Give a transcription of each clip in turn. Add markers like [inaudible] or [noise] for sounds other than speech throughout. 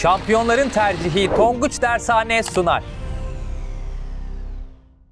Şampiyonların tercihi Tonguç Dershane sunar.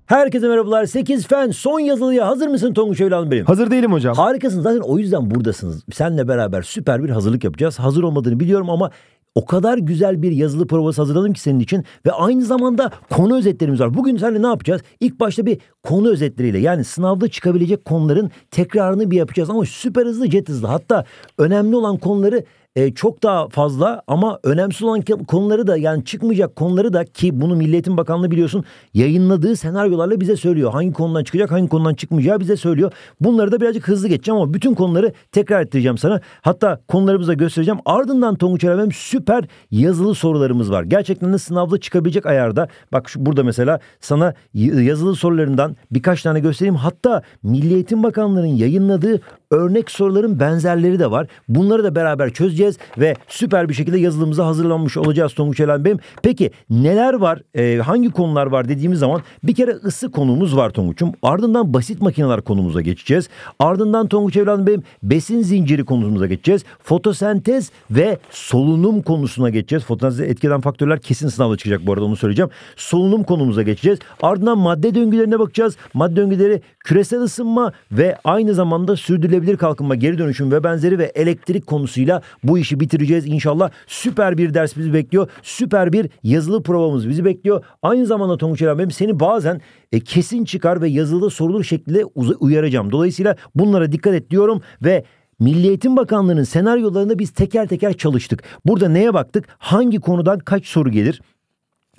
Herkese merhabalar. 8 Fen son yazılıya hazır mısın Tonguç Evladım benim? Hazır değilim hocam. Harikasın. Zaten o yüzden buradasınız. Senle beraber süper bir hazırlık yapacağız. Hazır olmadığını biliyorum ama o kadar güzel bir yazılı provası hazırladım ki senin için ve aynı zamanda konu özetlerimiz var. Bugün seninle ne yapacağız? İlk başta bir konu özetleriyle yani sınavda çıkabilecek konuların tekrarını bir yapacağız ama süper hızlı jet hızlı. Hatta önemli olan konuları e, çok daha fazla ama önemsiz olan konuları da yani çıkmayacak konuları da ki bunu Milliyetin Bakanlığı biliyorsun yayınladığı senaryolarla bize söylüyor. Hangi konudan çıkacak hangi konudan çıkmayacağı bize söylüyor. Bunları da birazcık hızlı geçeceğim ama bütün konuları tekrar ettireceğim sana. Hatta konularımızı da göstereceğim. Ardından Tonguç Eremem süper yazılı sorularımız var. Gerçekten de sınavda çıkabilecek ayarda. Bak şu, burada mesela sana yazılı sorularından birkaç tane göstereyim. Hatta Milliyetin Bakanlığı'nın yayınladığı örnek soruların benzerleri de var. Bunları da beraber çözeceğiz edeceğiz ve süper bir şekilde yazılımımıza hazırlanmış olacağız Tonguç Elen Bey'im. Peki neler var, e, hangi konular var dediğimiz zaman bir kere ısı konumuz var Tonguç'um. Ardından basit makineler konumuza geçeceğiz. Ardından Tonguç Evren Bey'im besin zinciri konumuza geçeceğiz. Fotosentez ve solunum konusuna geçeceğiz. Fotosentez etkilen faktörler kesin sınavda çıkacak bu arada onu söyleyeceğim. Solunum konumuza geçeceğiz. Ardından madde döngülerine bakacağız. Madde döngüleri küresel ısınma ve aynı zamanda sürdürülebilir kalkınma, geri dönüşüm ve benzeri ve elektrik konusuyla bu işi bitireceğiz inşallah. Süper bir ders bizi bekliyor. Süper bir yazılı provamız bizi bekliyor. Aynı zamanda Tonguç abim seni bazen e, kesin çıkar ve yazılı sorulur şekilde uyaracağım. Dolayısıyla bunlara dikkat et diyorum ve Milli Eğitim Bakanlığı'nın senaryolarında biz teker teker çalıştık. Burada neye baktık? Hangi konudan kaç soru gelir?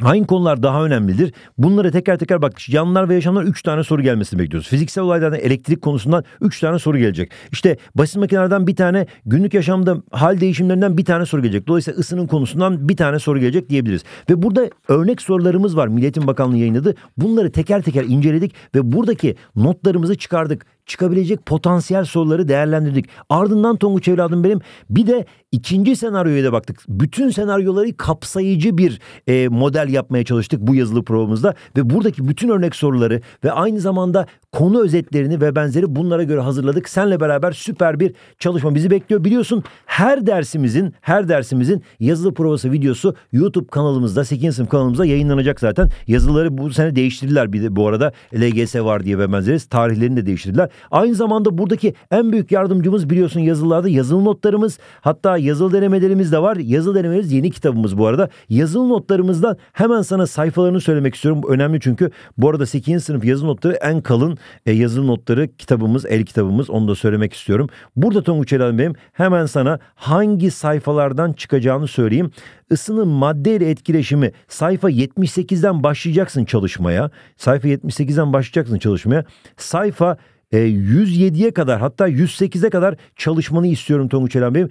Hangi konular daha önemlidir? Bunlara teker teker bak canlılar ve yaşamlar 3 tane soru gelmesini bekliyoruz. Fiziksel olaylardan elektrik konusundan 3 tane soru gelecek. İşte basit makinelerden bir tane günlük yaşamda hal değişimlerinden bir tane soru gelecek. Dolayısıyla ısının konusundan bir tane soru gelecek diyebiliriz. Ve burada örnek sorularımız var. Milliyetin Bakanlığı yayınladı. Bunları teker teker inceledik ve buradaki notlarımızı çıkardık çıkabilecek potansiyel soruları değerlendirdik. Ardından Tonguç evladım benim bir de ikinci senaryoya da baktık. Bütün senaryoları kapsayıcı bir e, model yapmaya çalıştık bu yazılı provamızda ve buradaki bütün örnek soruları ve aynı zamanda konu özetlerini ve benzeri bunlara göre hazırladık. Senle beraber süper bir çalışma bizi bekliyor. Biliyorsun her dersimizin her dersimizin yazılı provası videosu YouTube kanalımızda Sekin sınıf kanalımızda yayınlanacak zaten. Yazıları bu sene değiştirdiler bir de bu arada LGS var diye ve benzeri tarihlerini de değiştirdiler. Aynı zamanda buradaki en büyük yardımcımız biliyorsun yazılarda yazılı notlarımız hatta yazılı denemelerimiz de var. Yazılı denemelerimiz yeni kitabımız bu arada. Yazılı notlarımızdan hemen sana sayfalarını söylemek istiyorum. Bu önemli çünkü bu arada 8. sınıf yazılı notları en kalın e, yazılı notları kitabımız, el kitabımız onu da söylemek istiyorum. Burada Tonguç Elhan benim hemen sana hangi sayfalardan çıkacağını söyleyeyim ısının madde etkileşimi sayfa 78'den başlayacaksın çalışmaya. Sayfa 78'den başlayacaksın çalışmaya. Sayfa e, 107'ye kadar hatta 108'e kadar çalışmanı istiyorum Tonguç Elen Bey'im.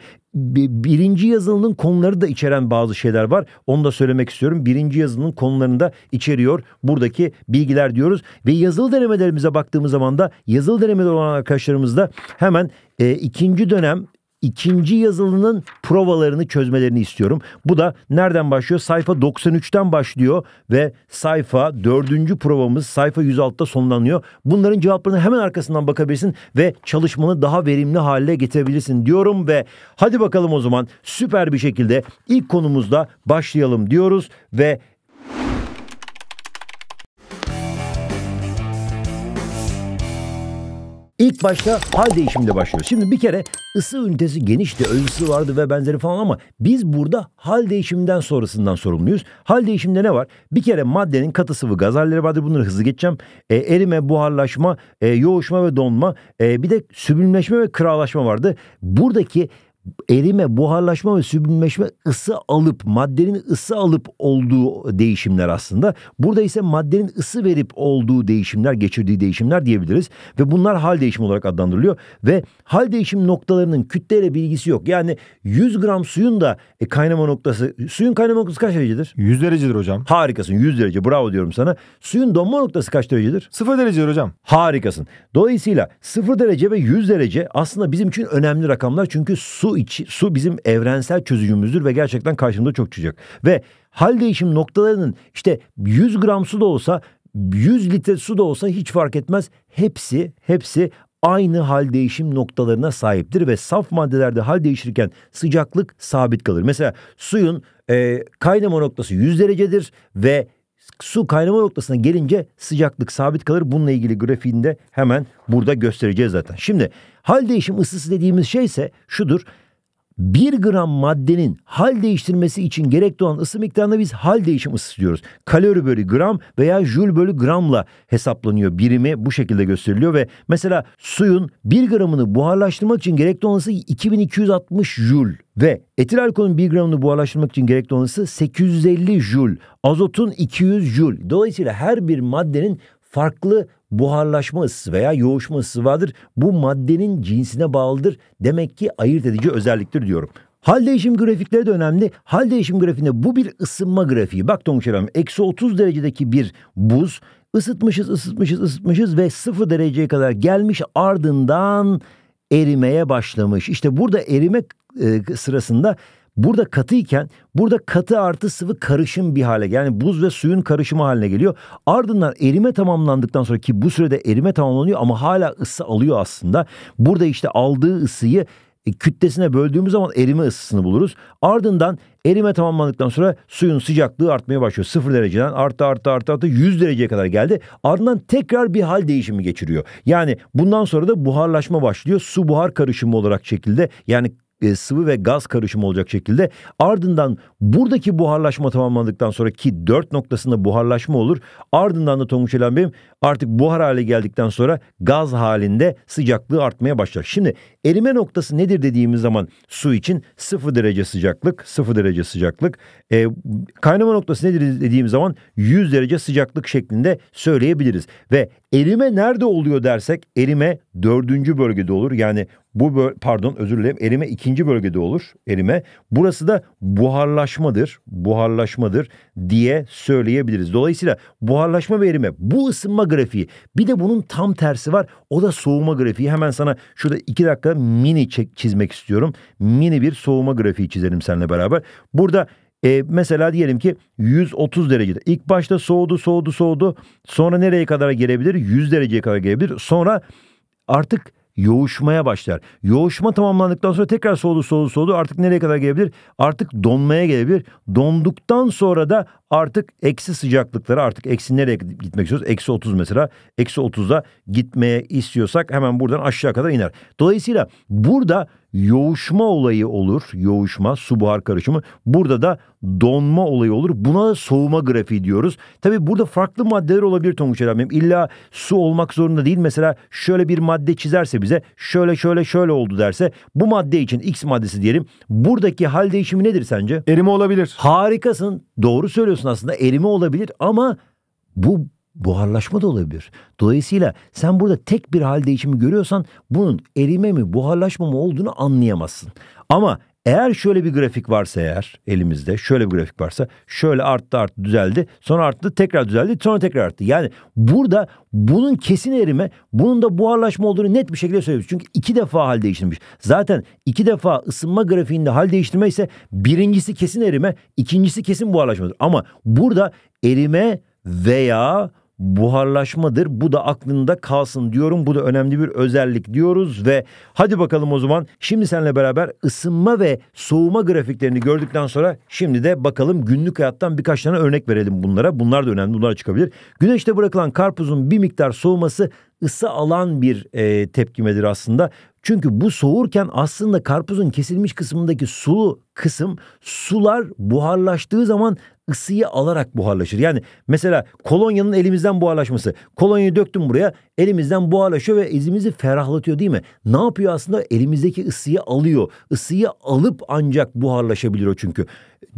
Birinci yazılının konuları da içeren bazı şeyler var. Onu da söylemek istiyorum. Birinci yazılının konularını da içeriyor buradaki bilgiler diyoruz. Ve yazılı denemelerimize baktığımız zaman da yazılı denemeler olan arkadaşlarımız da hemen e, ikinci dönem ikinci yazılının provalarını çözmelerini istiyorum. Bu da nereden başlıyor? Sayfa 93'ten başlıyor ve sayfa dördüncü provamız sayfa 106'da sonlanıyor. Bunların cevaplarını hemen arkasından bakabilirsin ve çalışmanı daha verimli hale getirebilirsin diyorum ve hadi bakalım o zaman süper bir şekilde ilk konumuzda başlayalım diyoruz ve İlk başta hal değişiminde başlıyor. Şimdi bir kere ısı ünitesi genişti, öz vardı ve benzeri falan ama biz burada hal değişiminden sonrasından sorumluyuz. Hal değişiminde ne var? Bir kere maddenin katı sıvı gaz halleri vardır. Bunları hızlı geçeceğim. E, erime, buharlaşma, e, yoğuşma ve donma, e, bir de süblimleşme ve kralaşma vardı. Buradaki erime, buharlaşma ve sürgünleşme ısı alıp maddenin ısı alıp olduğu değişimler aslında. Burada ise maddenin ısı verip olduğu değişimler, geçirdiği değişimler diyebiliriz ve bunlar hal değişimi olarak adlandırılıyor ve hal değişim noktalarının kütleyle bir ilgisi yok. Yani 100 gram suyun da e, kaynama noktası, suyun kaynama noktası kaç derecedir? 100 derecedir hocam. Harikasın 100 derece bravo diyorum sana. Suyun donma noktası kaç derecedir? 0 derecedir hocam. Harikasın. Dolayısıyla 0 derece ve 100 derece aslında bizim için önemli rakamlar çünkü su su içi, su bizim evrensel çözücümüzdür ve gerçekten karşımda çok çıkacak. Ve hal değişim noktalarının işte 100 gram su da olsa 100 litre su da olsa hiç fark etmez. Hepsi hepsi aynı hal değişim noktalarına sahiptir ve saf maddelerde hal değişirken sıcaklık sabit kalır. Mesela suyun e, kaynama noktası 100 derecedir ve su kaynama noktasına gelince sıcaklık sabit kalır. Bununla ilgili grafiğinde hemen burada göstereceğiz zaten. Şimdi hal değişim ısısı dediğimiz şey ise şudur. 1 gram maddenin hal değiştirmesi için gerekli olan ısı miktarına biz hal değişim ısısı diyoruz. Kalori bölü gram veya jül bölü gramla hesaplanıyor. Birimi bu şekilde gösteriliyor ve mesela suyun 1 gramını buharlaştırmak için gerekli olan ısı 2260 jül ve etil alkolün 1 gramını buharlaştırmak için gerekli olan ısı 850 jül, azotun 200 jül. Dolayısıyla her bir maddenin farklı buharlaşma ısısı veya yoğuşma ısısı vardır. Bu maddenin cinsine bağlıdır. Demek ki ayırt edici özelliktir diyorum. Hal değişim grafikleri de önemli. Hal değişim grafiğinde bu bir ısınma grafiği. Bak Tomuş Efendim eksi 30 derecedeki bir buz ısıtmışız ısıtmışız ısıtmışız ve 0 dereceye kadar gelmiş ardından erimeye başlamış. İşte burada erime e, sırasında Burada katı iken burada katı artı sıvı karışım bir hale yani buz ve suyun karışımı haline geliyor. Ardından erime tamamlandıktan sonra ki bu sürede erime tamamlanıyor ama hala ısı alıyor aslında. Burada işte aldığı ısıyı e, kütlesine böldüğümüz zaman erime ısısını buluruz. Ardından erime tamamlandıktan sonra suyun sıcaklığı artmaya başlıyor. sıfır dereceden arttı arttı arttı arttı 100 dereceye kadar geldi. Ardından tekrar bir hal değişimi geçiriyor. Yani bundan sonra da buharlaşma başlıyor. Su buhar karışımı olarak şekilde yani e, sıvı ve gaz karışımı olacak şekilde. Ardından buradaki buharlaşma tamamlandıktan sonra ki 4 noktasında buharlaşma olur. Ardından da Tonguç Elan Bey'im artık buhar hale geldikten sonra gaz halinde sıcaklığı artmaya başlar. Şimdi erime noktası nedir dediğimiz zaman su için 0 derece sıcaklık, 0 derece sıcaklık. E, kaynama noktası nedir dediğimiz zaman 100 derece sıcaklık şeklinde söyleyebiliriz. Ve erime nerede oluyor dersek erime dördüncü bölgede olur. Yani bu pardon özür dilerim erime ikinci bölgede olur erime. Burası da buharlaşmadır buharlaşmadır diye söyleyebiliriz. Dolayısıyla buharlaşma ve erime bu ısınma grafiği bir de bunun tam tersi var o da soğuma grafiği. Hemen sana şurada iki dakika mini çizmek istiyorum. Mini bir soğuma grafiği çizelim seninle beraber. Burada e, mesela diyelim ki 130 derecede. ilk başta soğudu, soğudu, soğudu. Sonra nereye kadar gelebilir? 100 dereceye kadar gelebilir. Sonra artık yoğuşmaya başlar. Yoğuşma tamamlandıktan sonra tekrar soğudu soğudu soğudu artık nereye kadar gelebilir? Artık donmaya gelebilir. Donduktan sonra da artık eksi sıcaklıklara artık eksi nereye gitmek istiyoruz? Eksi 30 mesela. Eksi 30'a gitmeye istiyorsak hemen buradan aşağı kadar iner. Dolayısıyla burada yoğuşma olayı olur. Yoğuşma, su buhar karışımı. Burada da donma olayı olur. Buna da soğuma grafiği diyoruz. Tabii burada farklı maddeler olabilir Tonguç Erhan'ım. İlla su olmak zorunda değil. Mesela şöyle bir madde çizerse bize şöyle şöyle şöyle oldu derse bu madde için X maddesi diyelim. Buradaki hal değişimi nedir sence? Erime olabilir. Harikasın. Doğru söylüyorsun aslında. Erime olabilir ama bu buharlaşma da olabilir. Dolayısıyla sen burada tek bir hal değişimi görüyorsan bunun erime mi buharlaşma mı olduğunu anlayamazsın. Ama eğer şöyle bir grafik varsa eğer elimizde şöyle bir grafik varsa şöyle arttı arttı düzeldi sonra arttı tekrar düzeldi sonra tekrar arttı. Yani burada bunun kesin erime bunun da buharlaşma olduğunu net bir şekilde söylemiş. Çünkü iki defa hal değiştirmiş. Zaten iki defa ısınma grafiğinde hal değiştirme ise birincisi kesin erime ikincisi kesin buharlaşmadır. Ama burada erime veya buharlaşmadır. Bu da aklında kalsın diyorum. Bu da önemli bir özellik diyoruz ve hadi bakalım o zaman şimdi seninle beraber ısınma ve soğuma grafiklerini gördükten sonra şimdi de bakalım günlük hayattan birkaç tane örnek verelim bunlara. Bunlar da önemli. Bunlar çıkabilir. Güneşte bırakılan karpuzun bir miktar soğuması ısı alan bir e, tepkimedir aslında. Çünkü bu soğurken aslında karpuzun kesilmiş kısmındaki sulu kısım sular buharlaştığı zaman ısıyı alarak buharlaşır. Yani mesela kolonyanın elimizden buharlaşması. Kolonyayı döktüm buraya elimizden buharlaşıyor ve izimizi ferahlatıyor değil mi? Ne yapıyor aslında? Elimizdeki ısıyı alıyor. Isıyı alıp ancak buharlaşabilir o çünkü.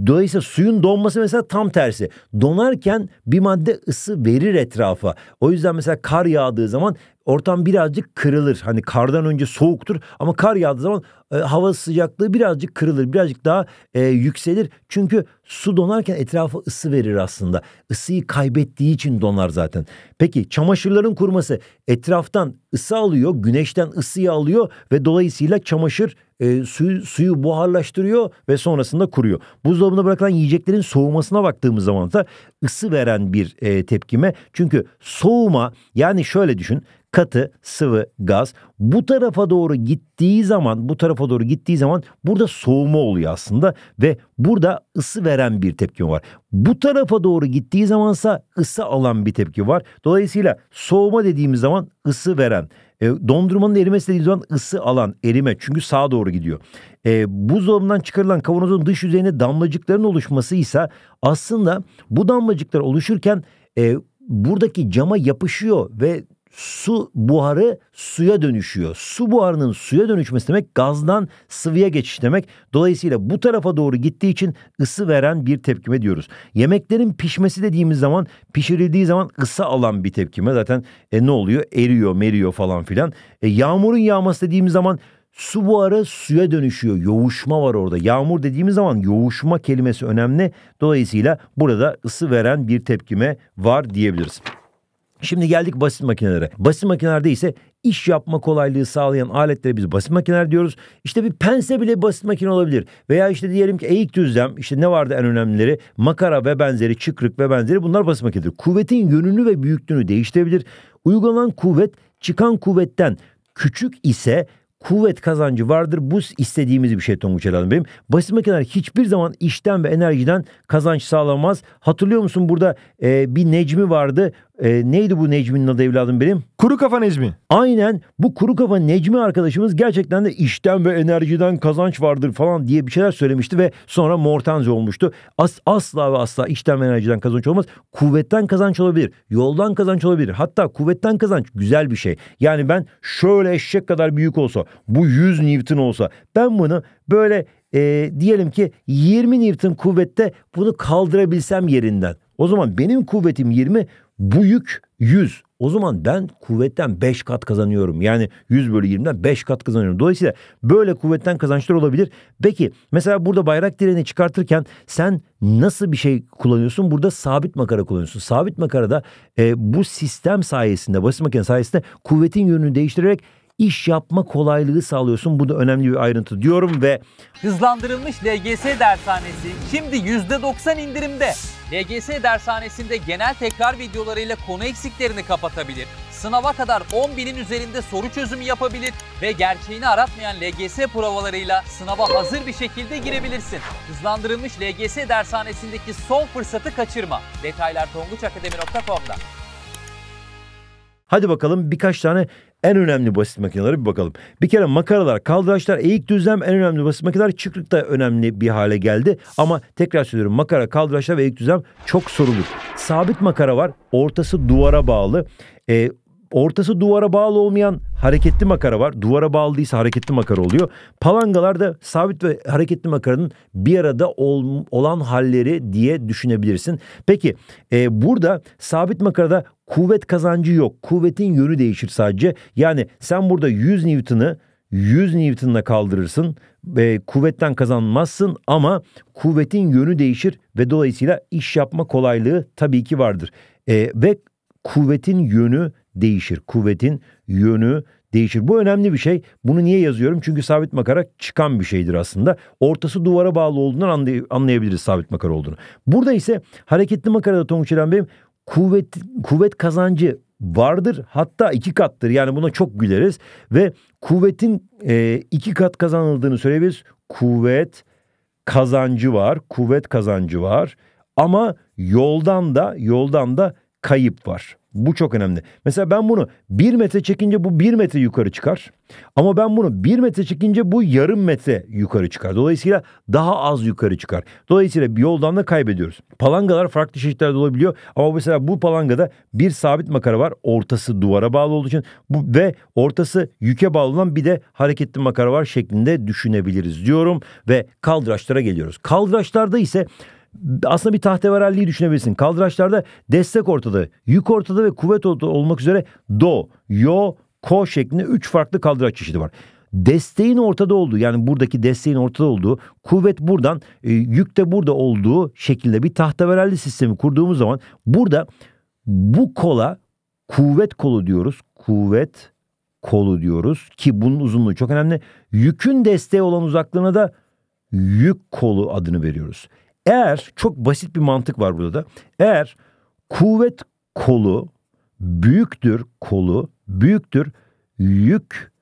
Dolayısıyla suyun donması mesela tam tersi. Donarken bir madde ısı verir etrafa. O yüzden mesela kar yağdığı zaman ortam birazcık kırılır. Hani kardan önce soğuktur ama kar yağdığı zaman e, hava sıcaklığı birazcık kırılır. Birazcık daha e, yükselir. Çünkü su donarken etrafa ısı verir aslında. Isıyı kaybettiği için donar zaten. Peki çamaşırların kurması etraftan ısı alıyor. Güneşten ısıyı alıyor ve dolayısıyla çamaşır e, suyu, suyu buharlaştırıyor ve sonrasında kuruyor. Buzdolabına bırakılan yiyeceklerin soğumasına baktığımız zaman da ısı veren bir e, tepkime. Çünkü soğuma yani şöyle düşün katı, sıvı, gaz bu tarafa doğru gittiği zaman bu tarafa doğru gittiği zaman burada soğuma oluyor aslında ve burada ısı veren bir tepki var. Bu tarafa doğru gittiği zamansa ısı alan bir tepki var. Dolayısıyla soğuma dediğimiz zaman ısı veren e, dondurmanın erimesi dediğimiz zaman ısı alan erime çünkü sağa doğru gidiyor. E, buzdolabından çıkarılan kavanozun dış yüzeyine damlacıkların oluşması ise aslında bu damlacıklar oluşurken e, buradaki cama yapışıyor ve su buharı suya dönüşüyor. Su buharının suya dönüşmesi demek gazdan sıvıya geçiş demek. Dolayısıyla bu tarafa doğru gittiği için ısı veren bir tepkime diyoruz. Yemeklerin pişmesi dediğimiz zaman pişirildiği zaman ısı alan bir tepkime. Zaten e, ne oluyor? Eriyor, meriyor falan filan. E, yağmurun yağması dediğimiz zaman Su buharı suya dönüşüyor. Yoğuşma var orada. Yağmur dediğimiz zaman yoğuşma kelimesi önemli. Dolayısıyla burada ısı veren bir tepkime var diyebiliriz. Şimdi geldik basit makinelere. Basit makinelerde ise iş yapma kolaylığı sağlayan aletlere biz basit makineler diyoruz. İşte bir pense bile basit makine olabilir. Veya işte diyelim ki eğik düzlem işte ne vardı en önemlileri makara ve benzeri çıkrık ve benzeri bunlar basit makinedir. Kuvvetin yönünü ve büyüklüğünü değiştirebilir. Uygulanan kuvvet çıkan kuvvetten küçük ise kuvvet kazancı vardır. Bu istediğimiz bir şey Tonguç Elhan Bey'im. Basit makineler hiçbir zaman işten ve enerjiden kazanç sağlamaz. Hatırlıyor musun burada e, bir Necmi vardı. E, neydi bu Necmi'nin adı evladım benim? Kuru kafa Necmi. Aynen bu kuru kafa Necmi arkadaşımız gerçekten de işten ve enerjiden kazanç vardır falan diye bir şeyler söylemişti ve sonra Mortanzi olmuştu. As, asla ve asla işten ve enerjiden kazanç olmaz. Kuvvetten kazanç olabilir. Yoldan kazanç olabilir. Hatta kuvvetten kazanç güzel bir şey. Yani ben şöyle eşek kadar büyük olsa bu 100 Newton olsa ben bunu böyle e, diyelim ki 20 Newton kuvvette bunu kaldırabilsem yerinden. O zaman benim kuvvetim 20 bu yük 100. O zaman ben kuvvetten 5 kat kazanıyorum. Yani 100 bölü 20'den 5 kat kazanıyorum. Dolayısıyla böyle kuvvetten kazançlar olabilir. Peki mesela burada bayrak direğini çıkartırken sen nasıl bir şey kullanıyorsun? Burada sabit makara kullanıyorsun. Sabit makarada e, bu sistem sayesinde, basit makine sayesinde kuvvetin yönünü değiştirerek iş yapma kolaylığı sağlıyorsun. Bu da önemli bir ayrıntı diyorum ve hızlandırılmış LGS dershanesi şimdi %90 indirimde. LGS dershanesinde genel tekrar videolarıyla konu eksiklerini kapatabilir. Sınava kadar 10 binin üzerinde soru çözümü yapabilir ve gerçeğini aratmayan LGS provalarıyla sınava hazır bir şekilde girebilirsin. Hızlandırılmış LGS dershanesindeki son fırsatı kaçırma. Detaylar tonguçakademi.com'da. Hadi bakalım birkaç tane en önemli basit makinelere bir bakalım. Bir kere makaralar, kaldıraçlar, eğik düzlem en önemli basit makineler. Çıkrık da önemli bir hale geldi. Ama tekrar söylüyorum makara, kaldıraçlar ve eğik düzlem çok sorulur. Sabit makara var. Ortası duvara bağlı. Ee, ortası duvara bağlı olmayan hareketli makara var. Duvara bağlı değilse hareketli makara oluyor. Palangalar da sabit ve hareketli makaranın bir arada ol, olan halleri diye düşünebilirsin. Peki e, burada sabit makarada Kuvvet kazancı yok. Kuvvetin yönü değişir sadece. Yani sen burada 100 Newton'ı 100 Newton'la kaldırırsın ve kuvvetten kazanmazsın ama kuvvetin yönü değişir ve dolayısıyla iş yapma kolaylığı tabii ki vardır. E, ve kuvvetin yönü değişir. Kuvvetin yönü değişir. Bu önemli bir şey. Bunu niye yazıyorum? Çünkü sabit makara çıkan bir şeydir aslında. Ortası duvara bağlı olduğundan anlayabiliriz sabit makara olduğunu. Burada ise hareketli makarada Tonguç İrem Bey'im kuvvet kuvvet kazancı vardır hatta iki kattır yani buna çok güleriz ve kuvvetin e, iki kat kazanıldığını söyleyebiliriz kuvvet kazancı var kuvvet kazancı var ama yoldan da yoldan da kayıp var bu çok önemli. Mesela ben bunu 1 metre çekince bu 1 metre yukarı çıkar. Ama ben bunu 1 metre çekince bu yarım metre yukarı çıkar. Dolayısıyla daha az yukarı çıkar. Dolayısıyla bir yoldan da kaybediyoruz. Palangalar farklı çeşitlerde olabiliyor. Ama mesela bu palangada bir sabit makara var. Ortası duvara bağlı olduğu için bu ve ortası yüke bağlı olan bir de hareketli makara var şeklinde düşünebiliriz diyorum. Ve kaldıraçlara geliyoruz. Kaldıraçlarda ise aslında bir tahtevarelliği düşünebilirsin. Kaldıraçlarda destek ortada, yük ortada ve kuvvet ortada olmak üzere do, yo, ko şeklinde üç farklı kaldıraç çeşidi var desteğin ortada olduğu yani buradaki desteğin ortada olduğu kuvvet buradan e, yük de burada olduğu şekilde bir tahtaverelli sistemi kurduğumuz zaman burada bu kola kuvvet kolu diyoruz. Kuvvet kolu diyoruz ki bunun uzunluğu çok önemli. Yükün desteği olan uzaklığına da yük kolu adını veriyoruz. Eğer çok basit bir mantık var burada da. Eğer kuvvet kolu büyüktür kolu büyüktür yük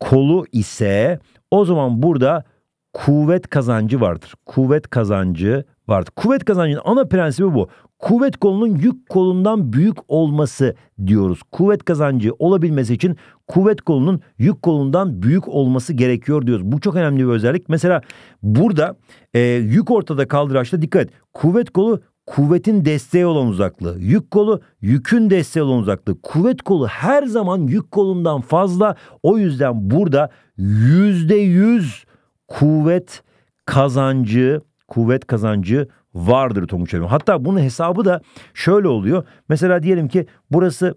kolu ise o zaman burada kuvvet kazancı vardır. Kuvvet kazancı vardı. Kuvvet kazancının ana prensibi bu. Kuvvet kolunun yük kolundan büyük olması diyoruz. Kuvvet kazancı olabilmesi için kuvvet kolunun yük kolundan büyük olması gerekiyor diyoruz. Bu çok önemli bir özellik. Mesela burada e, yük ortada kaldıraçta dikkat et. Kuvvet kolu kuvvetin desteği olan uzaklığı. Yük kolu yükün desteği olan uzaklığı. Kuvvet kolu her zaman yük kolundan fazla. O yüzden burada yüzde yüz kuvvet kazancı kuvvet kazancı vardır Tonguç Hanım. Hatta bunun hesabı da şöyle oluyor. Mesela diyelim ki burası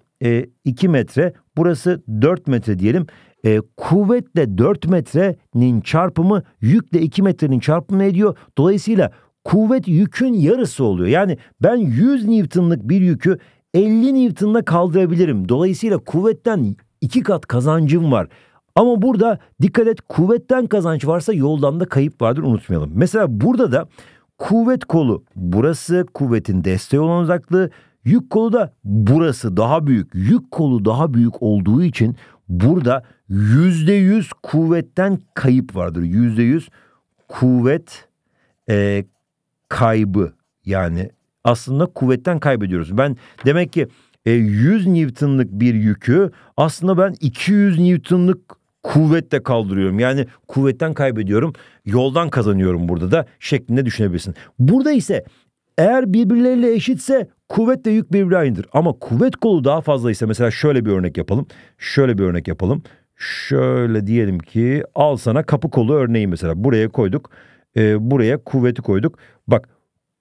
2 e, metre, burası 4 metre diyelim. E, kuvvetle 4 metrenin çarpımı yükle 2 metrenin çarpımını ediyor. Dolayısıyla kuvvet yükün yarısı oluyor. Yani ben 100 Newton'lık bir yükü 50 Newton'la kaldırabilirim. Dolayısıyla kuvvetten iki kat kazancım var. Ama burada dikkat et kuvvetten kazanç varsa yoldan da kayıp vardır unutmayalım. Mesela burada da kuvvet kolu burası kuvvetin desteği olan uzaklığı yük kolu da burası daha büyük. Yük kolu daha büyük olduğu için burada yüzde yüz kuvvetten kayıp vardır. Yüzde yüz kuvvet e, kaybı yani aslında kuvvetten kaybediyoruz. Ben demek ki e, 100 Newton'lık bir yükü aslında ben 200 Newton'lık kuvvetle kaldırıyorum. Yani kuvvetten kaybediyorum, yoldan kazanıyorum burada da şeklinde düşünebilirsin. Burada ise eğer birbirleriyle eşitse kuvvet de yük birbirine aynıdır. Ama kuvvet kolu daha fazla ise mesela şöyle bir örnek yapalım. Şöyle bir örnek yapalım. Şöyle diyelim ki al sana kapı kolu örneği mesela. Buraya koyduk. E, buraya kuvveti koyduk. Bak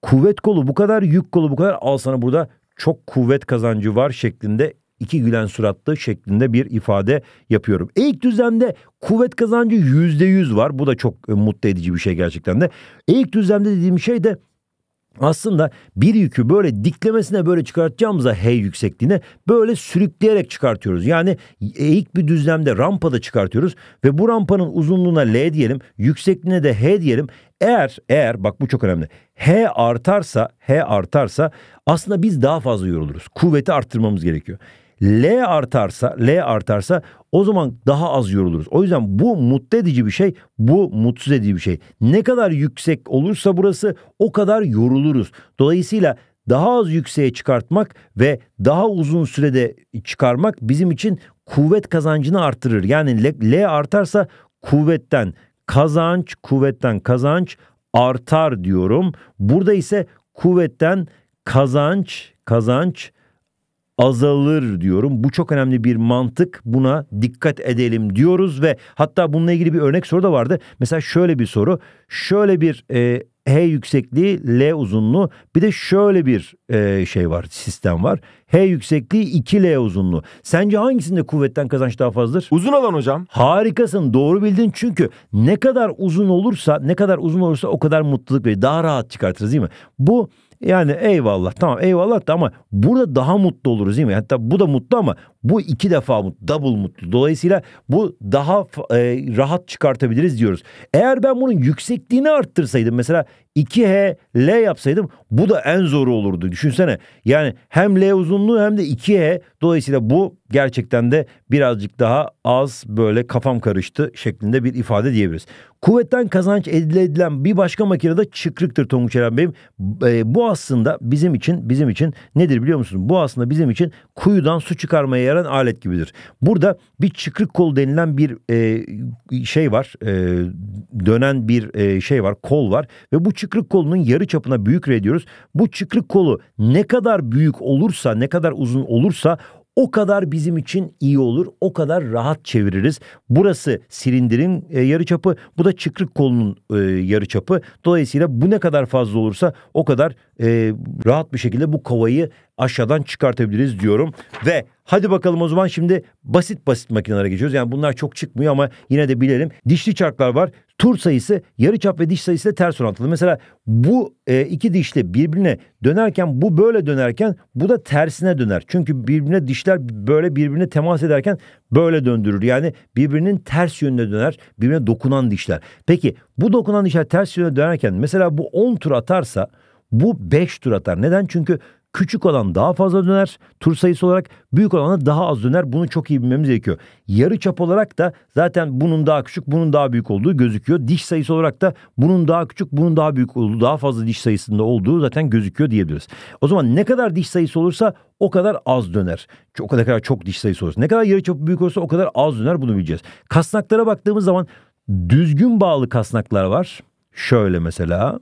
kuvvet kolu bu kadar, yük kolu bu kadar. Al sana burada çok kuvvet kazancı var şeklinde iki gülen suratlı şeklinde bir ifade yapıyorum. E düzlemde kuvvet kazancı yüzde yüz var. Bu da çok e, mutlu edici bir şey gerçekten de. E düzlemde dediğim şey de aslında bir yükü böyle diklemesine böyle çıkartacağımıza H yüksekliğine böyle sürükleyerek çıkartıyoruz. Yani eğik bir düzlemde rampada çıkartıyoruz ve bu rampanın uzunluğuna L diyelim, yüksekliğine de H diyelim. Eğer eğer bak bu çok önemli. H artarsa, H artarsa aslında biz daha fazla yoruluruz. Kuvveti arttırmamız gerekiyor. L artarsa, L artarsa o zaman daha az yoruluruz. O yüzden bu mutlu edici bir şey, bu mutsuz edici bir şey. Ne kadar yüksek olursa burası o kadar yoruluruz. Dolayısıyla daha az yükseğe çıkartmak ve daha uzun sürede çıkarmak bizim için kuvvet kazancını artırır. Yani L, L artarsa kuvvetten kazanç, kuvvetten kazanç artar diyorum. Burada ise kuvvetten kazanç, kazanç azalır diyorum. Bu çok önemli bir mantık. Buna dikkat edelim diyoruz ve hatta bununla ilgili bir örnek soru da vardı. Mesela şöyle bir soru. Şöyle bir e, H yüksekliği, L uzunluğu. Bir de şöyle bir e, şey var, sistem var. H yüksekliği, 2L uzunluğu. Sence hangisinde kuvvetten kazanç daha fazladır? Uzun olan hocam. Harikasın, doğru bildin. Çünkü ne kadar uzun olursa, ne kadar uzun olursa o kadar mutluluk ve Daha rahat çıkartırız değil mi? Bu yani eyvallah tamam eyvallah da ama burada daha mutlu oluruz değil mi? Hatta bu da mutlu ama bu iki defa mutlu, double mutlu. Dolayısıyla bu daha e, rahat çıkartabiliriz diyoruz. Eğer ben bunun yüksekliğini arttırsaydım mesela 2H L yapsaydım bu da en zoru olurdu. Düşünsene yani hem L uzunluğu hem de 2H dolayısıyla bu gerçekten de birazcık daha az böyle kafam karıştı şeklinde bir ifade diyebiliriz. Kuvvetten kazanç elde edilen bir başka makine de çıkrıktır Tonguç Eren Bey'im. E, bu aslında bizim için bizim için nedir biliyor musunuz? Bu aslında bizim için kuyudan su çıkarmaya yarayan alet gibidir. Burada bir çıkrık kol denilen bir e, şey var. E, dönen bir e, şey var. Kol var ve bu çıkrık çıkrık kolunun yarı çapına büyük R diyoruz. Bu çıkrık kolu ne kadar büyük olursa, ne kadar uzun olursa o kadar bizim için iyi olur. O kadar rahat çeviririz. Burası silindirin e, yarıçapı, bu da çıkrık kolunun e, yarıçapı. Dolayısıyla bu ne kadar fazla olursa o kadar e, rahat bir şekilde bu kovayı aşağıdan çıkartabiliriz diyorum. Ve hadi bakalım o zaman şimdi basit basit makinelere geçiyoruz. Yani bunlar çok çıkmıyor ama yine de bilelim. Dişli çarklar var. Tur sayısı, yarı çap ve diş sayısı da ters orantılı. Mesela bu e, iki dişli birbirine dönerken bu böyle dönerken bu da tersine döner. Çünkü birbirine dişler böyle birbirine temas ederken böyle döndürür. Yani birbirinin ters yönüne döner. Birbirine dokunan dişler. Peki bu dokunan dişler ters yöne dönerken mesela bu 10 tur atarsa bu 5 tur atar. Neden? Çünkü Küçük olan daha fazla döner. Tur sayısı olarak büyük olana daha az döner. Bunu çok iyi bilmemiz gerekiyor. Yarı çap olarak da zaten bunun daha küçük, bunun daha büyük olduğu gözüküyor. Diş sayısı olarak da bunun daha küçük, bunun daha büyük olduğu, daha fazla diş sayısında olduğu zaten gözüküyor diyebiliriz. O zaman ne kadar diş sayısı olursa o kadar az döner. O kadar çok diş sayısı olursa. Ne kadar yarı çapı büyük olursa o kadar az döner bunu bileceğiz. Kasnaklara baktığımız zaman düzgün bağlı kasnaklar var. Şöyle mesela.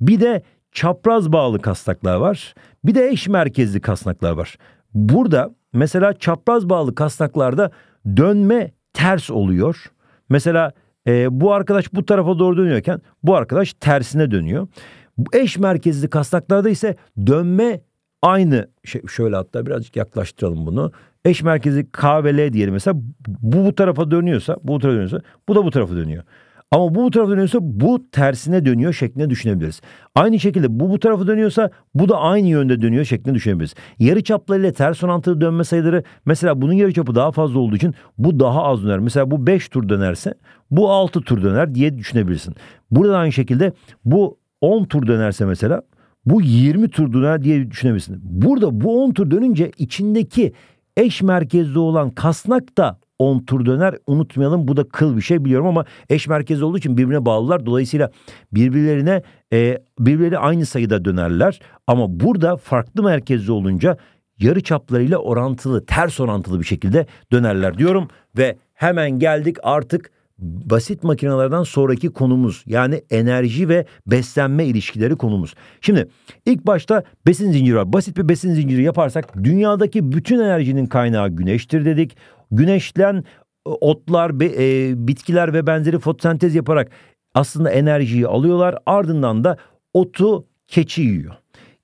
Bir de çapraz bağlı kasnaklar var. Bir de eş merkezli kasnaklar var. Burada mesela çapraz bağlı kasnaklarda dönme ters oluyor. Mesela e, bu arkadaş bu tarafa doğru dönüyorken bu arkadaş tersine dönüyor. Eş merkezli kasnaklarda ise dönme aynı şey şöyle hatta birazcık yaklaştıralım bunu. Eş merkezli K ve L diyelim mesela bu bu tarafa dönüyorsa bu tarafa dönüyorsa bu da bu tarafa dönüyor. Ama bu bu tarafa dönüyorsa bu tersine dönüyor şeklinde düşünebiliriz. Aynı şekilde bu bu tarafa dönüyorsa bu da aynı yönde dönüyor şeklinde düşünebiliriz. Yarı çaplarıyla ters orantılı dönme sayıları mesela bunun yarı çapı daha fazla olduğu için bu daha az döner. Mesela bu 5 tur dönerse bu 6 tur döner diye düşünebilirsin. Burada aynı şekilde bu 10 tur dönerse mesela bu 20 tur döner diye düşünebilirsin. Burada bu 10 tur dönünce içindeki eş merkezli olan kasnak da 10 tur döner. Unutmayalım bu da kıl bir şey biliyorum ama eş merkez olduğu için birbirine bağlılar. Dolayısıyla birbirlerine e, birbirleri aynı sayıda dönerler. Ama burada farklı merkezli olunca yarı çaplarıyla orantılı, ters orantılı bir şekilde dönerler diyorum ve hemen geldik artık basit makinelerden sonraki konumuz yani enerji ve beslenme ilişkileri konumuz. Şimdi ilk başta besin zinciri var. Basit bir besin zinciri yaparsak dünyadaki bütün enerjinin kaynağı güneştir dedik. Güneşten e, otlar, e, bitkiler ve benzeri fotosentez yaparak aslında enerjiyi alıyorlar. Ardından da otu keçi yiyor.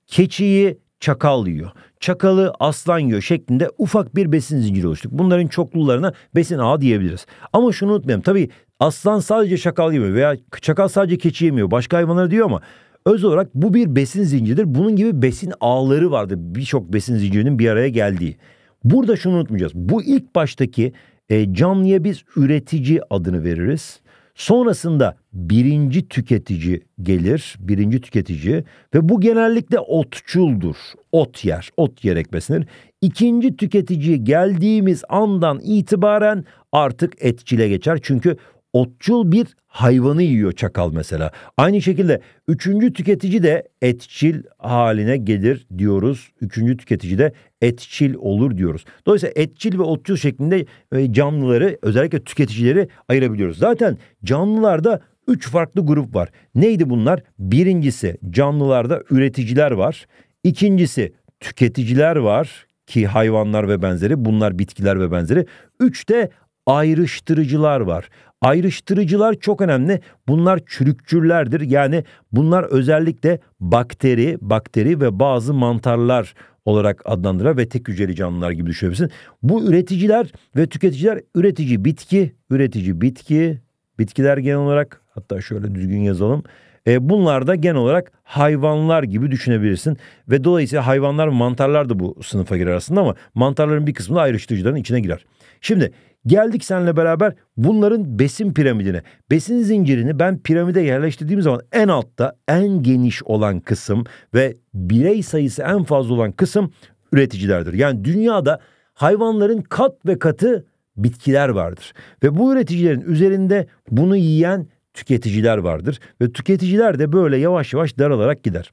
Keçiyi çakal yiyor çakalı, aslan yiyor şeklinde ufak bir besin zinciri oluştuk. Bunların çoklularına besin ağı diyebiliriz. Ama şunu unutmayalım. Tabii aslan sadece çakal yemiyor veya çakal sadece keçi yemiyor. Başka hayvanları diyor ama öz olarak bu bir besin zinciridir. Bunun gibi besin ağları vardı. Birçok besin zincirinin bir araya geldiği. Burada şunu unutmayacağız. Bu ilk baştaki e, canlıya biz üretici adını veririz. Sonrasında birinci tüketici gelir, birinci tüketici ve bu genellikle otçuldur. Ot yer, ot yerek beslenir. İkinci tüketici geldiğimiz andan itibaren artık etçile geçer. Çünkü otçul bir hayvanı yiyor çakal mesela. Aynı şekilde üçüncü tüketici de etçil haline gelir diyoruz. Üçüncü tüketici de etçil olur diyoruz. Dolayısıyla etçil ve otçul şeklinde e, canlıları özellikle tüketicileri ayırabiliyoruz. Zaten canlılarda üç farklı grup var. Neydi bunlar? Birincisi canlılarda üreticiler var. İkincisi tüketiciler var ki hayvanlar ve benzeri bunlar bitkiler ve benzeri. Üç de ayrıştırıcılar var. Ayrıştırıcılar çok önemli. Bunlar çürükçürlerdir. Yani bunlar özellikle bakteri, bakteri ve bazı mantarlar olarak adlandırar ve tek hücreli canlılar gibi düşünebilirsin. Bu üreticiler ve tüketiciler üretici bitki, üretici bitki, bitkiler genel olarak hatta şöyle düzgün yazalım. E, bunlar da genel olarak hayvanlar gibi düşünebilirsin. Ve dolayısıyla hayvanlar mantarlar da bu sınıfa girer aslında ama mantarların bir kısmı da ayrıştırıcıların içine girer. Şimdi Geldik seninle beraber bunların besin piramidine. Besin zincirini ben piramide yerleştirdiğim zaman en altta en geniş olan kısım ve birey sayısı en fazla olan kısım üreticilerdir. Yani dünyada hayvanların kat ve katı bitkiler vardır. Ve bu üreticilerin üzerinde bunu yiyen tüketiciler vardır. Ve tüketiciler de böyle yavaş yavaş daralarak gider.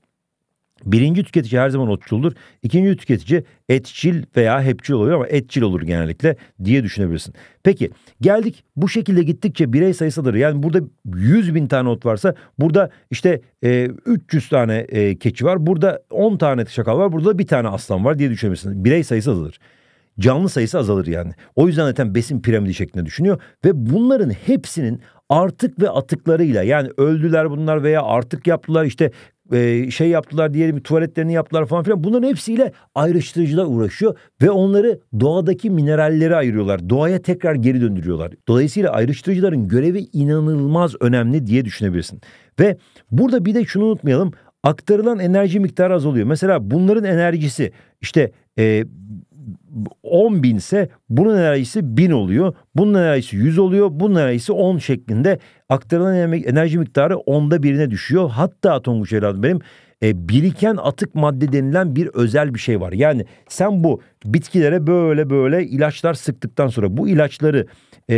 Birinci tüketici her zaman otçuldur. İkinci tüketici etçil veya hepçil oluyor ama etçil olur genellikle diye düşünebilirsin. Peki geldik bu şekilde gittikçe birey sayısı azalır. Yani burada 100 bin tane ot varsa burada işte e, 300 tane e, keçi var. Burada 10 tane şakal var. Burada bir tane aslan var diye düşünebilirsin. Birey sayısı azalır. Canlı sayısı azalır yani. O yüzden zaten besin piramidi şeklinde düşünüyor. Ve bunların hepsinin artık ve atıklarıyla yani öldüler bunlar veya artık yaptılar işte e, şey yaptılar diyelim bir tuvaletlerini yaptılar falan filan. Bunların hepsiyle ayrıştırıcılar uğraşıyor ve onları doğadaki mineralleri ayırıyorlar. Doğaya tekrar geri döndürüyorlar. Dolayısıyla ayrıştırıcıların görevi inanılmaz önemli diye düşünebilirsin. Ve burada bir de şunu unutmayalım. Aktarılan enerji miktarı azalıyor. Mesela bunların enerjisi işte e, 10 binse bunun enerjisi 1000 oluyor. Bunun enerjisi 100 oluyor. Bunun enerjisi 10 şeklinde aktarılan enerji miktarı onda birine düşüyor. Hatta Tonguç evladım benim e, biriken atık madde denilen bir özel bir şey var. Yani sen bu bitkilere böyle böyle ilaçlar sıktıktan sonra bu ilaçları e,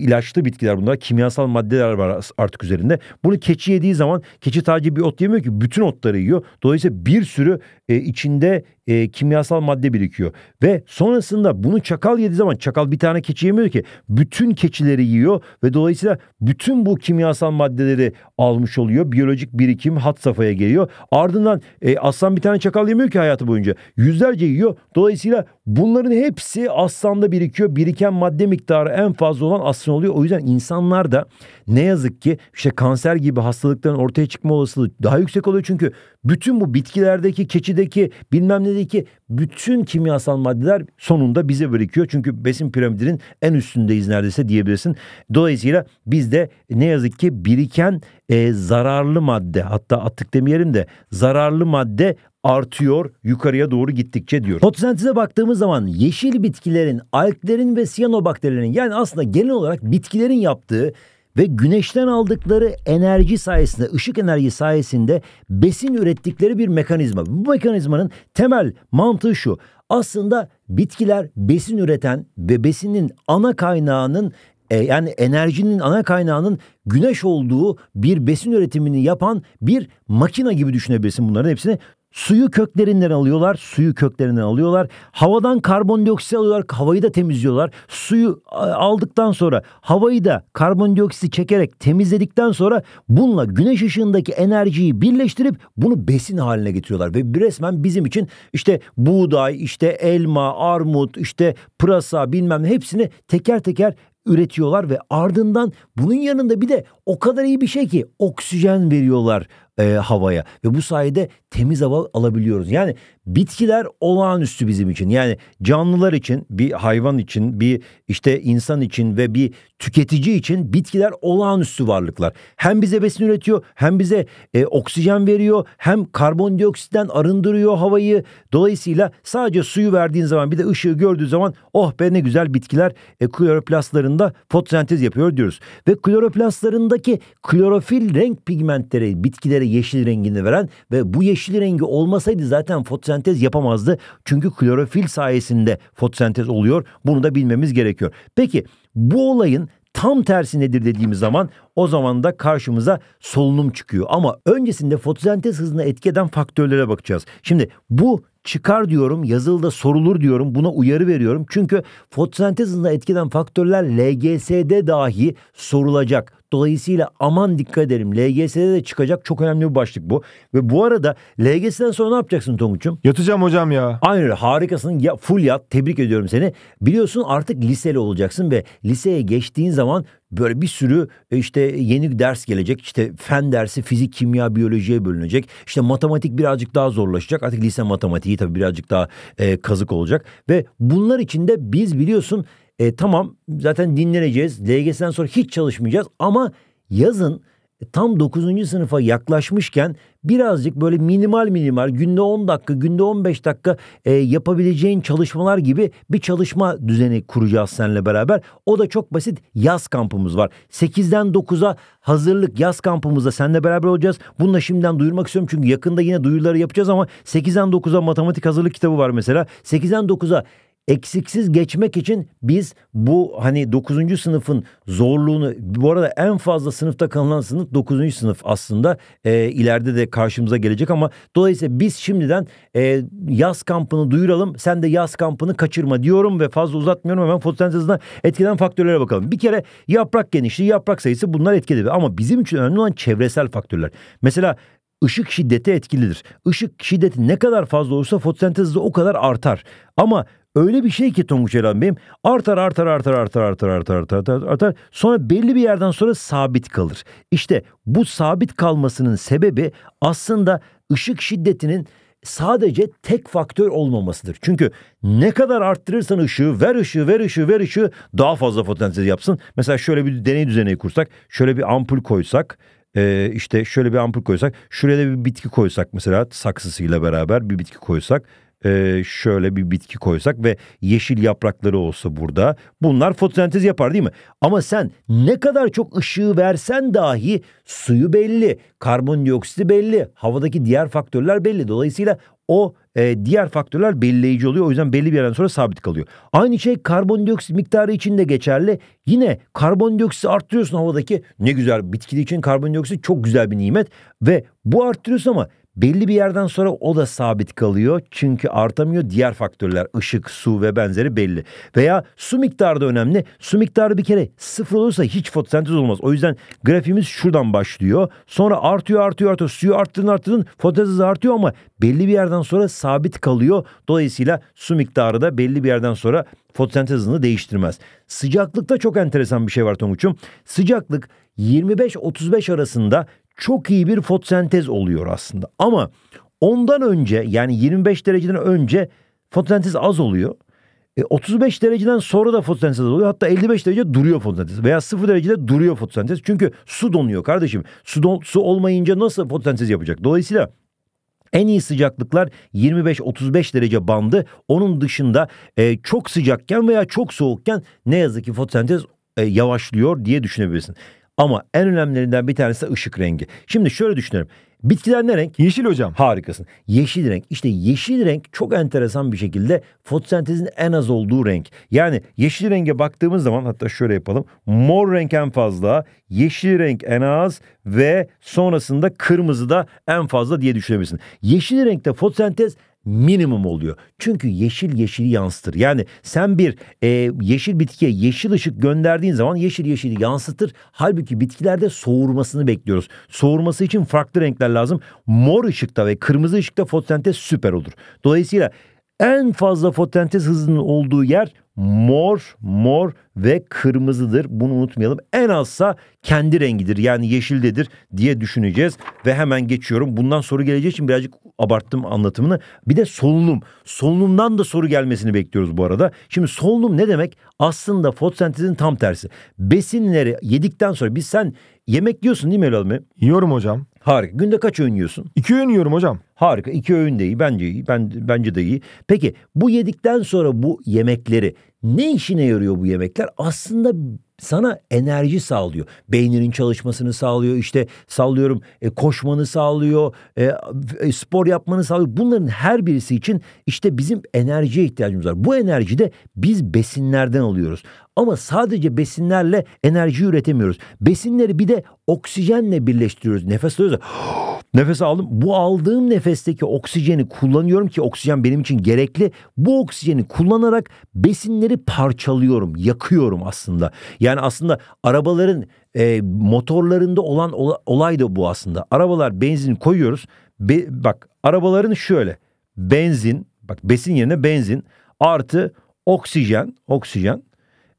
ilaçlı bitkiler bunlar kimyasal maddeler var artık üzerinde. Bunu keçi yediği zaman keçi sadece bir ot yemiyor ki bütün otları yiyor. Dolayısıyla bir sürü e, içinde e, kimyasal madde birikiyor. Ve sonrasında bunu çakal yediği zaman çakal bir tane keçi yemiyor ki. Bütün keçileri yiyor ve dolayısıyla bütün bu kimyasal maddeleri almış oluyor. Biyolojik birikim hat safhaya geliyor. Ardından e, aslan bir tane çakal yemiyor ki hayatı boyunca. Yüzlerce yiyor. Dolayısıyla bunların hepsi aslanda birikiyor. Biriken madde miktarı en fazla olan aslan oluyor. O yüzden insanlar da ne yazık ki işte kanser gibi hastalıkların ortaya çıkma olasılığı daha yüksek oluyor. Çünkü bütün bu bitkilerdeki, keçideki, bilmem nedeki bütün kimyasal maddeler sonunda bize birikiyor. Çünkü besin piramidinin en üstündeyiz neredeyse diyebilirsin. Dolayısıyla biz de ne yazık ki biriken e, zararlı madde hatta attık demeyelim de zararlı madde artıyor yukarıya doğru gittikçe diyor. Fotosenteze baktığımız zaman yeşil bitkilerin, alklerin ve siyanobakterilerin yani aslında genel olarak bitkilerin yaptığı ve güneşten aldıkları enerji sayesinde, ışık enerji sayesinde besin ürettikleri bir mekanizma. Bu mekanizmanın temel mantığı şu. Aslında bitkiler besin üreten ve besinin ana kaynağının e, yani enerjinin ana kaynağının güneş olduğu bir besin üretimini yapan bir makina gibi düşünebilirsin bunların hepsini. Suyu köklerinden alıyorlar, suyu köklerinden alıyorlar. Havadan karbondioksit alıyorlar, havayı da temizliyorlar. Suyu aldıktan sonra havayı da karbondioksiti çekerek temizledikten sonra bununla güneş ışığındaki enerjiyi birleştirip bunu besin haline getiriyorlar. Ve resmen bizim için işte buğday, işte elma, armut, işte pırasa bilmem ne hepsini teker teker üretiyorlar ve ardından bunun yanında bir de o kadar iyi bir şey ki oksijen veriyorlar e, havaya ve bu sayede temiz hava alabiliyoruz. Yani Bitkiler olağanüstü bizim için. Yani canlılar için, bir hayvan için, bir işte insan için ve bir tüketici için bitkiler olağanüstü varlıklar. Hem bize besin üretiyor, hem bize e, oksijen veriyor, hem karbondioksitten arındırıyor havayı. Dolayısıyla sadece suyu verdiğin zaman bir de ışığı gördüğü zaman oh be ne güzel bitkiler e, kloroplastlarında fotosentez yapıyor diyoruz. Ve kloroplastlarındaki klorofil renk pigmentleri bitkilere yeşil rengini veren ve bu yeşil rengi olmasaydı zaten fotosentez fotosentez yapamazdı. Çünkü klorofil sayesinde fotosentez oluyor. Bunu da bilmemiz gerekiyor. Peki bu olayın tam tersi nedir dediğimiz zaman o zaman da karşımıza solunum çıkıyor. Ama öncesinde fotosentez hızına etki eden faktörlere bakacağız. Şimdi bu çıkar diyorum yazılıda sorulur diyorum buna uyarı veriyorum. Çünkü fotosentez hızına etkilen faktörler LGS'de dahi sorulacak. Dolayısıyla aman dikkat edelim. LGS'de de çıkacak çok önemli bir başlık bu. Ve bu arada LGS'den sonra ne yapacaksın Tonguç'um? Yatacağım hocam ya. Aynen öyle harikasın. Ya, full yat. Tebrik ediyorum seni. Biliyorsun artık liseli olacaksın ve liseye geçtiğin zaman böyle bir sürü e, işte yeni ders gelecek. İşte fen dersi fizik, kimya, biyolojiye bölünecek. İşte matematik birazcık daha zorlaşacak. Artık lise matematiği tabii birazcık daha e, kazık olacak. Ve bunlar içinde biz biliyorsun e, tamam zaten dinleneceğiz. LGS'den sonra hiç çalışmayacağız ama yazın e, tam 9. sınıfa yaklaşmışken birazcık böyle minimal minimal günde 10 dakika, günde 15 dakika e, yapabileceğin çalışmalar gibi bir çalışma düzeni kuracağız seninle beraber. O da çok basit yaz kampımız var. 8'den 9'a hazırlık yaz kampımızda seninle beraber olacağız. Bunu da şimdiden duyurmak istiyorum çünkü yakında yine duyuruları yapacağız ama 8'den 9'a matematik hazırlık kitabı var mesela. 8'den 9'a eksiksiz geçmek için biz bu hani 9. sınıfın zorluğunu bu arada en fazla sınıfta kalınan sınıf 9. sınıf aslında e, ileride de karşımıza gelecek ama dolayısıyla biz şimdiden e, yaz kampını duyuralım sen de yaz kampını kaçırma diyorum ve fazla uzatmıyorum hemen fotosentezine hızına etkilen faktörlere bakalım. Bir kere yaprak genişliği yaprak sayısı bunlar etkili ama bizim için önemli olan çevresel faktörler. Mesela ışık şiddeti etkilidir. Işık şiddeti ne kadar fazla olursa fotosentez hızı o kadar artar. Ama öyle bir şey ki Tonguç Elan Bey'im artar artar artar artar artar artar artar artar artar sonra belli bir yerden sonra sabit kalır. İşte bu sabit kalmasının sebebi aslında ışık şiddetinin sadece tek faktör olmamasıdır. Çünkü ne kadar arttırırsan ışığı, ver ışığı, ver ışığı, ver ışığı daha fazla potansiyel yapsın. Mesela şöyle bir deney düzeni kursak, şöyle bir ampul koysak, e, işte şöyle bir ampul koysak, şuraya da bir bitki koysak mesela saksısıyla beraber bir bitki koysak e, şöyle bir bitki koysak ve yeşil yaprakları olsa burada bunlar fotosentez yapar değil mi? Ama sen ne kadar çok ışığı versen dahi suyu belli, karbondioksiti belli, havadaki diğer faktörler belli. Dolayısıyla o e, diğer faktörler belirleyici oluyor. O yüzden belli bir yerden sonra sabit kalıyor. Aynı şey karbondioksit miktarı için de geçerli. Yine karbondioksit arttırıyorsun havadaki. Ne güzel bitkili için karbondioksit çok güzel bir nimet ve bu arttırıyorsun ama Belli bir yerden sonra o da sabit kalıyor. Çünkü artamıyor. Diğer faktörler ışık, su ve benzeri belli. Veya su miktarı da önemli. Su miktarı bir kere sıfır olursa hiç fotosentez olmaz. O yüzden grafiğimiz şuradan başlıyor. Sonra artıyor artıyor artıyor. Suyu arttırın arttırın fotosentez artıyor ama belli bir yerden sonra sabit kalıyor. Dolayısıyla su miktarı da belli bir yerden sonra fotosentez hızını değiştirmez. Sıcaklıkta çok enteresan bir şey var Tonguç'um. Sıcaklık 25-35 arasında çok iyi bir fotosentez oluyor aslında. Ama ondan önce yani 25 dereceden önce fotosentez az oluyor. E, 35 dereceden sonra da fotosentez oluyor. Hatta 55 derece duruyor fotosentez. Veya 0 derecede duruyor fotosentez. Çünkü su donuyor kardeşim. Su, don, su olmayınca nasıl fotosentez yapacak? Dolayısıyla en iyi sıcaklıklar 25-35 derece bandı. Onun dışında e, çok sıcakken veya çok soğukken ne yazık ki fotosentez e, yavaşlıyor diye düşünebilirsin. Ama en önemlilerinden bir tanesi de ışık rengi. Şimdi şöyle düşünelim. Bitkiler ne renk? Yeşil hocam. Harikasın. Yeşil renk. İşte yeşil renk çok enteresan bir şekilde fotosentezin en az olduğu renk. Yani yeşil renge baktığımız zaman hatta şöyle yapalım. Mor renk en fazla, yeşil renk en az ve sonrasında kırmızı da en fazla diye düşünebilirsin. Yeşil renkte fotosentez minimum oluyor. Çünkü yeşil yeşili yansıtır. Yani sen bir e, yeşil bitkiye yeşil ışık gönderdiğin zaman yeşil yeşili yansıtır. Halbuki bitkilerde soğurmasını bekliyoruz. Soğurması için farklı renkler lazım. Mor ışıkta ve kırmızı ışıkta fotosentez süper olur. Dolayısıyla en fazla fotosentez hızının olduğu yer mor, mor ve kırmızıdır. Bunu unutmayalım. En azsa kendi rengidir. Yani yeşildedir diye düşüneceğiz. Ve hemen geçiyorum. Bundan soru geleceği için birazcık abarttım anlatımını. Bir de solunum. Solunumdan da soru gelmesini bekliyoruz bu arada. Şimdi solunum ne demek? Aslında fotosentezin tam tersi. Besinleri yedikten sonra biz sen yemek yiyorsun değil mi evladım? Yiyorum hocam. Harika. Günde kaç öğün yiyorsun? İki öğün yiyorum hocam. Harika. İki öğün de iyi. Bence iyi. Ben, bence de iyi. Peki bu yedikten sonra bu yemekleri ne işine yarıyor bu yemekler? Aslında sana enerji sağlıyor. Beyninin çalışmasını sağlıyor. İşte sallıyorum e, koşmanı sağlıyor. E, e, spor yapmanı sağlıyor. Bunların her birisi için işte bizim enerjiye ihtiyacımız var. Bu enerji de biz besinlerden alıyoruz. Ama sadece besinlerle enerji üretemiyoruz. Besinleri bir de oksijenle birleştiriyoruz. Nefes alıyoruz. [gasps] Nefes aldım. Bu aldığım nefesteki oksijeni kullanıyorum ki oksijen benim için gerekli. Bu oksijeni kullanarak besinleri parçalıyorum, yakıyorum aslında. Yani yani aslında arabaların e, motorlarında olan olay da bu aslında. Arabalar benzin koyuyoruz. Be, bak arabaların şöyle benzin bak besin yerine benzin artı oksijen oksijen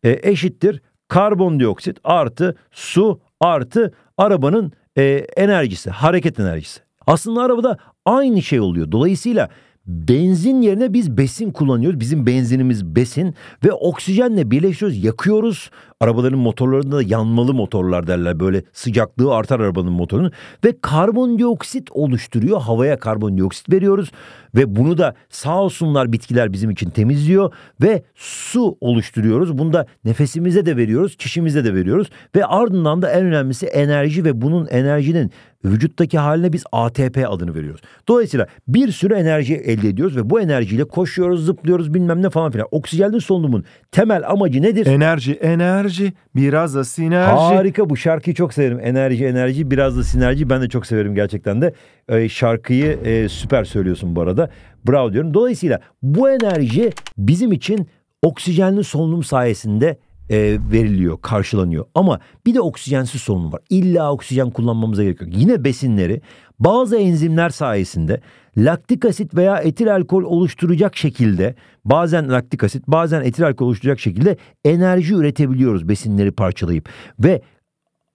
e, eşittir karbondioksit artı su artı arabanın e, enerjisi hareket enerjisi. Aslında arabada aynı şey oluyor. Dolayısıyla benzin yerine biz besin kullanıyoruz. Bizim benzinimiz besin ve oksijenle birleşiyoruz, yakıyoruz. Arabaların motorlarında da yanmalı motorlar derler. Böyle sıcaklığı artar arabanın motorunun. Ve karbondioksit oluşturuyor. Havaya karbondioksit veriyoruz. Ve bunu da sağ olsunlar bitkiler bizim için temizliyor. Ve su oluşturuyoruz. Bunu da nefesimize de veriyoruz. Çişimize de veriyoruz. Ve ardından da en önemlisi enerji ve bunun enerjinin vücuttaki haline biz ATP adını veriyoruz. Dolayısıyla bir sürü enerji elde ediyoruz ve bu enerjiyle koşuyoruz, zıplıyoruz bilmem ne falan filan. Oksijenli solunumun temel amacı nedir? Enerji, enerji enerji, biraz da sinerji. Harika bu şarkıyı çok severim. Enerji, enerji, biraz da sinerji. Ben de çok severim gerçekten de. E, şarkıyı e, süper söylüyorsun bu arada. Bravo diyorum. Dolayısıyla bu enerji bizim için oksijenli solunum sayesinde e, veriliyor, karşılanıyor. Ama bir de oksijensiz solunum var. İlla oksijen kullanmamıza gerek yok. Yine besinleri bazı enzimler sayesinde laktik asit veya etil alkol oluşturacak şekilde bazen laktik asit bazen etil alkol oluşturacak şekilde enerji üretebiliyoruz besinleri parçalayıp ve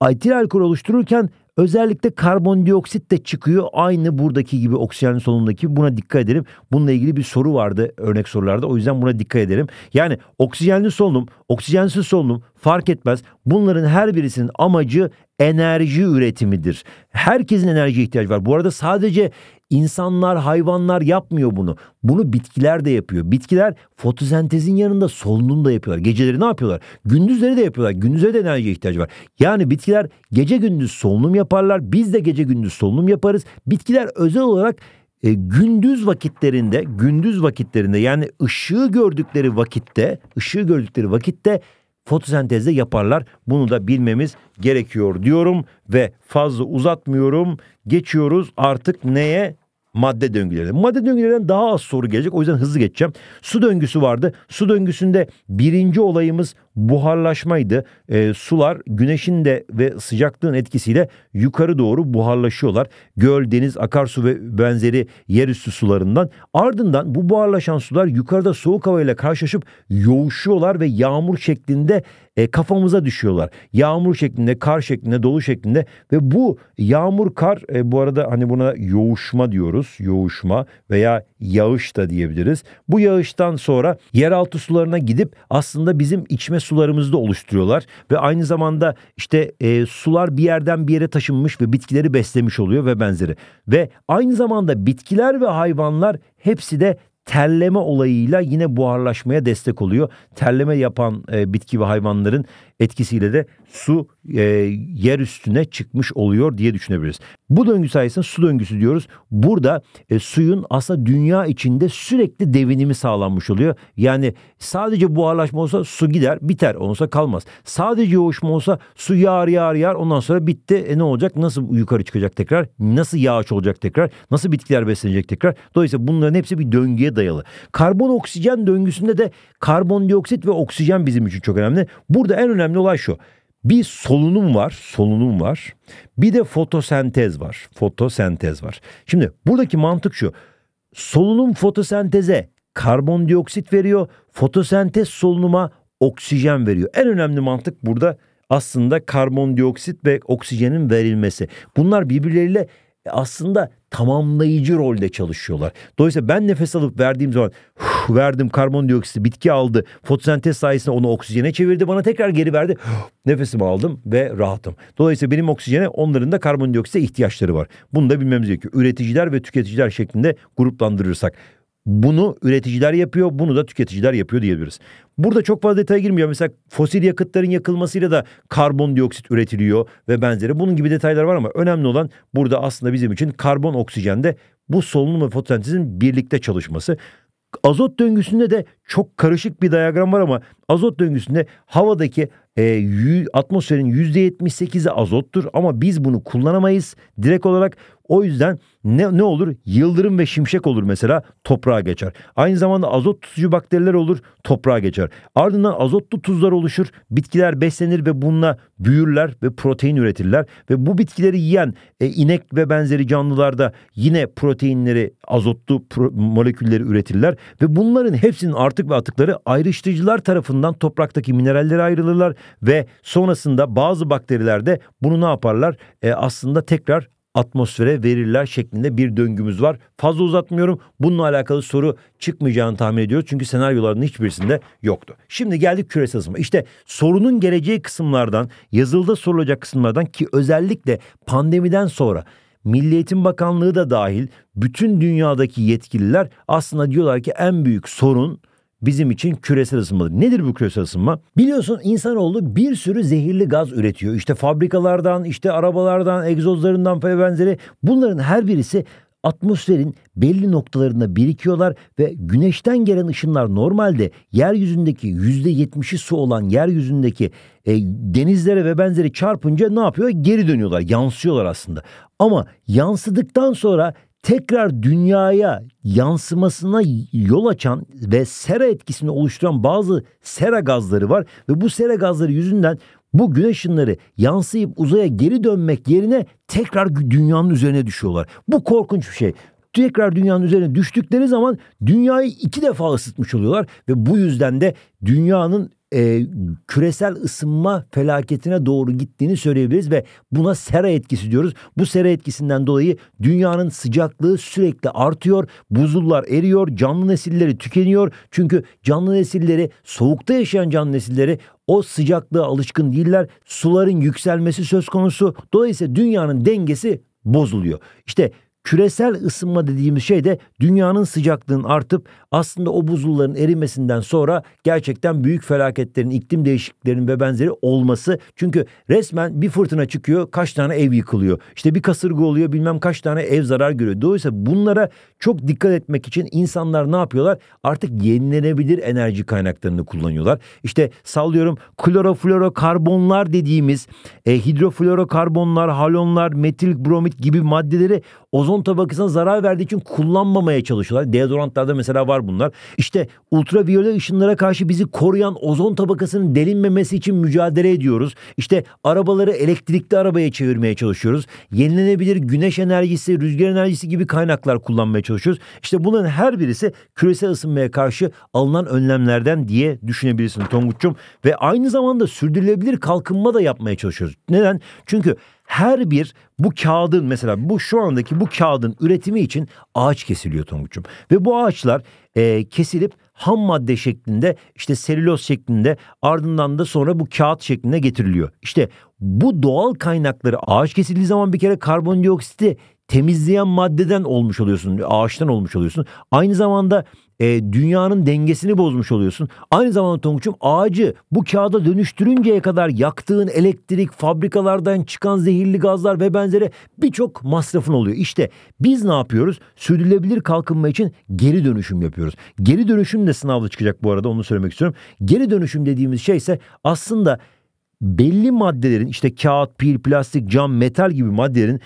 etil alkol oluştururken Özellikle karbondioksit de çıkıyor. Aynı buradaki gibi oksijen solundaki buna dikkat edelim. Bununla ilgili bir soru vardı örnek sorularda. O yüzden buna dikkat edelim. Yani oksijenli solunum, oksijensiz solunum fark etmez. Bunların her birisinin amacı enerji üretimidir. Herkesin enerji ihtiyacı var. Bu arada sadece İnsanlar, hayvanlar yapmıyor bunu. Bunu bitkiler de yapıyor. Bitkiler fotosentezin yanında solunum da yapıyorlar. Geceleri ne yapıyorlar? Gündüzleri de yapıyorlar. Gündüze de enerji ihtiyacı var. Yani bitkiler gece gündüz solunum yaparlar. Biz de gece gündüz solunum yaparız. Bitkiler özel olarak e, gündüz vakitlerinde, gündüz vakitlerinde yani ışığı gördükleri vakitte, ışığı gördükleri vakitte fotosentezde yaparlar. Bunu da bilmemiz gerekiyor diyorum ve fazla uzatmıyorum. Geçiyoruz artık neye? madde döngülerine. Madde döngülerinden daha az soru gelecek. O yüzden hızlı geçeceğim. Su döngüsü vardı. Su döngüsünde birinci olayımız buharlaşmaydı. E, sular güneşin de ve sıcaklığın etkisiyle yukarı doğru buharlaşıyorlar. Göl, deniz, akarsu ve benzeri yerüstü sularından. Ardından bu buharlaşan sular yukarıda soğuk havayla karşılaşıp yoğuşuyorlar ve yağmur şeklinde e, kafamıza düşüyorlar. Yağmur şeklinde, kar şeklinde, dolu şeklinde ve bu yağmur, kar e, bu arada hani buna yoğuşma diyoruz. Yoğuşma veya yağış da diyebiliriz. Bu yağıştan sonra yeraltı sularına gidip aslında bizim içme besleme sularımızda oluşturuyorlar ve aynı zamanda işte e, sular bir yerden bir yere taşınmış ve bitkileri beslemiş oluyor ve benzeri. Ve aynı zamanda bitkiler ve hayvanlar hepsi de terleme olayıyla yine buharlaşmaya destek oluyor. Terleme yapan e, bitki ve hayvanların etkisiyle de su e, yer üstüne çıkmış oluyor diye düşünebiliriz. Bu döngü sayesinde su döngüsü diyoruz. Burada e, suyun aslında dünya içinde sürekli devinimi sağlanmış oluyor. Yani sadece buharlaşma olsa su gider biter onunsa kalmaz. Sadece yoğuşma olsa su yağar yağar yağar ondan sonra bitti. E ne olacak? Nasıl yukarı çıkacak tekrar? Nasıl yağış olacak tekrar? Nasıl bitkiler beslenecek tekrar? Dolayısıyla bunların hepsi bir döngüye dayalı. Karbon oksijen döngüsünde de karbondioksit ve oksijen bizim için çok önemli. Burada en önemli önemli olay şu. Bir solunum var, solunum var. Bir de fotosentez var, fotosentez var. Şimdi buradaki mantık şu. Solunum fotosenteze karbondioksit veriyor. Fotosentez solunuma oksijen veriyor. En önemli mantık burada aslında karbondioksit ve oksijenin verilmesi. Bunlar birbirleriyle e, aslında tamamlayıcı rolde çalışıyorlar. Dolayısıyla ben nefes alıp verdiğim zaman verdim karbondioksiti bitki aldı. Fotosentez sayesinde onu oksijene çevirdi. Bana tekrar geri verdi. [gasps] nefesimi aldım ve rahatım. Dolayısıyla benim oksijene onların da karbondioksite ihtiyaçları var. Bunu da bilmemiz gerekiyor. Üreticiler ve tüketiciler şeklinde gruplandırırsak. Bunu üreticiler yapıyor, bunu da tüketiciler yapıyor diyebiliriz. Burada çok fazla detaya girmiyor. Mesela fosil yakıtların yakılmasıyla da karbondioksit üretiliyor ve benzeri. Bunun gibi detaylar var ama önemli olan burada aslında bizim için karbon oksijende bu solunum ve fotosentezin birlikte çalışması. Azot döngüsünde de çok karışık bir diyagram var ama azot döngüsünde havadaki e, atmosferin %78'i azottur ama biz bunu kullanamayız. Direkt olarak o yüzden ne, ne olur? Yıldırım ve şimşek olur mesela toprağa geçer. Aynı zamanda azot tutucu bakteriler olur toprağa geçer. Ardından azotlu tuzlar oluşur. Bitkiler beslenir ve bununla büyürler ve protein üretirler. Ve bu bitkileri yiyen e, inek ve benzeri canlılarda yine proteinleri azotlu pro molekülleri üretirler. Ve bunların hepsinin artık ve atıkları ayrıştırıcılar tarafından topraktaki minerallere ayrılırlar. Ve sonrasında bazı bakterilerde bunu ne yaparlar? E, aslında tekrar atmosfere verirler şeklinde bir döngümüz var. Fazla uzatmıyorum. Bununla alakalı soru çıkmayacağını tahmin ediyoruz. Çünkü senaryoların hiçbirisinde yoktu. Şimdi geldik küresel ısınma. İşte sorunun geleceği kısımlardan, yazılıda sorulacak kısımlardan ki özellikle pandemiden sonra Milli Eğitim Bakanlığı da dahil bütün dünyadaki yetkililer aslında diyorlar ki en büyük sorun bizim için küresel ısınmadır. Nedir bu küresel ısınma? Biliyorsun insanoğlu bir sürü zehirli gaz üretiyor. İşte fabrikalardan, işte arabalardan, egzozlarından ve benzeri. Bunların her birisi atmosferin belli noktalarında birikiyorlar ve güneşten gelen ışınlar normalde yeryüzündeki yüzde yetmişi su olan yeryüzündeki e, denizlere ve benzeri çarpınca ne yapıyor? Geri dönüyorlar, yansıyorlar aslında. Ama yansıdıktan sonra tekrar dünyaya yansımasına yol açan ve sera etkisini oluşturan bazı sera gazları var ve bu sera gazları yüzünden bu güneş ışınları yansıyıp uzaya geri dönmek yerine tekrar dünyanın üzerine düşüyorlar. Bu korkunç bir şey. Tekrar dünyanın üzerine düştükleri zaman dünyayı iki defa ısıtmış oluyorlar ve bu yüzden de dünyanın e, küresel ısınma felaketine doğru gittiğini söyleyebiliriz ve buna sera etkisi diyoruz. Bu sera etkisinden dolayı dünyanın sıcaklığı sürekli artıyor. Buzullar eriyor, canlı nesilleri tükeniyor. Çünkü canlı nesilleri soğukta yaşayan canlı nesilleri o sıcaklığa alışkın değiller. Suların yükselmesi söz konusu. Dolayısıyla dünyanın dengesi bozuluyor. İşte Küresel ısınma dediğimiz şey de dünyanın sıcaklığının artıp aslında o buzulların erimesinden sonra gerçekten büyük felaketlerin, iklim değişikliklerinin ve benzeri olması. Çünkü resmen bir fırtına çıkıyor, kaç tane ev yıkılıyor. İşte bir kasırga oluyor, bilmem kaç tane ev zarar görüyor. Dolayısıyla bunlara çok dikkat etmek için insanlar ne yapıyorlar? Artık yenilenebilir enerji kaynaklarını kullanıyorlar. İşte sallıyorum kloroflorokarbonlar dediğimiz e, hidroflorokarbonlar, halonlar, metil bromit gibi maddeleri ozon tabakasına zarar verdiği için kullanmamaya çalışıyorlar. Deodorantlarda mesela var bunlar. İşte ultraviyole ışınlara karşı bizi koruyan ozon tabakasının delinmemesi için mücadele ediyoruz. İşte arabaları elektrikli arabaya çevirmeye çalışıyoruz. Yenilenebilir güneş enerjisi, rüzgar enerjisi gibi kaynaklar kullanmaya çalışıyoruz çalışıyoruz. İşte bunların her birisi küresel ısınmaya karşı alınan önlemlerden diye düşünebilirsin Tonguç'cum. Ve aynı zamanda sürdürülebilir kalkınma da yapmaya çalışıyoruz. Neden? Çünkü her bir bu kağıdın mesela bu şu andaki bu kağıdın üretimi için ağaç kesiliyor Tonguç'um. Ve bu ağaçlar e, kesilip ham madde şeklinde işte selüloz şeklinde ardından da sonra bu kağıt şeklinde getiriliyor. İşte bu doğal kaynakları ağaç kesildiği zaman bir kere karbondioksiti temizleyen maddeden olmuş oluyorsun. Ağaçtan olmuş oluyorsun. Aynı zamanda e, dünyanın dengesini bozmuş oluyorsun. Aynı zamanda Tonguç'um ağacı bu kağıda dönüştürünceye kadar yaktığın elektrik, fabrikalardan çıkan zehirli gazlar ve benzeri birçok masrafın oluyor. İşte biz ne yapıyoruz? Sürdürülebilir kalkınma için geri dönüşüm yapıyoruz. Geri dönüşüm de sınavda çıkacak bu arada onu söylemek istiyorum. Geri dönüşüm dediğimiz şey ise aslında belli maddelerin işte kağıt, pil, plastik, cam, metal gibi maddelerin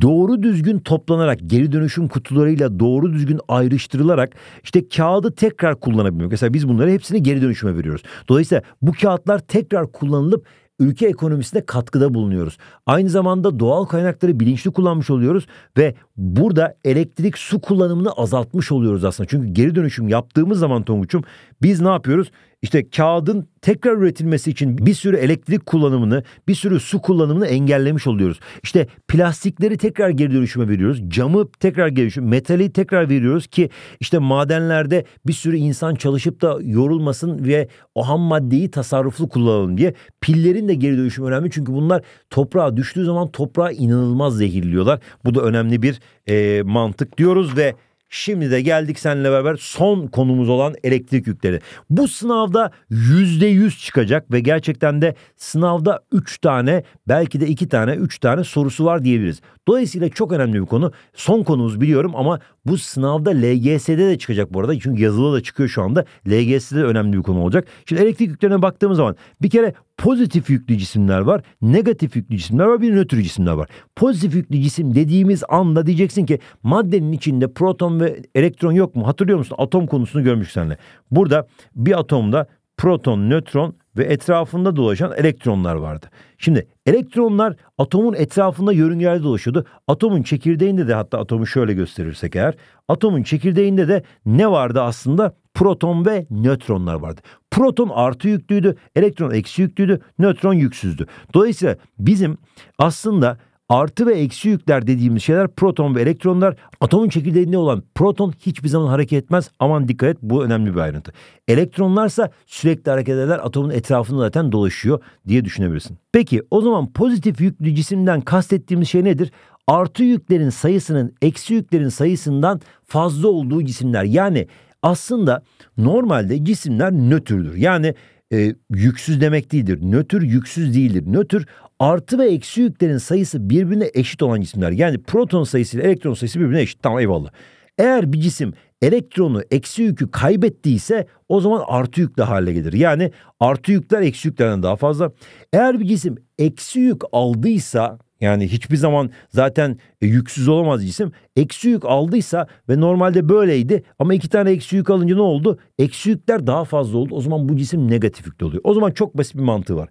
doğru düzgün toplanarak geri dönüşüm kutularıyla doğru düzgün ayrıştırılarak işte kağıdı tekrar kullanabilmek. Mesela biz bunları hepsini geri dönüşüme veriyoruz. Dolayısıyla bu kağıtlar tekrar kullanılıp ülke ekonomisine katkıda bulunuyoruz. Aynı zamanda doğal kaynakları bilinçli kullanmış oluyoruz ve burada elektrik su kullanımını azaltmış oluyoruz aslında. Çünkü geri dönüşüm yaptığımız zaman Tonguç'um biz ne yapıyoruz? İşte kağıdın tekrar üretilmesi için bir sürü elektrik kullanımını, bir sürü su kullanımını engellemiş oluyoruz. İşte plastikleri tekrar geri dönüşüme veriyoruz. Camı tekrar geri dönüşüme, metali tekrar veriyoruz ki işte madenlerde bir sürü insan çalışıp da yorulmasın ve o ham maddeyi tasarruflu kullanalım diye. Pillerin de geri dönüşümü önemli çünkü bunlar toprağa düştüğü zaman toprağı inanılmaz zehirliyorlar. Bu da önemli bir e, mantık diyoruz ve Şimdi de geldik seninle beraber son konumuz olan elektrik yükleri. Bu sınavda %100 çıkacak ve gerçekten de sınavda 3 tane belki de 2 tane 3 tane sorusu var diyebiliriz. Dolayısıyla çok önemli bir konu. Son konumuz biliyorum ama bu sınavda LGS'de de çıkacak bu arada. Çünkü yazılı da çıkıyor şu anda. LGS'de de önemli bir konu olacak. Şimdi elektrik yüklerine baktığımız zaman bir kere pozitif yüklü cisimler var. Negatif yüklü cisimler var. Bir nötr cisimler var. Pozitif yüklü cisim dediğimiz anda diyeceksin ki maddenin içinde proton ve elektron yok mu? Hatırlıyor musun? Atom konusunu görmüş seninle. Burada bir atomda proton, nötron ve etrafında dolaşan elektronlar vardı. Şimdi elektronlar atomun etrafında yörüngelerde dolaşıyordu. Atomun çekirdeğinde de hatta atomu şöyle gösterirsek eğer atomun çekirdeğinde de ne vardı aslında? Proton ve nötronlar vardı. Proton artı yüklüydü, elektron eksi yüklüydü, nötron yüksüzdü. Dolayısıyla bizim aslında Artı ve eksi yükler dediğimiz şeyler proton ve elektronlar. Atomun çekirdeğinde olan proton hiçbir zaman hareket etmez. Aman dikkat et bu önemli bir ayrıntı. Elektronlarsa sürekli hareket ederler. Atomun etrafında zaten dolaşıyor diye düşünebilirsin. Peki o zaman pozitif yüklü cisimden kastettiğimiz şey nedir? Artı yüklerin sayısının eksi yüklerin sayısından fazla olduğu cisimler. Yani aslında normalde cisimler nötrdür. Yani e, yüksüz demek değildir. Nötr yüksüz değildir. Nötr Artı ve eksi yüklerin sayısı birbirine eşit olan cisimler. Yani proton sayısı ile elektron sayısı birbirine eşit. Tamam eyvallah. Eğer bir cisim elektronu eksi yükü kaybettiyse o zaman artı yüklü hale gelir. Yani artı yükler eksi yüklerden daha fazla. Eğer bir cisim eksi yük aldıysa yani hiçbir zaman zaten e, yüksüz olamaz cisim. Eksi yük aldıysa ve normalde böyleydi ama iki tane eksi yük alınca ne oldu? Eksi yükler daha fazla oldu. O zaman bu cisim negatif yüklü oluyor. O zaman çok basit bir mantığı var.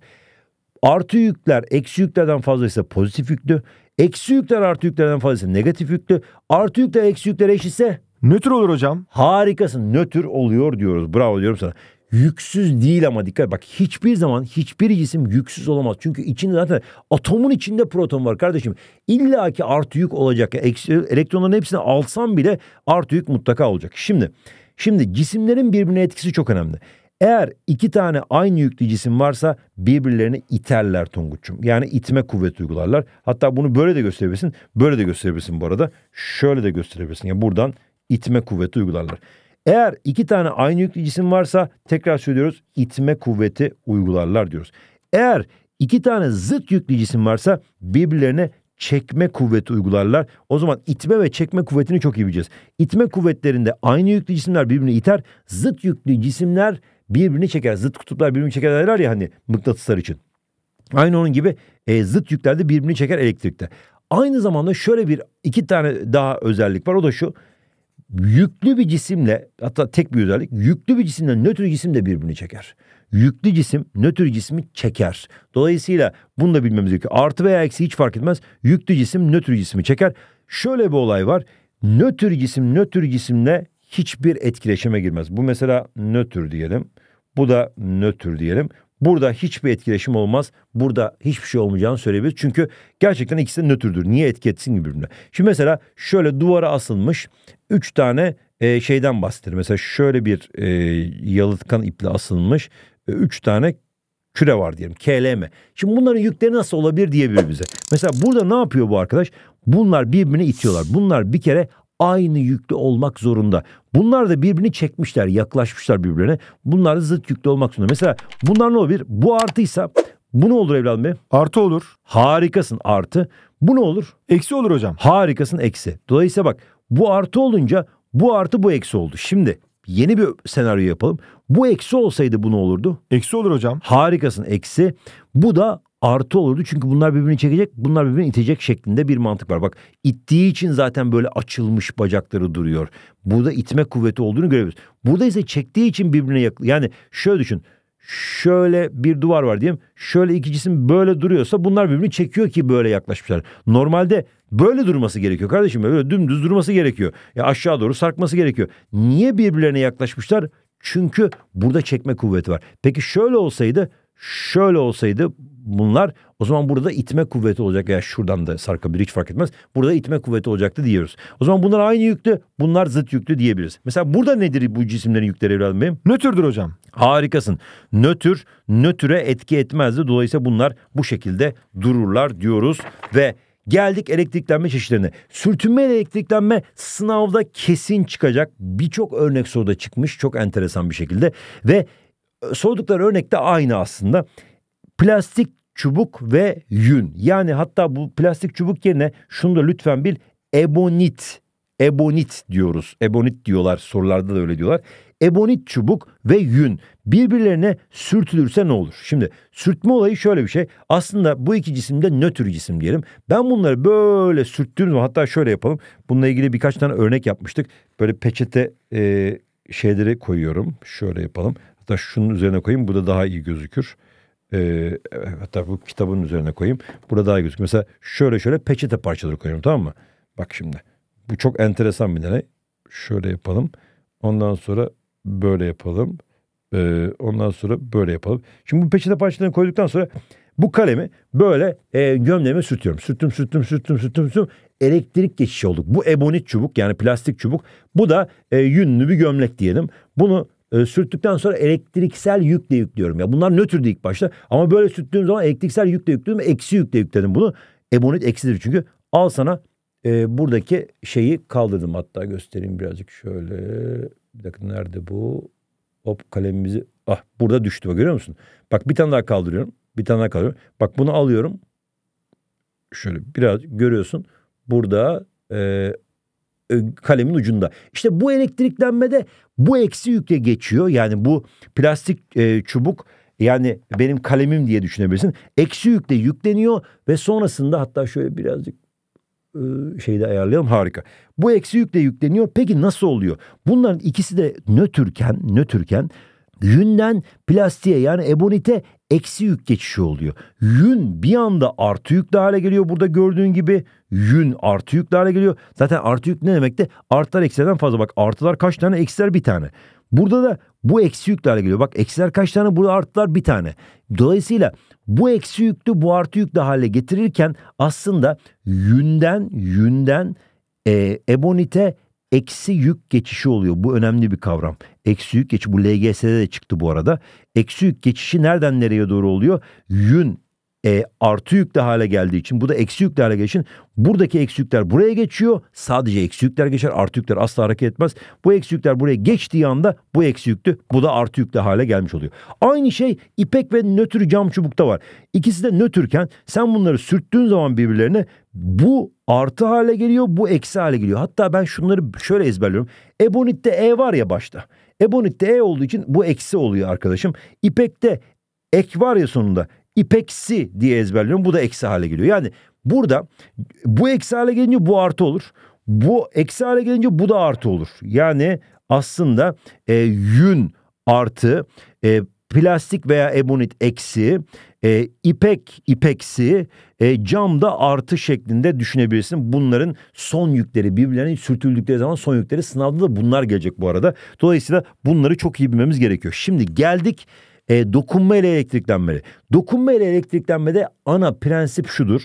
Artı yükler eksi yüklerden fazlaysa pozitif yüklü. Eksi yükler artı yüklerden fazlaysa negatif yüklü. Artı yükler eksi yükler eşitse Nötr olur hocam. Harikasın. Nötr oluyor diyoruz. Bravo diyorum sana. Yüksüz değil ama dikkat bak hiçbir zaman hiçbir cisim yüksüz olamaz. Çünkü içinde zaten atomun içinde proton var kardeşim. İlla ki artı yük olacak. Yani elektronların hepsini alsam bile artı yük mutlaka olacak. Şimdi şimdi cisimlerin birbirine etkisi çok önemli. Eğer iki tane aynı yüklü cisim varsa birbirlerini iterler Tonguç'um. Yani itme kuvveti uygularlar. Hatta bunu böyle de gösterebilirsin. Böyle de gösterebilirsin bu arada. Şöyle de gösterebilirsin. Yani buradan itme kuvveti uygularlar. Eğer iki tane aynı yüklü cisim varsa tekrar söylüyoruz itme kuvveti uygularlar diyoruz. Eğer iki tane zıt yüklü cisim varsa birbirlerine çekme kuvveti uygularlar. O zaman itme ve çekme kuvvetini çok iyi bileceğiz. İtme kuvvetlerinde aynı yüklü cisimler birbirini iter. Zıt yüklü cisimler birbirini çeker. Zıt kutuplar birbirini çeker derler ya hani mıknatıslar için. Aynı onun gibi e, zıt yükler de birbirini çeker elektrikte. Aynı zamanda şöyle bir iki tane daha özellik var. O da şu. Yüklü bir cisimle hatta tek bir özellik. Yüklü bir cisimle nötr cisim de birbirini çeker. Yüklü cisim nötr cismi çeker. Dolayısıyla bunu da bilmemiz gerekiyor. Artı veya eksi hiç fark etmez. Yüklü cisim nötr cismi çeker. Şöyle bir olay var. Nötr cisim nötr cisimle hiçbir etkileşime girmez. Bu mesela nötr diyelim. Bu da nötr diyelim. Burada hiçbir etkileşim olmaz. Burada hiçbir şey olmayacağını söyleyebiliriz. Çünkü gerçekten ikisi de nötrdür. Niye etki etsin ki birbirine? Şimdi mesela şöyle duvara asılmış üç tane e, şeyden bahsedilir. Mesela şöyle bir e, yalıtkan iple asılmış e, üç tane küre var diyelim. KLM. Şimdi bunların yükleri nasıl olabilir diyebilir bize. Mesela burada ne yapıyor bu arkadaş? Bunlar birbirini itiyorlar. Bunlar bir kere aynı yüklü olmak zorunda. Bunlar da birbirini çekmişler, yaklaşmışlar birbirine. Bunlar da zıt yüklü olmak zorunda. Mesela bunlar ne olabilir? Bu artıysa bu ne olur evladım be? Artı olur. Harikasın artı. Bu ne olur? Eksi olur hocam. Harikasın eksi. Dolayısıyla bak bu artı olunca bu artı bu eksi oldu. Şimdi yeni bir senaryo yapalım. Bu eksi olsaydı bu ne olurdu? Eksi olur hocam. Harikasın eksi. Bu da artı olurdu. Çünkü bunlar birbirini çekecek, bunlar birbirini itecek şeklinde bir mantık var. Bak ittiği için zaten böyle açılmış bacakları duruyor. Burada itme kuvveti olduğunu görebiliriz. Burada ise çektiği için birbirine yakın. Yani şöyle düşün. Şöyle bir duvar var diyeyim, Şöyle iki cisim böyle duruyorsa bunlar birbirini çekiyor ki böyle yaklaşmışlar. Normalde böyle durması gerekiyor kardeşim. Böyle dümdüz durması gerekiyor. Ya aşağı doğru sarkması gerekiyor. Niye birbirlerine yaklaşmışlar? Çünkü burada çekme kuvveti var. Peki şöyle olsaydı şöyle olsaydı bunlar o zaman burada itme kuvveti olacak ya yani şuradan da sarkabilir hiç fark etmez. Burada itme kuvveti olacaktı diyoruz. O zaman bunlar aynı yüklü bunlar zıt yüklü diyebiliriz. Mesela burada nedir bu cisimlerin yükleri evladım benim? Nötrdür hocam. Harikasın. Nötr nötre etki etmezdi. Dolayısıyla bunlar bu şekilde dururlar diyoruz ve Geldik elektriklenme çeşitlerine. Sürtünme elektriklenme sınavda kesin çıkacak. Birçok örnek soruda çıkmış çok enteresan bir şekilde. Ve sordukları de aynı aslında. Plastik çubuk ve yün. Yani hatta bu plastik çubuk yerine şunu da lütfen bil ebonit. Ebonit diyoruz. Ebonit diyorlar sorularda da öyle diyorlar. Ebonit çubuk ve yün birbirlerine sürtülürse ne olur? Şimdi sürtme olayı şöyle bir şey. Aslında bu iki cisim de nötr cisim diyelim. Ben bunları böyle sürttüğüm zaman hatta şöyle yapalım. Bununla ilgili birkaç tane örnek yapmıştık. Böyle peçete e, şeyleri koyuyorum. Şöyle yapalım. Hatta şunun üzerine koyayım bu da daha iyi gözükür. E, hatta bu kitabın üzerine koyayım. Burada daha iyi gözükür. Mesela şöyle şöyle peçete parçaları koyuyorum tamam mı? Bak şimdi. Bu çok enteresan bir deney. Şöyle yapalım. Ondan sonra böyle yapalım. Ee, ondan sonra böyle yapalım. Şimdi bu peçete parçalarını koyduktan sonra bu kalemi böyle e, gömleğime sürtüyorum. Sürttüm, sürttüm, sürttüm, sürttüm, sürttüm. Elektrik geçişi olduk. Bu ebonit çubuk yani plastik çubuk. Bu da e, yünlü bir gömlek diyelim. Bunu e, sürttükten sonra elektriksel yükle yüklüyorum. Ya bunlar nötrdü ilk başta ama böyle sürttüğüm zaman elektriksel yükle yükledim eksi yükle yükledim bunu. Ebonit eksidir çünkü al sana e, buradaki şeyi kaldırdım hatta göstereyim birazcık şöyle. Bir dakika nerede bu? Hop kalemimizi ah burada düştü bak görüyor musun? Bak bir tane daha kaldırıyorum. Bir tane daha kaldırıyorum. Bak bunu alıyorum. Şöyle biraz görüyorsun. Burada e, e, kalemin ucunda. İşte bu elektriklenmede bu eksi yükle geçiyor. Yani bu plastik e, çubuk yani benim kalemim diye düşünebilirsin. Eksi yükle yükleniyor ve sonrasında hatta şöyle birazcık e, şeyde ayarlayalım harika. Bu eksi yükle yükleniyor. Peki nasıl oluyor? Bunların ikisi de nötrken nötrken yünden plastiğe yani ebonite eksi yük geçişi oluyor. Yün bir anda artı yüklü hale geliyor. Burada gördüğün gibi yün artı yüklü hale geliyor. Zaten artı yük ne demekti? Artlar eksilerden fazla. Bak artılar kaç tane eksiler bir tane. Burada da bu eksi yüklü hale geliyor. Bak eksiler kaç tane burada artılar bir tane. Dolayısıyla bu eksi yüklü bu artı yüklü hale getirirken aslında yünden yünden e, ebonite eksi yük geçişi oluyor. Bu önemli bir kavram. Eksi yük geçişi bu LGS'de de çıktı bu arada. Eksi yük geçişi nereden nereye doğru oluyor? Yün e, artı yüklü hale geldiği için bu da eksi yüklü hale geldiği için buradaki eksi yükler buraya geçiyor. Sadece eksi yükler geçer artı yükler asla hareket etmez. Bu eksi yükler buraya geçtiği anda bu eksi yüklü bu da artı yüklü hale gelmiş oluyor. Aynı şey ipek ve nötr cam çubukta var. İkisi de nötrken sen bunları sürttüğün zaman birbirlerine bu artı hale geliyor bu eksi hale geliyor. Hatta ben şunları şöyle ezberliyorum. Ebonitte E var ya başta. Ebonitte E olduğu için bu eksi oluyor arkadaşım. İpekte ek var ya sonunda ipeksi diye ezberliyorum. Bu da eksi hale geliyor. Yani burada bu eksi hale gelince bu artı olur. Bu eksi hale gelince bu da artı olur. Yani aslında e, yün artı e, plastik veya ebonit eksi, e, ipek ipeksi, e, cam da artı şeklinde düşünebilirsin. Bunların son yükleri birbirlerine sürtüldükleri zaman son yükleri sınavda da bunlar gelecek bu arada. Dolayısıyla bunları çok iyi bilmemiz gerekiyor. Şimdi geldik e, dokunma ile elektriklenme. Dokunma ile elektriklenmede ana prensip şudur.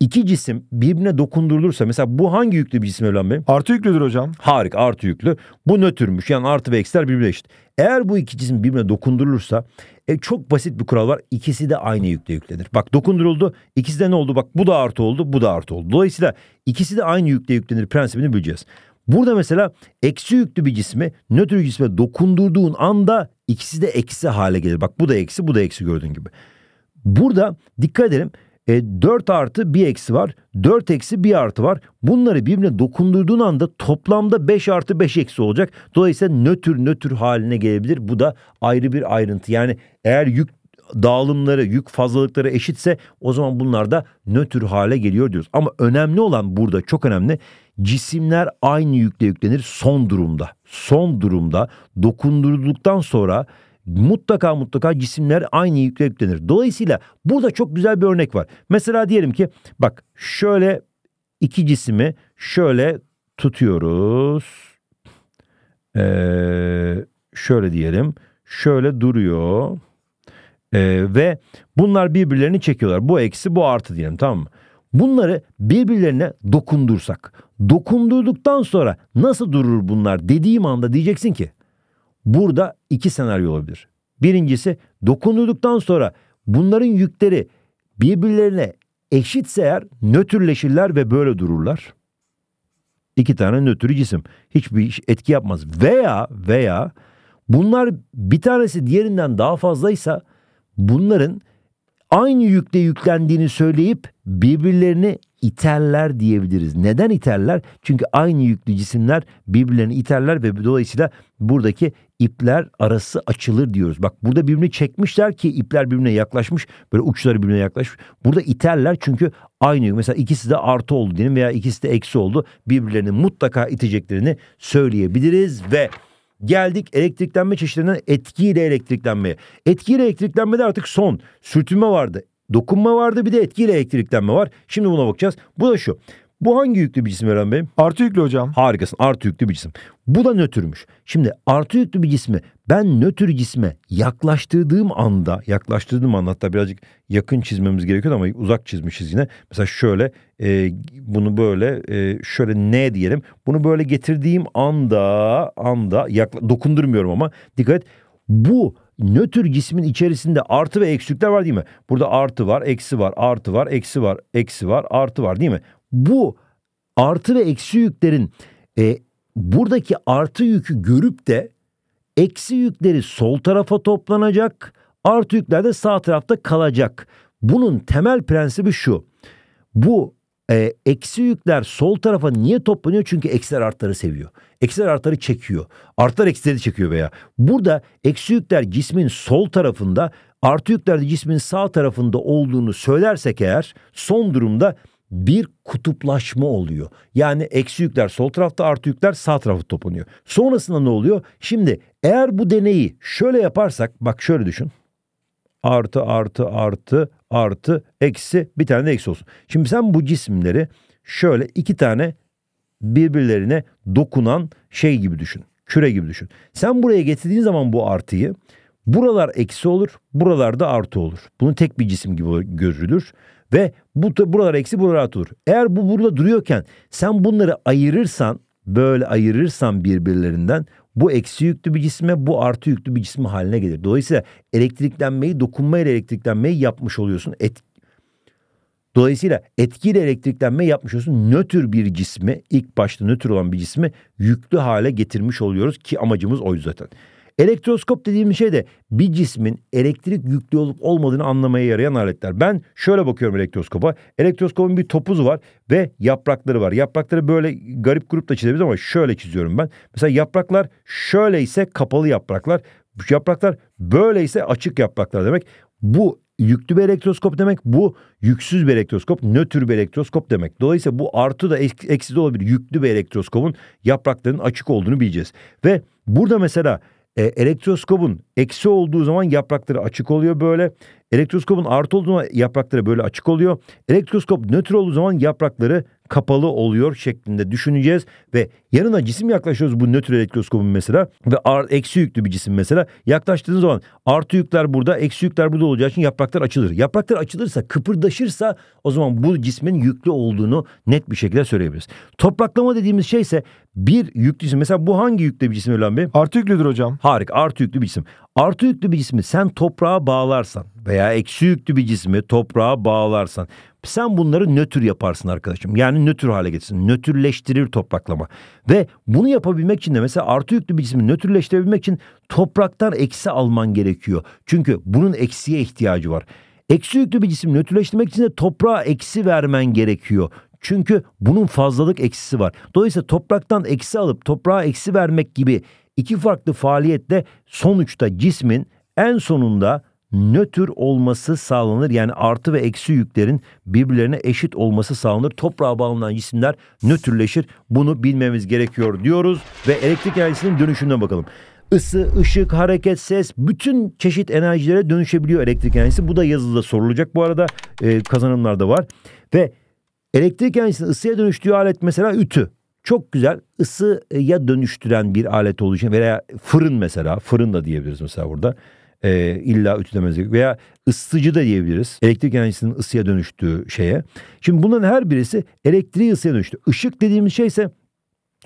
İki cisim birbirine dokundurulursa mesela bu hangi yüklü bir cisim Evren Bey? Artı yüklüdür hocam. Harika artı yüklü. Bu nötrmüş yani artı ve eksiler birbirleşti. Eğer bu iki cisim birbirine dokundurulursa e, çok basit bir kural var. İkisi de aynı yükle yüklenir. Bak dokunduruldu ikisi de ne oldu? Bak bu da artı oldu bu da artı oldu. Dolayısıyla ikisi de aynı yükle yüklenir prensibini bileceğiz. Burada mesela eksi yüklü bir cismi nötr cisme dokundurduğun anda ikisi de eksi hale gelir. Bak bu da eksi bu da eksi gördüğün gibi. Burada dikkat edelim e, 4 artı bir eksi var 4 eksi bir artı var bunları birbirine dokundurduğun anda toplamda 5 artı 5 eksi olacak. Dolayısıyla nötr nötr haline gelebilir bu da ayrı bir ayrıntı yani eğer yük dağılımları, yük fazlalıkları eşitse o zaman bunlar da nötr hale geliyor diyoruz. Ama önemli olan burada çok önemli cisimler aynı yükle yüklenir son durumda. Son durumda dokundurulduktan sonra mutlaka mutlaka cisimler aynı yükle yüklenir. Dolayısıyla burada çok güzel bir örnek var. Mesela diyelim ki bak şöyle iki cismi şöyle tutuyoruz. Ee, şöyle diyelim. Şöyle duruyor. Ee, ve bunlar birbirlerini çekiyorlar. Bu eksi bu artı diyelim tamam mı? Bunları birbirlerine dokundursak, dokundurduktan sonra nasıl durur bunlar dediğim anda diyeceksin ki burada iki senaryo olabilir. Birincisi dokundurduktan sonra bunların yükleri birbirlerine eşitse eğer nötrleşirler ve böyle dururlar. İki tane nötr cisim hiçbir etki yapmaz. Veya veya bunlar bir tanesi diğerinden daha fazlaysa ise bunların aynı yükle yüklendiğini söyleyip birbirlerini iterler diyebiliriz. Neden iterler? Çünkü aynı yüklü cisimler birbirlerini iterler ve dolayısıyla buradaki ipler arası açılır diyoruz. Bak burada birbirini çekmişler ki ipler birbirine yaklaşmış. Böyle uçları birbirine yaklaşmış. Burada iterler çünkü aynı. Mesela ikisi de artı oldu diyelim veya ikisi de eksi oldu. Birbirlerini mutlaka iteceklerini söyleyebiliriz ve Geldik elektriklenme çeşitlerinden etkiyle elektriklenmeye. Etkiyle elektriklenmede artık son sürtünme vardı. Dokunma vardı bir de etkiyle elektriklenme var. Şimdi buna bakacağız. Bu da şu. Bu hangi yüklü bir cisim Eren Bey? Artı yüklü hocam. Harikasın. Artı yüklü bir cisim. Bu da nötrmüş. Şimdi artı yüklü bir cismi ben nötr cisme yaklaştırdığım anda yaklaştırdığım anda hatta birazcık yakın çizmemiz gerekiyor ama uzak çizmişiz yine. Mesela şöyle e, bunu böyle e, şöyle ne diyelim. Bunu böyle getirdiğim anda anda yakla, dokundurmuyorum ama dikkat et. Bu nötr cismin içerisinde artı ve eksikler var değil mi? Burada artı var, eksi var, artı var, eksi var, eksi var, artı var değil mi? bu artı ve eksi yüklerin e, buradaki artı yükü görüp de eksi yükleri sol tarafa toplanacak, artı yükler de sağ tarafta kalacak. Bunun temel prensibi şu. Bu e, eksi yükler sol tarafa niye toplanıyor? Çünkü eksiler artları seviyor. Eksiler artları çekiyor. Artlar eksileri çekiyor veya. Burada eksi yükler cismin sol tarafında, artı yükler de cismin sağ tarafında olduğunu söylersek eğer son durumda bir kutuplaşma oluyor. Yani eksi yükler sol tarafta artı yükler sağ tarafı toplanıyor. Sonrasında ne oluyor? Şimdi eğer bu deneyi şöyle yaparsak bak şöyle düşün. Artı artı artı artı eksi bir tane de eksi olsun. Şimdi sen bu cisimleri şöyle iki tane birbirlerine dokunan şey gibi düşün. Küre gibi düşün. Sen buraya getirdiğin zaman bu artıyı buralar eksi olur, buralarda artı olur. Bunu tek bir cisim gibi görülür. Ve bu buralar eksi buralar artı olur. Eğer bu burada duruyorken sen bunları ayırırsan böyle ayırırsan birbirlerinden bu eksi yüklü bir cisme bu artı yüklü bir cisme haline gelir. Dolayısıyla elektriklenmeyi dokunmayla elektriklenmeyi yapmış oluyorsun. Et, Dolayısıyla etkiyle elektriklenmeyi yapmış oluyorsun. Nötr bir cismi, ilk başta nötr olan bir cismi yüklü hale getirmiş oluyoruz ki amacımız oydu zaten. Elektroskop dediğimiz şey de bir cismin elektrik yüklü olup olmadığını anlamaya yarayan aletler. Ben şöyle bakıyorum elektroskopa. Elektroskopun bir topuzu var ve yaprakları var. Yaprakları böyle garip grup da çizebiliriz ama şöyle çiziyorum ben. Mesela yapraklar şöyle ise kapalı yapraklar. Yapraklar böyle ise açık yapraklar demek. Bu yüklü bir elektroskop demek. Bu yüksüz bir elektroskop, nötr bir elektroskop demek. Dolayısıyla bu artı da eksi de olabilir. Yüklü bir elektroskopun yapraklarının açık olduğunu bileceğiz. Ve burada mesela e, elektroskopun eksi olduğu zaman yaprakları açık oluyor böyle. Elektroskopun artı olduğu zaman yaprakları böyle açık oluyor. Elektroskop nötr olduğu zaman yaprakları kapalı oluyor şeklinde düşüneceğiz ve yanına cisim yaklaşıyoruz bu nötr elektroskopun mesela ve ar, eksi yüklü bir cisim mesela yaklaştığınız zaman artı yükler burada eksi yükler burada olacağı için yapraklar açılır. Yapraklar açılırsa kıpırdaşırsa o zaman bu cismin yüklü olduğunu net bir şekilde söyleyebiliriz. Topraklama dediğimiz şey ise bir yüklü cisim mesela bu hangi yüklü bir cisim Ölen Bey? Artı yüklüdür hocam. Harika artı yüklü bir cisim. Artı yüklü bir cismi sen toprağa bağlarsan veya eksi yüklü bir cismi toprağa bağlarsan sen bunları nötr yaparsın arkadaşım. Yani nötr hale getirsin. Nötrleştirir topraklama. Ve bunu yapabilmek için de mesela artı yüklü bir cismi nötrleştirebilmek için topraktan eksi alman gerekiyor. Çünkü bunun eksiye ihtiyacı var. Eksi yüklü bir cisim nötrleştirmek için de toprağa eksi vermen gerekiyor. Çünkü bunun fazlalık eksisi var. Dolayısıyla topraktan eksi alıp toprağa eksi vermek gibi iki farklı faaliyetle sonuçta cismin en sonunda nötr olması sağlanır. Yani artı ve eksi yüklerin birbirlerine eşit olması sağlanır. Toprağa bağlanan cisimler nötrleşir. Bunu bilmemiz gerekiyor diyoruz ve elektrik enerjisinin dönüşümüne bakalım. Isı, ışık, hareket, ses bütün çeşit enerjilere dönüşebiliyor elektrik enerjisi. Bu da yazılıda sorulacak bu arada e, ee, kazanımlarda var. Ve elektrik enerjisinin ısıya dönüştüğü alet mesela ütü çok güzel ısıya dönüştüren bir alet olduğu veya fırın mesela fırın da diyebiliriz mesela burada e, illa ütülemezlik veya ısıtıcı da diyebiliriz. Elektrik enerjisinin ısıya dönüştüğü şeye. Şimdi bunların her birisi elektriği ısıya dönüştü. Işık dediğimiz şey ise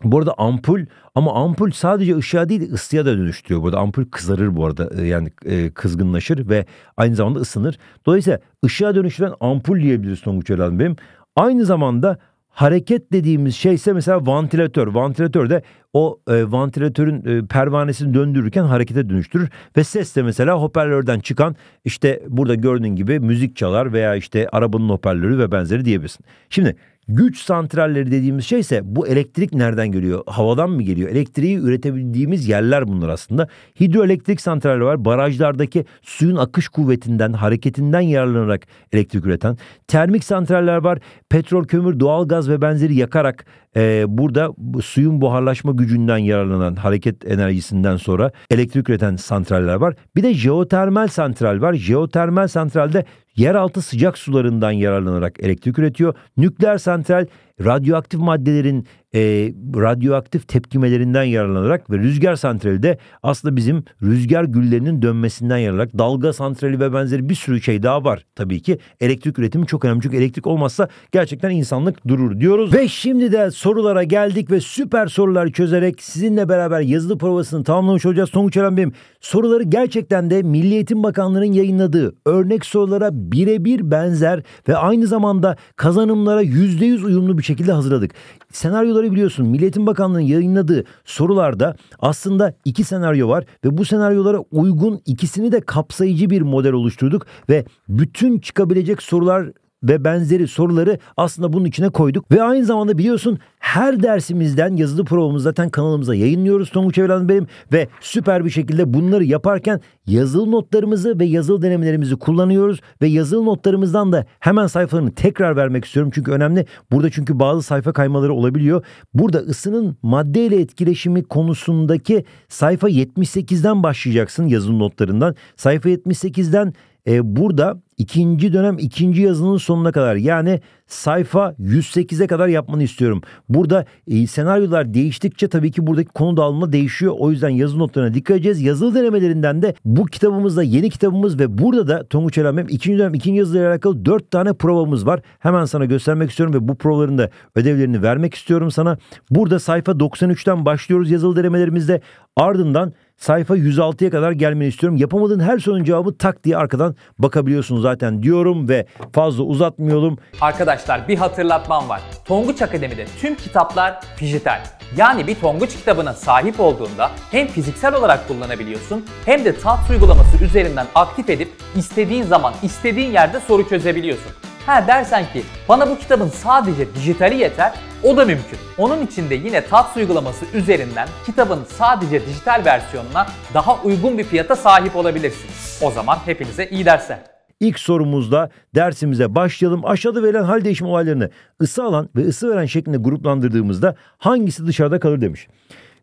bu arada ampul ama ampul sadece ışığa değil ısıya da dönüştürüyor. Burada ampul kızarır bu arada e, yani e, kızgınlaşır ve aynı zamanda ısınır. Dolayısıyla ışığa dönüştüren ampul diyebiliriz Tonguç Elhan Bey'im. Aynı zamanda Hareket dediğimiz şey ise mesela vantilatör. Vantilatör de o e, vantilatörün e, pervanesini döndürürken harekete dönüştürür ve ses de mesela hoparlörden çıkan işte burada gördüğün gibi müzik çalar veya işte arabanın hoparlörü ve benzeri diyebilirsin. Şimdi Güç santralleri dediğimiz şey ise bu elektrik nereden geliyor? Havadan mı geliyor? Elektriği üretebildiğimiz yerler bunlar aslında. Hidroelektrik santrali var. Barajlardaki suyun akış kuvvetinden, hareketinden yararlanarak elektrik üreten. Termik santraller var. Petrol, kömür, doğalgaz ve benzeri yakarak e, burada bu, suyun buharlaşma gücünden yararlanan hareket enerjisinden sonra elektrik üreten santraller var. Bir de jeotermal santral var. Jeotermal santralde yeraltı sıcak sularından yararlanarak elektrik üretiyor. Nükleer santral radyoaktif maddelerin e, radyoaktif tepkimelerinden yararlanarak ve rüzgar santrali de aslında bizim rüzgar güllerinin dönmesinden yararlanarak dalga santrali ve benzeri bir sürü şey daha var tabii ki. Elektrik üretimi çok önemli çünkü elektrik olmazsa gerçekten insanlık durur diyoruz. Ve şimdi de sorulara geldik ve süper sorular çözerek sizinle beraber yazılı provasını tamamlamış olacağız. Tonguç Eren Bey'im soruları gerçekten de Milli Eğitim Bakanlığı'nın yayınladığı örnek sorulara birebir benzer ve aynı zamanda kazanımlara %100 uyumlu bir şekilde hazırladık senaryoları biliyorsun. Milliyetin Bakanlığı'nın yayınladığı sorularda aslında iki senaryo var ve bu senaryolara uygun ikisini de kapsayıcı bir model oluşturduk ve bütün çıkabilecek sorular ve benzeri soruları aslında bunun içine koyduk. Ve aynı zamanda biliyorsun her dersimizden yazılı provamızı zaten kanalımıza yayınlıyoruz Tonguç Evren benim ve süper bir şekilde bunları yaparken yazılı notlarımızı ve yazılı denemelerimizi kullanıyoruz ve yazılı notlarımızdan da hemen sayfalarını tekrar vermek istiyorum çünkü önemli. Burada çünkü bazı sayfa kaymaları olabiliyor. Burada ısının maddeyle etkileşimi konusundaki sayfa 78'den başlayacaksın yazılı notlarından. Sayfa 78'den e, burada ikinci dönem ikinci yazının sonuna kadar yani sayfa 108'e kadar yapmanı istiyorum. Burada e, senaryolar değiştikçe tabii ki buradaki konu dağılımı değişiyor. O yüzden yazı notlarına dikkat edeceğiz. Yazılı denemelerinden de bu kitabımızda yeni kitabımız ve burada da Tonguç Elamem ikinci dönem ikinci yazıyla alakalı dört tane provamız var. Hemen sana göstermek istiyorum ve bu provaların da ödevlerini vermek istiyorum sana. Burada sayfa 93'ten başlıyoruz yazılı denemelerimizde. Ardından sayfa 106'ya kadar gelmeni istiyorum. Yapamadığın her sorunun cevabı tak diye arkadan bakabiliyorsun zaten diyorum ve fazla uzatmıyorum. Arkadaşlar bir hatırlatmam var. Tonguç Akademi'de tüm kitaplar dijital. Yani bir Tonguç kitabına sahip olduğunda hem fiziksel olarak kullanabiliyorsun hem de tat uygulaması üzerinden aktif edip istediğin zaman istediğin yerde soru çözebiliyorsun. Ha dersen ki bana bu kitabın sadece dijitali yeter, o da mümkün. Onun için de yine TATS uygulaması üzerinden kitabın sadece dijital versiyonuna daha uygun bir fiyata sahip olabilirsiniz. O zaman hepinize iyi dersler. İlk sorumuzda dersimize başlayalım. Aşağıda verilen hal değişimi olaylarını ısı alan ve ısı veren şeklinde gruplandırdığımızda hangisi dışarıda kalır demiş.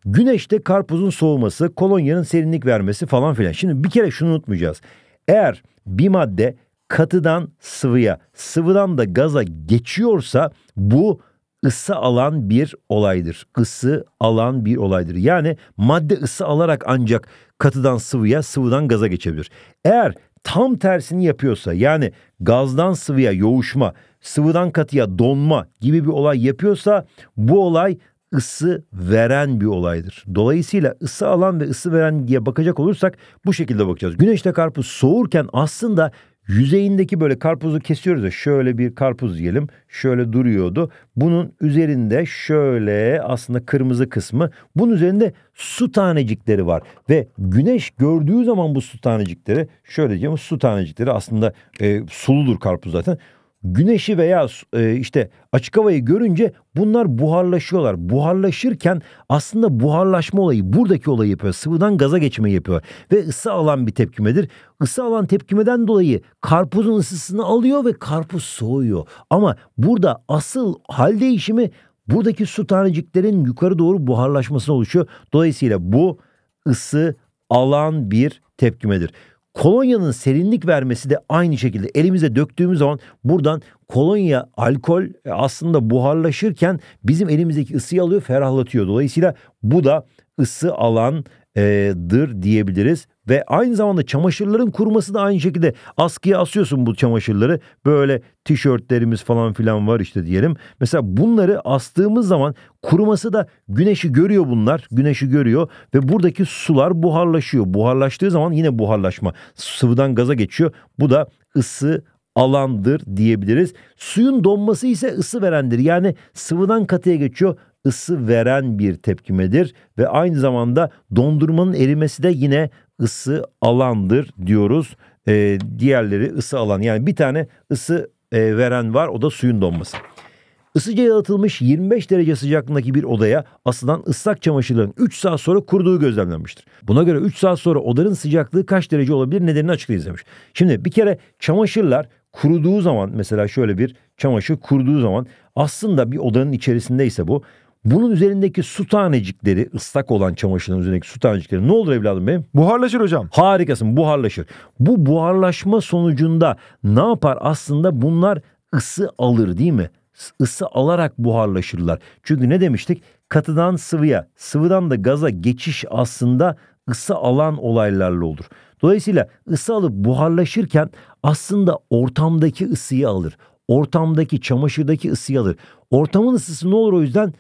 Güneşte karpuzun soğuması, kolonyanın serinlik vermesi falan filan. Şimdi bir kere şunu unutmayacağız. Eğer bir madde katıdan sıvıya, sıvıdan da gaza geçiyorsa bu ısı alan bir olaydır. Isı alan bir olaydır. Yani madde ısı alarak ancak katıdan sıvıya, sıvıdan gaza geçebilir. Eğer tam tersini yapıyorsa yani gazdan sıvıya yoğuşma, sıvıdan katıya donma gibi bir olay yapıyorsa bu olay ısı veren bir olaydır. Dolayısıyla ısı alan ve ısı veren diye bakacak olursak bu şekilde bakacağız. Güneşte karpuz soğurken aslında yüzeyindeki böyle karpuzu kesiyoruz da şöyle bir karpuz diyelim şöyle duruyordu. Bunun üzerinde şöyle aslında kırmızı kısmı bunun üzerinde su tanecikleri var ve güneş gördüğü zaman bu su tanecikleri şöyle diyeceğim su tanecikleri aslında e, suludur karpuz zaten güneşi veya e, işte açık havayı görünce bunlar buharlaşıyorlar. Buharlaşırken aslında buharlaşma olayı buradaki olayı yapıyor. Sıvıdan gaza geçme yapıyor ve ısı alan bir tepkimedir. Isı alan tepkimeden dolayı karpuzun ısısını alıyor ve karpuz soğuyor. Ama burada asıl hal değişimi buradaki su taneciklerin yukarı doğru buharlaşmasına oluşuyor. Dolayısıyla bu ısı alan bir tepkimedir. Kolonyanın serinlik vermesi de aynı şekilde elimize döktüğümüz zaman buradan kolonya alkol e, aslında buharlaşırken bizim elimizdeki ısıyı alıyor ferahlatıyor. Dolayısıyla bu da ısı alandır diyebiliriz ve aynı zamanda çamaşırların kuruması da aynı şekilde askıya asıyorsun bu çamaşırları. Böyle tişörtlerimiz falan filan var işte diyelim. Mesela bunları astığımız zaman kuruması da güneşi görüyor bunlar. Güneşi görüyor ve buradaki sular buharlaşıyor. Buharlaştığı zaman yine buharlaşma sıvıdan gaza geçiyor. Bu da ısı alandır diyebiliriz. Suyun donması ise ısı verendir. Yani sıvıdan katıya geçiyor ısı veren bir tepkimedir ve aynı zamanda dondurmanın erimesi de yine ısı alandır diyoruz. E, diğerleri ısı alan. Yani bir tane ısı e, veren var o da suyun donması. Isıca yalıtılmış 25 derece sıcaklığındaki bir odaya asılan ıslak çamaşırların 3 saat sonra kuruduğu gözlemlenmiştir. Buna göre 3 saat sonra odanın sıcaklığı kaç derece olabilir nedenini açıklayız demiş. Şimdi bir kere çamaşırlar kuruduğu zaman mesela şöyle bir çamaşır kuruduğu zaman aslında bir odanın içerisindeyse bu bunun üzerindeki su tanecikleri ıslak olan çamaşırın üzerindeki su tanecikleri ne olur evladım benim? Buharlaşır hocam. Harikasın buharlaşır. Bu buharlaşma sonucunda ne yapar? Aslında bunlar ısı alır değil mi? ısı alarak buharlaşırlar. Çünkü ne demiştik? Katıdan sıvıya, sıvıdan da gaza geçiş aslında ısı alan olaylarla olur. Dolayısıyla ısı alıp buharlaşırken aslında ortamdaki ısıyı alır. Ortamdaki çamaşırdaki ısıyı alır. Ortamın ısısı ne olur o yüzden?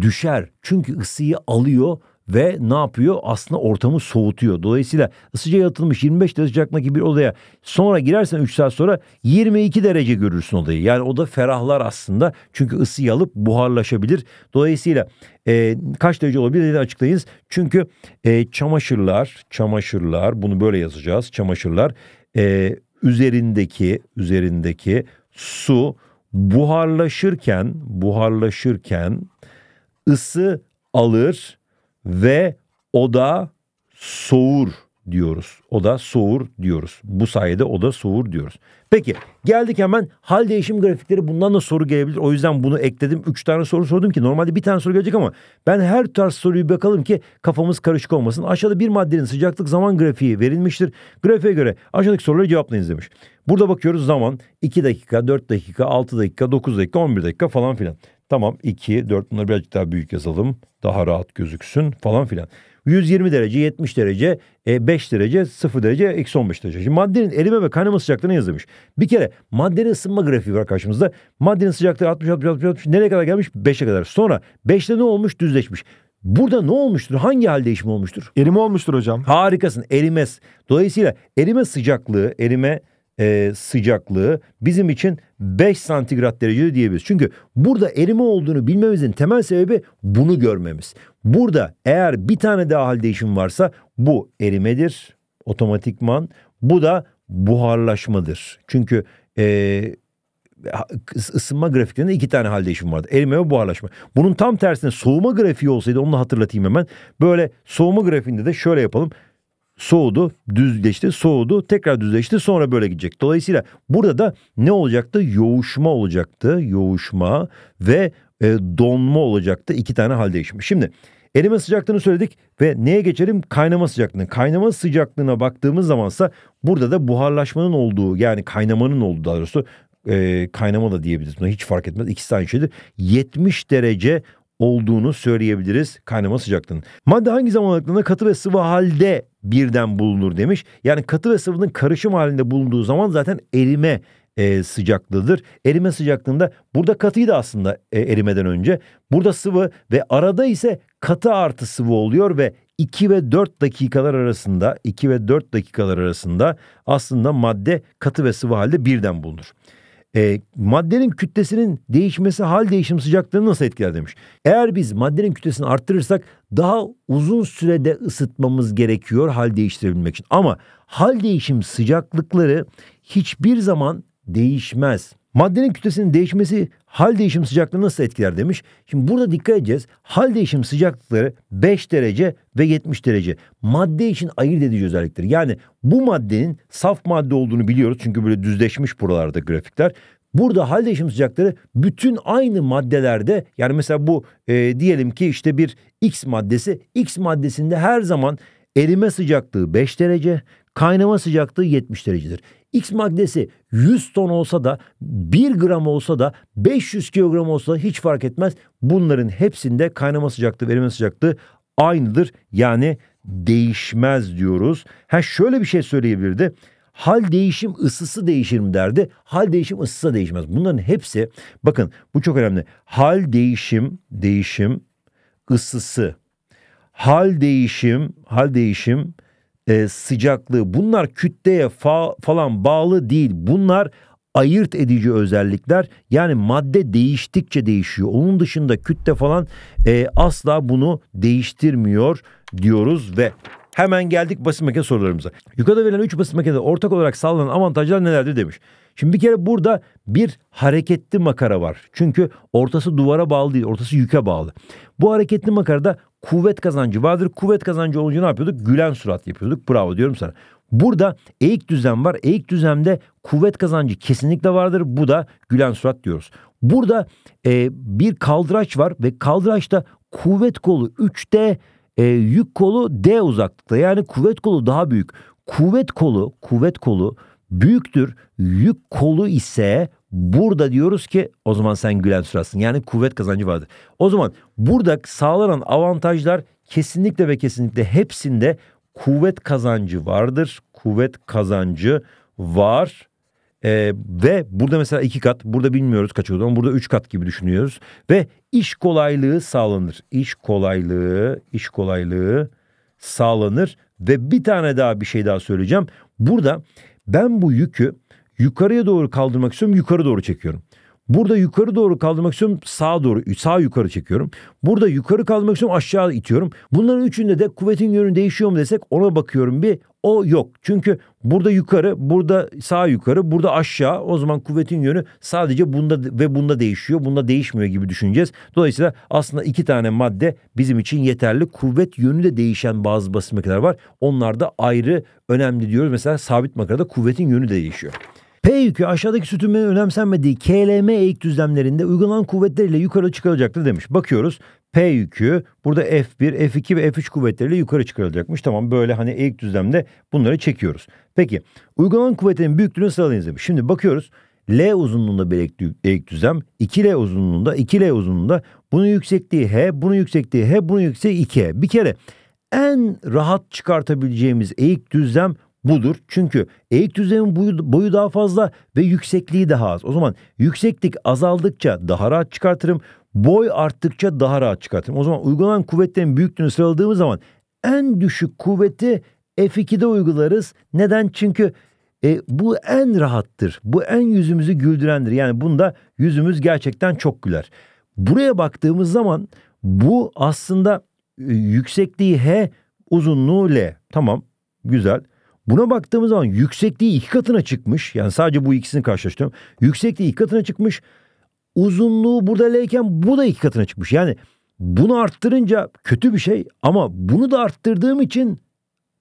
düşer. Çünkü ısıyı alıyor ve ne yapıyor? Aslında ortamı soğutuyor. Dolayısıyla ısıca yaratılmış 25 derece sıcaklıktaki bir odaya sonra girersen 3 saat sonra 22 derece görürsün odayı. Yani o da ferahlar aslında. Çünkü ısıyı alıp buharlaşabilir. Dolayısıyla e, kaç derece olabilir dedi açıklayınız. Çünkü e, çamaşırlar, çamaşırlar bunu böyle yazacağız. Çamaşırlar e, üzerindeki üzerindeki su buharlaşırken buharlaşırken ısı alır ve oda soğur diyoruz. Oda soğur diyoruz. Bu sayede oda soğur diyoruz. Peki geldik hemen hal değişim grafikleri bundan da soru gelebilir. O yüzden bunu ekledim. Üç tane soru sordum ki normalde bir tane soru gelecek ama ben her tarz soruyu bakalım ki kafamız karışık olmasın. Aşağıda bir maddenin sıcaklık zaman grafiği verilmiştir. Grafiğe göre aşağıdaki soruları cevaplayınız demiş. Burada bakıyoruz zaman 2 dakika, 4 dakika, 6 dakika, 9 dakika, 11 dakika falan filan. Tamam 2, 4 bunları birazcık daha büyük yazalım. Daha rahat gözüksün falan filan. 120 derece, 70 derece, 5 e, derece, 0 derece, eksi 15 derece. Şimdi maddenin erime ve kaynama sıcaklığını yazılmış. Bir kere maddenin ısınma grafiği var karşımızda. Maddenin sıcaklığı 60, 60, 60, 60 nereye kadar gelmiş? 5'e kadar. Sonra 5'te ne olmuş? Düzleşmiş. Burada ne olmuştur? Hangi hal değişimi olmuştur? Erime olmuştur hocam. Harikasın. Erimez. Dolayısıyla erime sıcaklığı, erime e, sıcaklığı bizim için 5 santigrat derece diyebiliriz. Çünkü burada erime olduğunu bilmemizin temel sebebi bunu görmemiz. Burada eğer bir tane daha hal değişim varsa bu erimedir otomatikman. Bu da buharlaşmadır. Çünkü e, ısınma grafiklerinde iki tane hal değişimi vardı. Erime ve buharlaşma. Bunun tam tersine soğuma grafiği olsaydı onu da hatırlatayım hemen. Böyle soğuma grafiğinde de şöyle yapalım soğudu, düzleşti, soğudu, tekrar düzleşti, sonra böyle gidecek. Dolayısıyla burada da ne olacaktı? Yoğuşma olacaktı, yoğuşma ve e, donma olacaktı. İki tane hal değişimi. Şimdi erime sıcaklığını söyledik ve neye geçelim? Kaynama sıcaklığına. Kaynama sıcaklığına baktığımız zamansa burada da buharlaşmanın olduğu yani kaynamanın olduğu daha doğrusu e, kaynama da diyebiliriz. Buna hiç fark etmez. İkisi aynı şeydir. 70 derece olduğunu söyleyebiliriz kaynama sıcaklığının. Madde hangi zaman aralıklarında katı ve sıvı halde birden bulunur demiş. Yani katı ve sıvının karışım halinde bulunduğu zaman zaten erime e, sıcaklığıdır. Erime sıcaklığında burada katıydı aslında e, erimeden önce. Burada sıvı ve arada ise katı artı sıvı oluyor ve 2 ve 4 dakikalar arasında 2 ve 4 dakikalar arasında aslında madde katı ve sıvı halde birden bulunur. E, maddenin kütlesinin değişmesi hal değişim sıcaklığını nasıl etkiler demiş. Eğer biz maddenin kütlesini arttırırsak daha uzun sürede ısıtmamız gerekiyor hal değiştirebilmek için. Ama hal değişim sıcaklıkları hiçbir zaman değişmez. Maddenin kütlesinin değişmesi hal değişim sıcaklığı nasıl etkiler demiş. Şimdi burada dikkat edeceğiz. Hal değişim sıcaklıkları 5 derece ve 70 derece. Madde için ayırt edici özelliktir. Yani bu maddenin saf madde olduğunu biliyoruz. Çünkü böyle düzleşmiş buralarda grafikler. Burada hal değişim sıcakları bütün aynı maddelerde yani mesela bu e, diyelim ki işte bir X maddesi. X maddesinde her zaman erime sıcaklığı 5 derece, kaynama sıcaklığı 70 derecedir. X maddesi 100 ton olsa da 1 gram olsa da 500 kilogram olsa da hiç fark etmez. Bunların hepsinde kaynama sıcaklığı erime sıcaklığı aynıdır. Yani değişmez diyoruz. Ha şöyle bir şey söyleyebilirdi. Hal değişim ısısı değişir mi derdi. Hal değişim ısısı değişmez. Bunların hepsi bakın bu çok önemli. Hal değişim değişim ısısı. Hal değişim hal değişim e, sıcaklığı bunlar kütleye fa falan bağlı değil. Bunlar ayırt edici özellikler yani madde değiştikçe değişiyor. Onun dışında kütle falan e, asla bunu değiştirmiyor diyoruz ve hemen geldik basit makine sorularımıza. Yukarıda verilen 3 basit makinede ortak olarak sağlanan avantajlar nelerdir demiş. Şimdi bir kere burada bir hareketli makara var. Çünkü ortası duvara bağlı değil, ortası yüke bağlı. Bu hareketli makarada kuvvet kazancı vardır. Kuvvet kazancı olunca ne yapıyorduk? Gülen surat yapıyorduk. Bravo diyorum sana. Burada eğik düzen var. Eğik düzende kuvvet kazancı kesinlikle vardır. Bu da gülen surat diyoruz. Burada e, bir kaldıraç var ve kaldıraçta kuvvet kolu 3'te e, yük kolu D uzaklıkta. Yani kuvvet kolu daha büyük. Kuvvet kolu, kuvvet kolu büyüktür. Yük kolu ise burada diyoruz ki o zaman sen gülen suratsın. Yani kuvvet kazancı vardır. O zaman burada sağlanan avantajlar kesinlikle ve kesinlikle hepsinde kuvvet kazancı vardır. Kuvvet kazancı var. Ee, ve burada mesela iki kat, burada bilmiyoruz kaç oldu ama burada üç kat gibi düşünüyoruz. Ve iş kolaylığı sağlanır. İş kolaylığı, iş kolaylığı sağlanır. Ve bir tane daha bir şey daha söyleyeceğim. Burada ben bu yükü yukarıya doğru kaldırmak istiyorum, yukarı doğru çekiyorum. Burada yukarı doğru kaldırmak istiyorum, sağa doğru, sağ yukarı çekiyorum. Burada yukarı kaldırmak istiyorum, aşağı itiyorum. Bunların üçünde de kuvvetin yönü değişiyor mu desek ona bakıyorum bir. O yok. Çünkü burada yukarı, burada sağ yukarı, burada aşağı. O zaman kuvvetin yönü sadece bunda ve bunda değişiyor. Bunda değişmiyor gibi düşüneceğiz. Dolayısıyla aslında iki tane madde bizim için yeterli. Kuvvet yönü de değişen bazı basit makineler var. Onlar da ayrı önemli diyoruz. Mesela sabit makinede kuvvetin yönü de değişiyor. P yükü aşağıdaki sütunların önemsenmediği KLM eğik düzlemlerinde uygulanan kuvvetler ile yukarı çıkarılacaktır demiş. Bakıyoruz P yükü burada F1, F2 ve F3 kuvvetleriyle yukarı çıkarılacakmış. Tamam böyle hani eğik düzlemde bunları çekiyoruz. Peki uygulanan kuvvetlerin büyüklüğünü sıralayınız demiş. Şimdi bakıyoruz L uzunluğunda bir eğik düzlem, 2L uzunluğunda, 2L uzunluğunda bunun yüksekliği H, bunun yüksekliği H, bunun yüksekliği 2H. Bir kere en rahat çıkartabileceğimiz eğik düzlem budur. Çünkü eğik düzlemin boyu, boyu daha fazla ve yüksekliği daha az. O zaman yükseklik azaldıkça daha rahat çıkartırım boy arttıkça daha rahat çıkartırım. O zaman uygulanan kuvvetlerin büyüklüğünü sıraladığımız zaman en düşük kuvveti F2'de uygularız. Neden? Çünkü e, bu en rahattır. Bu en yüzümüzü güldürendir. Yani bunda yüzümüz gerçekten çok güler. Buraya baktığımız zaman bu aslında e, yüksekliği H, uzunluğu L. Tamam, güzel. Buna baktığımız zaman yüksekliği iki katına çıkmış. Yani sadece bu ikisini karşılaştırıyorum. Yüksekliği iki katına çıkmış uzunluğu burada L'yken bu da iki katına çıkmış. Yani bunu arttırınca kötü bir şey ama bunu da arttırdığım için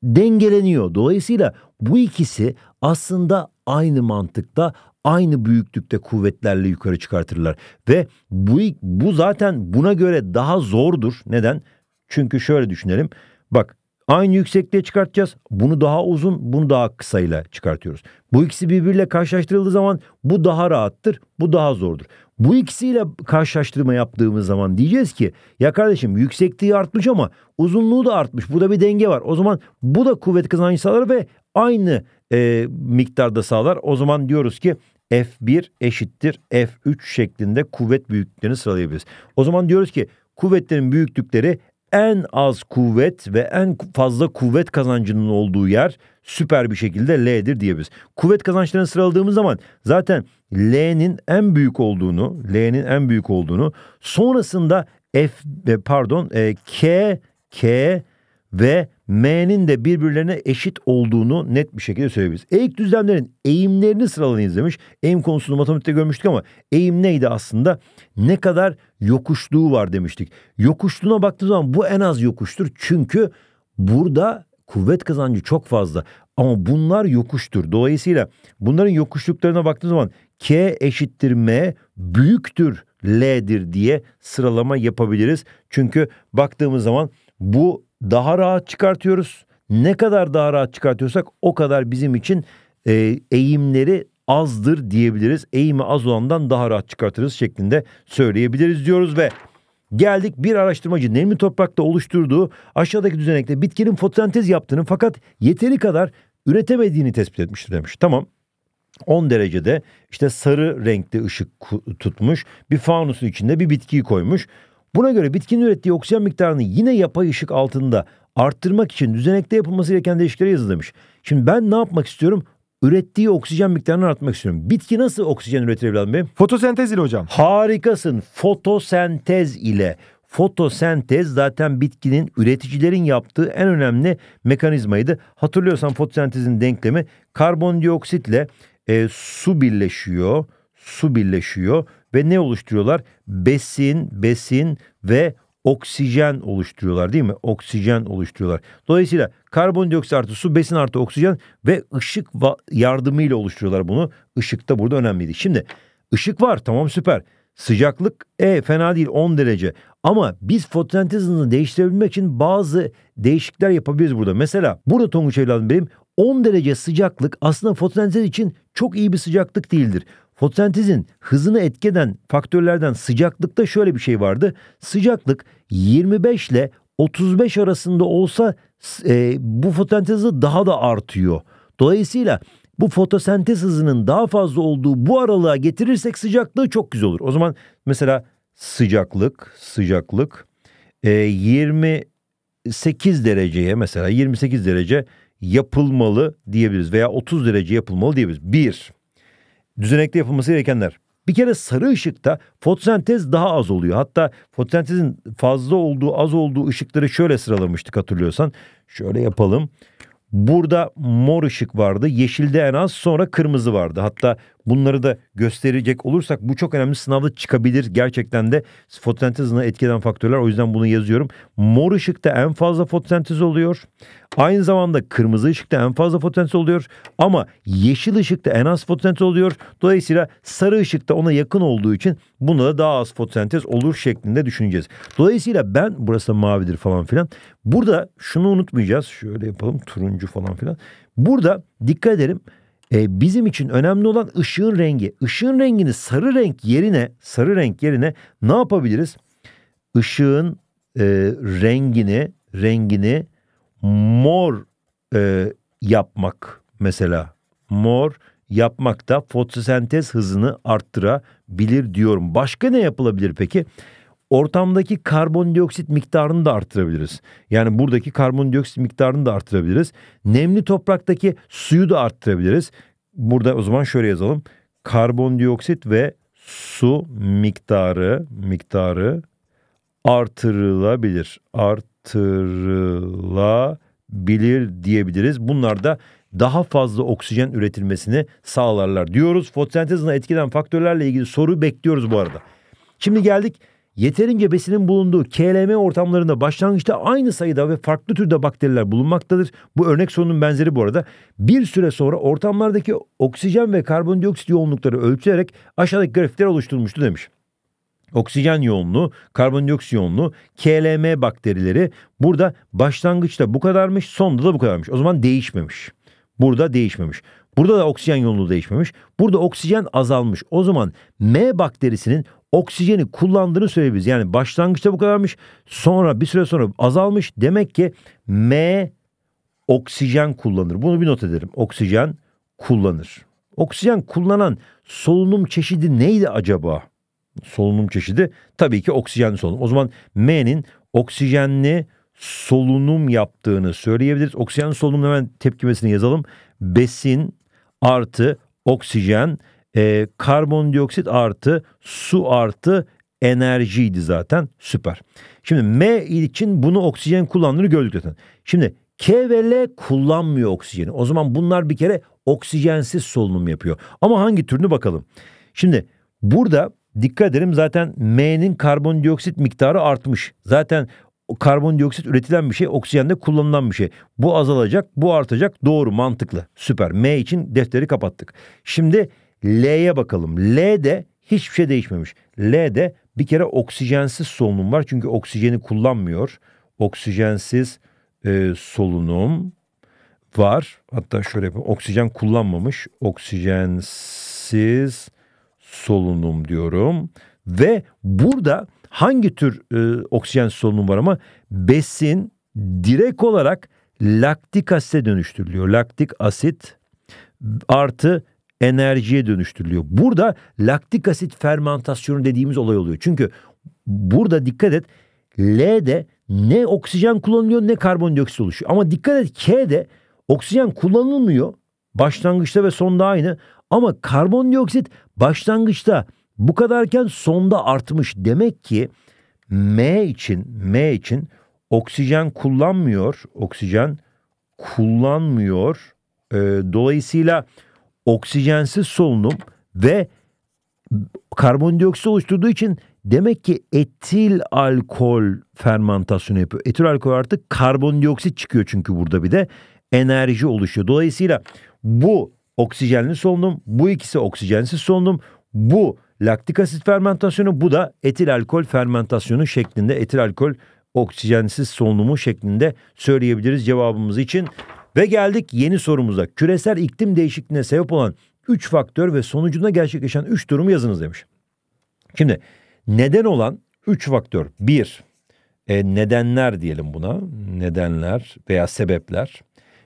dengeleniyor. Dolayısıyla bu ikisi aslında aynı mantıkta aynı büyüklükte kuvvetlerle yukarı çıkartırlar. Ve bu, bu zaten buna göre daha zordur. Neden? Çünkü şöyle düşünelim. Bak aynı yüksekliğe çıkartacağız. Bunu daha uzun, bunu daha kısayla çıkartıyoruz. Bu ikisi birbiriyle karşılaştırıldığı zaman bu daha rahattır, bu daha zordur. Bu ikisiyle karşılaştırma yaptığımız zaman diyeceğiz ki ya kardeşim yüksekliği artmış ama uzunluğu da artmış. Burada bir denge var. O zaman bu da kuvvet kazancı sağlar ve aynı e, miktarda sağlar. O zaman diyoruz ki F1 eşittir F3 şeklinde kuvvet büyüklüklerini sıralayabiliriz. O zaman diyoruz ki kuvvetlerin büyüklükleri en az kuvvet ve en fazla kuvvet kazancının olduğu yer süper bir şekilde L'dir diyebiliriz. Kuvvet kazançlarını sıraladığımız zaman zaten L'nin en büyük olduğunu, L'nin en büyük olduğunu sonrasında F pardon e, K K ve M'nin de birbirlerine eşit olduğunu net bir şekilde söyleyebiliriz. Eğik düzlemlerin eğimlerini sıralayınız demiş. Eğim konusunu matematikte görmüştük ama eğim neydi aslında? Ne kadar yokuşluğu var demiştik. Yokuşluğuna baktığımız zaman bu en az yokuştur. Çünkü burada kuvvet kazancı çok fazla. Ama bunlar yokuştur. Dolayısıyla bunların yokuşluklarına baktığımız zaman K eşittir M büyüktür L'dir diye sıralama yapabiliriz. Çünkü baktığımız zaman bu daha rahat çıkartıyoruz. Ne kadar daha rahat çıkartıyorsak o kadar bizim için e, eğimleri azdır diyebiliriz. Eğimi az olandan daha rahat çıkartırız şeklinde söyleyebiliriz diyoruz ve geldik bir araştırmacı nemli toprakta oluşturduğu aşağıdaki düzenekte bitkinin fotosentez yaptığını fakat yeteri kadar üretemediğini tespit etmiştir demiş. Tamam 10 derecede işte sarı renkte ışık tutmuş bir fanusun içinde bir bitkiyi koymuş. Buna göre bitkinin ürettiği oksijen miktarını yine yapay ışık altında arttırmak için düzenekte yapılması gereken değişikliklere yazı Şimdi ben ne yapmak istiyorum? Ürettiği oksijen miktarını artmak istiyorum. Bitki nasıl oksijen üretir evladım benim? Fotosentez ile hocam. Harikasın. Fotosentez ile. Fotosentez zaten bitkinin üreticilerin yaptığı en önemli mekanizmaydı. Hatırlıyorsan fotosentezin denklemi karbondioksitle e, su birleşiyor. Su birleşiyor ve ne oluşturuyorlar? Besin, besin ve oksijen oluşturuyorlar değil mi? Oksijen oluşturuyorlar. Dolayısıyla karbondioksit artı su, besin artı oksijen ve ışık yardımıyla oluşturuyorlar bunu. Işık da burada önemliydi. Şimdi ışık var tamam süper. Sıcaklık e fena değil 10 derece. Ama biz fotosentez hızını değiştirebilmek için bazı değişiklikler yapabiliriz burada. Mesela burada Tonguç evladım benim 10 derece sıcaklık aslında fotosentez için çok iyi bir sıcaklık değildir. Fotosentezin hızını etkeden faktörlerden sıcaklıkta şöyle bir şey vardı. Sıcaklık 25 ile 35 arasında olsa e, bu fotosentezi daha da artıyor. Dolayısıyla bu fotosentez hızının daha fazla olduğu bu aralığa getirirsek sıcaklığı çok güzel olur. O zaman mesela sıcaklık, sıcaklık e, 28 dereceye mesela 28 derece yapılmalı diyebiliriz veya 30 derece yapılmalı diyebiliriz. 1 düzenekte yapılması gerekenler. Bir kere sarı ışıkta fotosentez daha az oluyor. Hatta fotosentezin fazla olduğu, az olduğu ışıkları şöyle sıralamıştık hatırlıyorsan. Şöyle yapalım. Burada mor ışık vardı, yeşilde en az, sonra kırmızı vardı. Hatta bunları da gösterecek olursak bu çok önemli sınavda çıkabilir. Gerçekten de fotosentezine hızına faktörler. O yüzden bunu yazıyorum. Mor ışıkta en fazla fotosentez oluyor. Aynı zamanda kırmızı ışıkta en fazla potansiyel oluyor ama yeşil ışıkta en az potansiyel oluyor. Dolayısıyla sarı ışıkta ona yakın olduğu için buna da daha az fotosentez olur şeklinde düşüneceğiz. Dolayısıyla ben burası mavidir falan filan. Burada şunu unutmayacağız. Şöyle yapalım turuncu falan filan. Burada dikkat edelim. E, bizim için önemli olan ışığın rengi. Işığın rengini sarı renk yerine sarı renk yerine ne yapabiliriz? Işığın e, rengini rengini mor e, yapmak mesela mor yapmakta fotosentez hızını arttırabilir diyorum. Başka ne yapılabilir peki? Ortamdaki karbondioksit miktarını da arttırabiliriz. Yani buradaki karbondioksit miktarını da arttırabiliriz. Nemli topraktaki suyu da arttırabiliriz. Burada o zaman şöyle yazalım. Karbondioksit ve su miktarı miktarı artırılabilir. Art artırılabilir diyebiliriz. Bunlar da daha fazla oksijen üretilmesini sağlarlar diyoruz. Fotosentezine etkilen faktörlerle ilgili soru bekliyoruz bu arada. Şimdi geldik Yeterince besinin bulunduğu KLM ortamlarında başlangıçta aynı sayıda ve farklı türde bakteriler bulunmaktadır. Bu örnek sorunun benzeri bu arada. Bir süre sonra ortamlardaki oksijen ve karbondioksit yoğunlukları ölçülerek aşağıdaki grafikler oluşturulmuştu demiş oksijen yoğunluğu, karbondioksit yoğunluğu, KLM bakterileri burada başlangıçta bu kadarmış, sonda da bu kadarmış. O zaman değişmemiş. Burada değişmemiş. Burada da oksijen yoğunluğu değişmemiş. Burada oksijen azalmış. O zaman M bakterisinin oksijeni kullandığını söyleyebiliriz. Yani başlangıçta bu kadarmış. Sonra bir süre sonra azalmış. Demek ki M oksijen kullanır. Bunu bir not ederim. Oksijen kullanır. Oksijen kullanan solunum çeşidi neydi acaba? solunum çeşidi tabii ki oksijen solunum. O zaman M'nin oksijenli solunum yaptığını söyleyebiliriz. Oksijen solunum hemen tepkimesini yazalım. Besin artı oksijen e, karbondioksit artı su artı enerjiydi zaten süper. Şimdi M için bunu oksijen kullandığını gördük zaten. Şimdi K ve L kullanmıyor oksijeni. O zaman bunlar bir kere oksijensiz solunum yapıyor. Ama hangi türünü bakalım. Şimdi burada Dikkat edelim zaten M'nin karbondioksit miktarı artmış. Zaten karbondioksit üretilen bir şey, oksijende kullanılan bir şey. Bu azalacak, bu artacak. Doğru, mantıklı. Süper. M için defteri kapattık. Şimdi L'ye bakalım. L'de hiçbir şey değişmemiş. L'de bir kere oksijensiz solunum var. Çünkü oksijeni kullanmıyor. Oksijensiz e, solunum var. Hatta şöyle yapayım. Oksijen kullanmamış. Oksijensiz solunum diyorum. Ve burada hangi tür e, oksijen solunum var ama besin direkt olarak laktik asite dönüştürülüyor. Laktik asit artı enerjiye dönüştürülüyor. Burada laktik asit fermentasyonu dediğimiz olay oluyor. Çünkü burada dikkat et L'de ne oksijen kullanılıyor ne karbondioksit oluşuyor. Ama dikkat et K'de oksijen kullanılmıyor. Başlangıçta ve sonda aynı ama karbondioksit başlangıçta bu kadarken sonda artmış. Demek ki M için M için oksijen kullanmıyor. Oksijen kullanmıyor. E, dolayısıyla oksijensiz solunum ve karbondioksit oluşturduğu için demek ki etil alkol fermantasyonu yapıyor. Etil alkol artık karbondioksit çıkıyor çünkü burada bir de enerji oluşuyor. Dolayısıyla bu oksijenli solunum, bu ikisi oksijensiz solunum, bu laktik asit fermentasyonu, bu da etil alkol fermentasyonu şeklinde etil alkol oksijensiz solunumu şeklinde söyleyebiliriz cevabımız için. Ve geldik yeni sorumuza. Küresel iklim değişikliğine sebep olan 3 faktör ve sonucunda gerçekleşen 3 durumu yazınız demiş. Şimdi neden olan 3 faktör. 1. E, nedenler diyelim buna. Nedenler veya sebepler.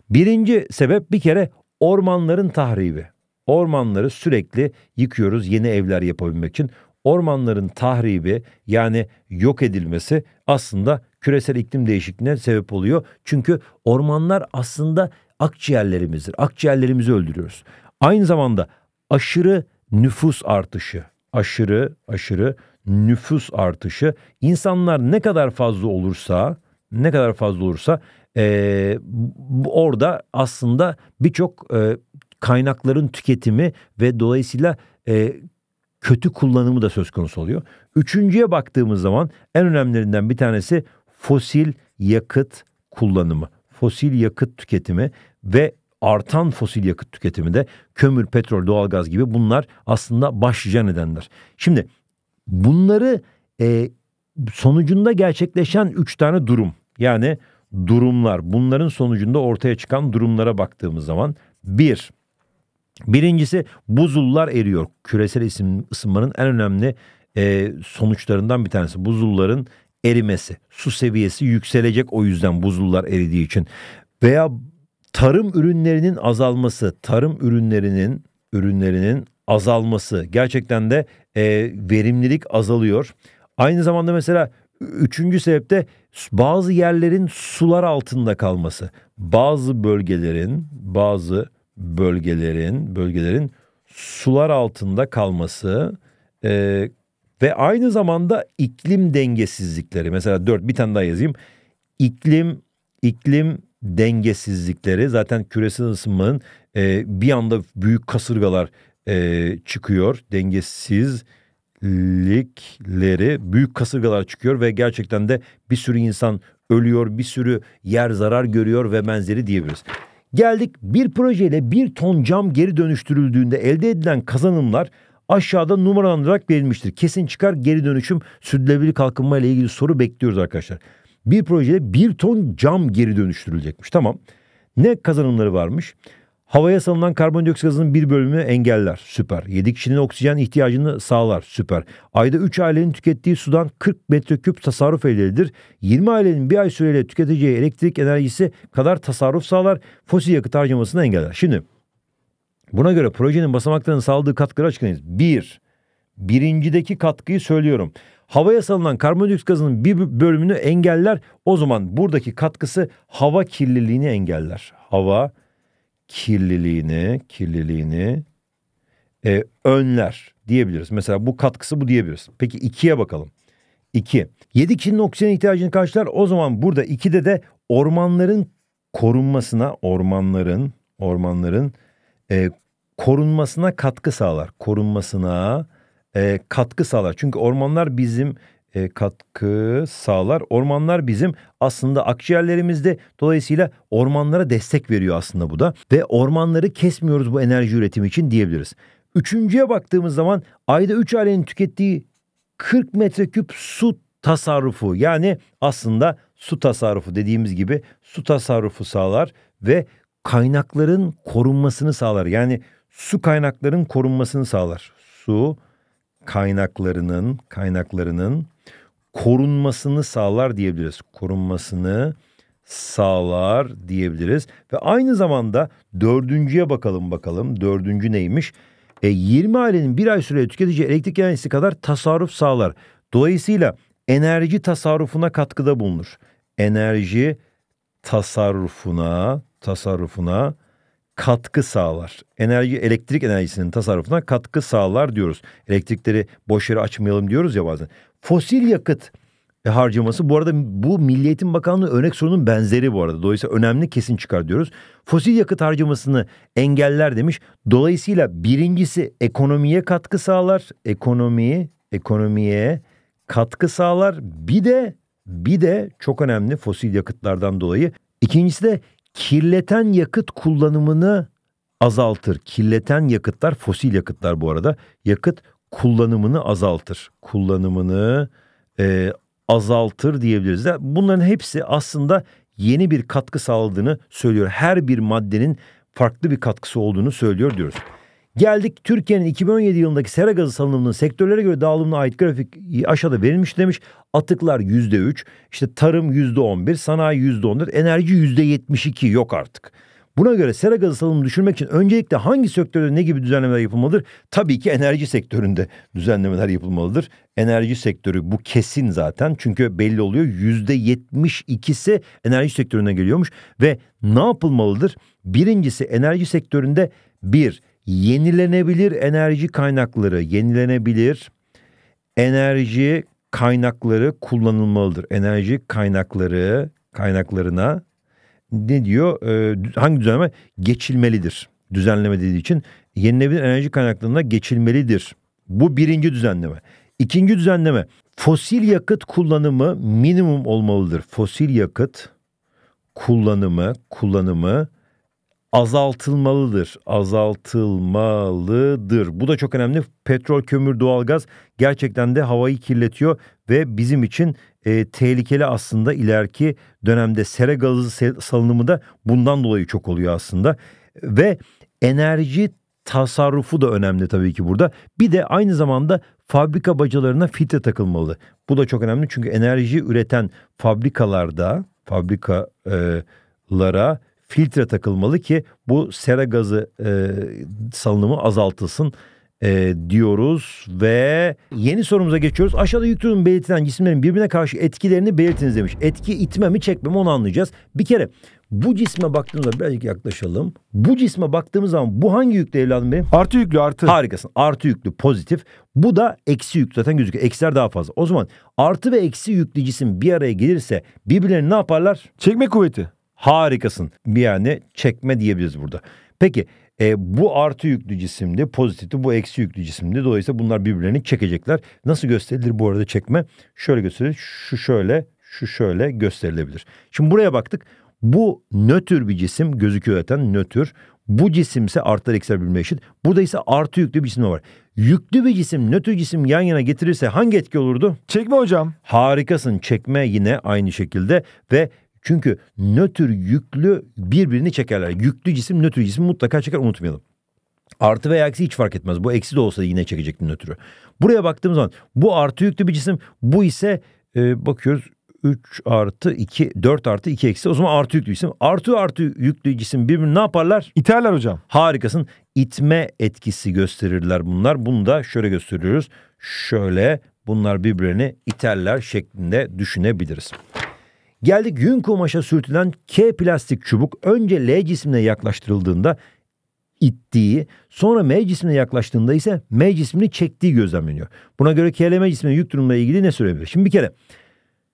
Birinci sebep bir kere Ormanların tahribi. Ormanları sürekli yıkıyoruz yeni evler yapabilmek için. Ormanların tahribi yani yok edilmesi aslında küresel iklim değişikliğine sebep oluyor. Çünkü ormanlar aslında akciğerlerimizdir. Akciğerlerimizi öldürüyoruz. Aynı zamanda aşırı nüfus artışı, aşırı aşırı nüfus artışı insanlar ne kadar fazla olursa ne kadar fazla olursa e, orada aslında birçok e, kaynakların tüketimi ve dolayısıyla e, kötü kullanımı da söz konusu oluyor. Üçüncüye baktığımız zaman en önemlilerinden bir tanesi fosil yakıt kullanımı, fosil yakıt tüketimi ve artan fosil yakıt tüketimi de kömür, petrol, doğalgaz gibi bunlar aslında başlıca nedenler. Şimdi bunları e, sonucunda gerçekleşen üç tane durum yani durumlar, bunların sonucunda ortaya çıkan durumlara baktığımız zaman bir, birincisi buzullar eriyor. Küresel isim, ısınmanın en önemli e, sonuçlarından bir tanesi buzulların erimesi. Su seviyesi yükselecek o yüzden buzullar eridiği için. Veya tarım ürünlerinin azalması, tarım ürünlerinin ürünlerinin azalması gerçekten de e, verimlilik azalıyor. Aynı zamanda mesela Üçüncü sebep de bazı yerlerin sular altında kalması. Bazı bölgelerin, bazı bölgelerin, bölgelerin sular altında kalması e, ve aynı zamanda iklim dengesizlikleri. Mesela dört bir tane daha yazayım. İklim, iklim dengesizlikleri zaten küresel ısınmanın e, bir anda büyük kasırgalar e, çıkıyor. Dengesiz likleri büyük kasırgalar çıkıyor ve gerçekten de bir sürü insan ölüyor, bir sürü yer zarar görüyor ve benzeri diyebiliriz. Geldik bir projeyle bir ton cam geri dönüştürüldüğünde elde edilen kazanımlar aşağıda numaralandırarak verilmiştir. Kesin çıkar geri dönüşüm sürdürülebilir kalkınma ile ilgili soru bekliyoruz arkadaşlar. Bir projede bir ton cam geri dönüştürülecekmiş. Tamam. Ne kazanımları varmış? Havaya salınan karbondioksit gazının bir bölümünü engeller. Süper. 7 kişinin oksijen ihtiyacını sağlar. Süper. Ayda 3 ailenin tükettiği sudan 40 metreküp tasarruf elde edilir. 20 ailenin bir ay süreyle tüketeceği elektrik enerjisi kadar tasarruf sağlar. Fosil yakıt harcamasını engeller. Şimdi buna göre projenin basamaklarının sağladığı katkıları açıklayınız. 1. Bir, birincideki katkıyı söylüyorum. Havaya salınan karbondioksit gazının bir bölümünü engeller. O zaman buradaki katkısı hava kirliliğini engeller. Hava kirliliğini kirliliğini kirliliğini e, önler diyebiliriz. Mesela bu katkısı bu diyebiliriz. Peki ikiye bakalım. 2. Yedi kişinin oksijen ihtiyacını karşılar. O zaman burada 2'de de ormanların korunmasına, ormanların ormanların e, korunmasına katkı sağlar. Korunmasına e, katkı sağlar. Çünkü ormanlar bizim e, katkı sağlar. Ormanlar bizim aslında akciğerlerimizde. Dolayısıyla ormanlara destek veriyor aslında bu da. Ve ormanları kesmiyoruz bu enerji üretimi için diyebiliriz. Üçüncüye baktığımız zaman ayda 3 ailenin tükettiği 40 metreküp su tasarrufu yani aslında su tasarrufu dediğimiz gibi su tasarrufu sağlar ve kaynakların korunmasını sağlar. Yani su kaynaklarının korunmasını sağlar. Su kaynaklarının kaynaklarının korunmasını sağlar diyebiliriz. Korunmasını sağlar diyebiliriz. Ve aynı zamanda dördüncüye bakalım bakalım. Dördüncü neymiş? E, 20 ailenin bir ay sürede tüketici elektrik enerjisi kadar tasarruf sağlar. Dolayısıyla enerji tasarrufuna katkıda bulunur. Enerji tasarrufuna tasarrufuna katkı sağlar. Enerji elektrik enerjisinin tasarrufuna katkı sağlar diyoruz. Elektrikleri boş yere açmayalım diyoruz ya bazen. Fosil yakıt e, harcaması bu arada bu milliyetin Bakanlığı örnek sorunun benzeri bu arada. Dolayısıyla önemli kesin çıkar diyoruz. Fosil yakıt harcamasını engeller demiş. Dolayısıyla birincisi ekonomiye katkı sağlar. Ekonomiyi ekonomiye katkı sağlar. Bir de bir de çok önemli fosil yakıtlardan dolayı. İkincisi de kirleten yakıt kullanımını azaltır. Kirleten yakıtlar fosil yakıtlar bu arada. Yakıt kullanımını azaltır. Kullanımını e, azaltır diyebiliriz. Bunların hepsi aslında yeni bir katkı sağladığını söylüyor. Her bir maddenin farklı bir katkısı olduğunu söylüyor diyoruz. Geldik Türkiye'nin 2017 yılındaki sera gazı salınımının sektörlere göre dağılımına ait grafik aşağıda verilmiş demiş. Atıklar %3, işte tarım %11, sanayi %14, enerji %72 yok artık. Buna göre sera gazı salınımını düşürmek için öncelikle hangi sektörde ne gibi düzenlemeler yapılmalıdır? Tabii ki enerji sektöründe düzenlemeler yapılmalıdır. Enerji sektörü bu kesin zaten çünkü belli oluyor yüzde yetmiş ikisi enerji sektörüne geliyormuş ve ne yapılmalıdır? Birincisi enerji sektöründe bir yenilenebilir enerji kaynakları, yenilenebilir enerji kaynakları kullanılmalıdır. Enerji kaynakları kaynaklarına ne diyor? Ee, hangi düzenleme? Geçilmelidir. Düzenleme dediği için yenilenebilir enerji kaynaklarına geçilmelidir. Bu birinci düzenleme. İkinci düzenleme fosil yakıt kullanımı minimum olmalıdır. Fosil yakıt kullanımı kullanımı azaltılmalıdır. Azaltılmalıdır. Bu da çok önemli. Petrol, kömür, doğalgaz gerçekten de havayı kirletiyor ve bizim için e, tehlikeli aslında ileriki dönemde sera gazı salınımı da bundan dolayı çok oluyor aslında. Ve enerji tasarrufu da önemli tabii ki burada. Bir de aynı zamanda fabrika bacalarına filtre takılmalı. Bu da çok önemli çünkü enerji üreten fabrikalarda fabrikalara filtre takılmalı ki bu sera gazı e, salınımı azaltılsın e, diyoruz ve yeni sorumuza geçiyoruz. Aşağıda yüklünün belirtilen cisimlerin birbirine karşı etkilerini belirtiniz demiş. Etki itme mi çekme mi onu anlayacağız. Bir kere bu cisme baktığımızda birazcık yaklaşalım. Bu cisme baktığımız zaman bu hangi yüklü evladım benim? Artı yüklü artı. Harikasın. Artı yüklü pozitif. Bu da eksi yüklü zaten gözüküyor. Eksiler daha fazla. O zaman artı ve eksi yüklü cisim bir araya gelirse birbirlerini ne yaparlar? Çekme kuvveti. Harikasın. bir Yani çekme diyebiliriz burada. Peki e, bu artı yüklü cisimde pozitifi bu eksi yüklü cisimde Dolayısıyla bunlar birbirlerini çekecekler. Nasıl gösterilir bu arada çekme? Şöyle gösterilir. Şu şöyle, şu şöyle gösterilebilir. Şimdi buraya baktık. Bu nötr bir cisim gözüküyor zaten nötr. Bu cisimse artılar eksiler birbirine eşit. Burada ise artı yüklü bir cisim var. Yüklü bir cisim nötr cisim yan yana getirirse hangi etki olurdu? Çekme hocam. Harikasın çekme yine aynı şekilde ve çünkü nötr yüklü birbirini çekerler. Yüklü cisim nötr cisim mutlaka çeker unutmayalım. Artı veya eksi hiç fark etmez. Bu eksi de olsa yine çekecektin nötrü. Buraya baktığımız zaman bu artı yüklü bir cisim. Bu ise e, bakıyoruz 3 artı 2 4 artı 2 eksi o zaman artı yüklü cisim. Artı artı yüklü cisim birbirini ne yaparlar? İterler hocam. Harikasın. İtme etkisi gösterirler bunlar. Bunu da şöyle gösteriyoruz. Şöyle bunlar birbirini iterler şeklinde düşünebiliriz. Geldik yün kumaşa sürtülen K plastik çubuk önce L cismine yaklaştırıldığında ittiği, sonra M cismine yaklaştığında ise M cismini çektiği gözlemleniyor. Buna göre KLM cismine yük durumla ilgili ne söyleyebilir? Şimdi bir kere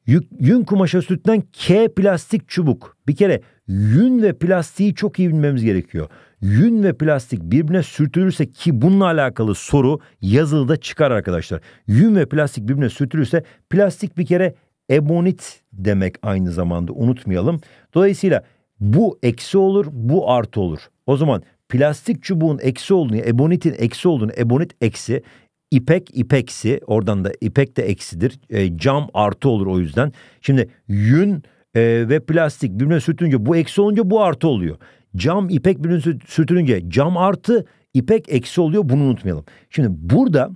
yük, yün kumaşa sürtülen K plastik çubuk. Bir kere yün ve plastiği çok iyi bilmemiz gerekiyor. Yün ve plastik birbirine sürtülürse ki bununla alakalı soru yazılıda çıkar arkadaşlar. Yün ve plastik birbirine sürtülürse plastik bir kere Ebonit demek aynı zamanda unutmayalım. Dolayısıyla bu eksi olur, bu artı olur. O zaman plastik çubuğun eksi olduğunu, ebonitin eksi olduğunu, ebonit eksi, ipek ipeksi, oradan da ipek de eksidir. E, cam artı olur o yüzden. Şimdi yün e, ve plastik birbirine sürtünce bu eksi olunca bu artı oluyor. Cam ipek birbirine sürtünce cam artı, ipek eksi oluyor. Bunu unutmayalım. Şimdi burada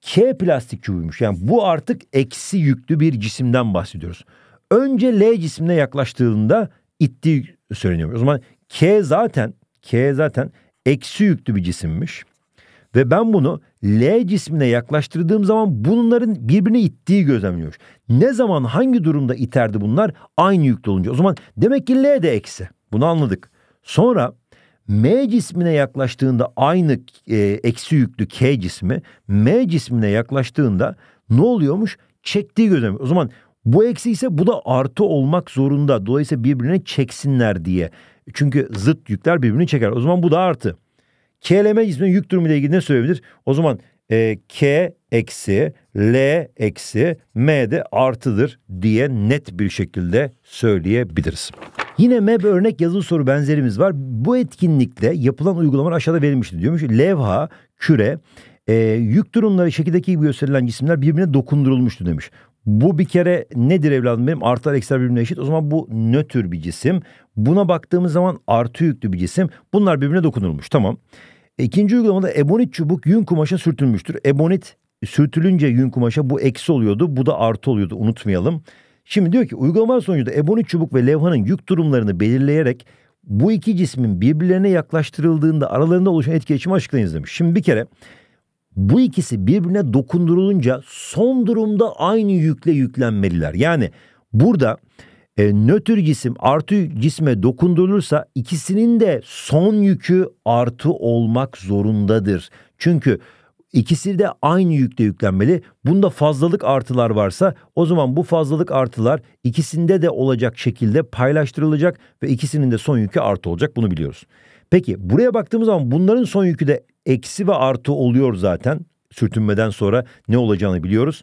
K plastik çubuğuymuş. Yani bu artık eksi yüklü bir cisimden bahsediyoruz. Önce L cisimine yaklaştığında ittiği söyleniyor. O zaman K zaten K zaten eksi yüklü bir cisimmiş. Ve ben bunu L cismine yaklaştırdığım zaman bunların birbirini ittiği gözlemliyor. Ne zaman hangi durumda iterdi bunlar? Aynı yüklü olunca. O zaman demek ki L de eksi. Bunu anladık. Sonra M cismine yaklaştığında aynı e, eksi yüklü K cismi M cismine yaklaştığında ne oluyormuş? Çektiği gözlem. O zaman bu eksi ise bu da artı olmak zorunda. Dolayısıyla birbirine çeksinler diye. Çünkü zıt yükler birbirini çeker. O zaman bu da artı. KLM cisminin yük durumu ile ilgili ne söyleyebilir? O zaman e, K eksi L eksi M de artıdır diye net bir şekilde söyleyebiliriz. Yine MEB örnek yazılı soru benzerimiz var. Bu etkinlikte yapılan uygulamalar aşağıda verilmişti diyormuş. Levha, küre, e, yük durumları şekildeki gibi gösterilen cisimler birbirine dokundurulmuştu demiş. Bu bir kere nedir evladım benim? Artılar eksiler birbirine eşit. O zaman bu nötr bir cisim. Buna baktığımız zaman artı yüklü bir cisim. Bunlar birbirine dokunulmuş. Tamam. İkinci uygulamada ebonit çubuk yün kumaşa sürtülmüştür. Ebonit sürtülünce yün kumaşa bu eksi oluyordu. Bu da artı oluyordu. Unutmayalım. Şimdi diyor ki uygulamalar sonucunda ebonit çubuk ve levhanın yük durumlarını belirleyerek bu iki cismin birbirlerine yaklaştırıldığında aralarında oluşan etkileşimi açıklayınız demiş. Şimdi bir kere bu ikisi birbirine dokundurulunca son durumda aynı yükle yüklenmeliler. Yani burada e, nötr cisim artı cisme dokundurulursa ikisinin de son yükü artı olmak zorundadır. Çünkü İkisi de aynı yükte yüklenmeli. Bunda fazlalık artılar varsa o zaman bu fazlalık artılar ikisinde de olacak şekilde paylaştırılacak ve ikisinin de son yükü artı olacak bunu biliyoruz. Peki buraya baktığımız zaman bunların son yükü de eksi ve artı oluyor zaten. Sürtünmeden sonra ne olacağını biliyoruz.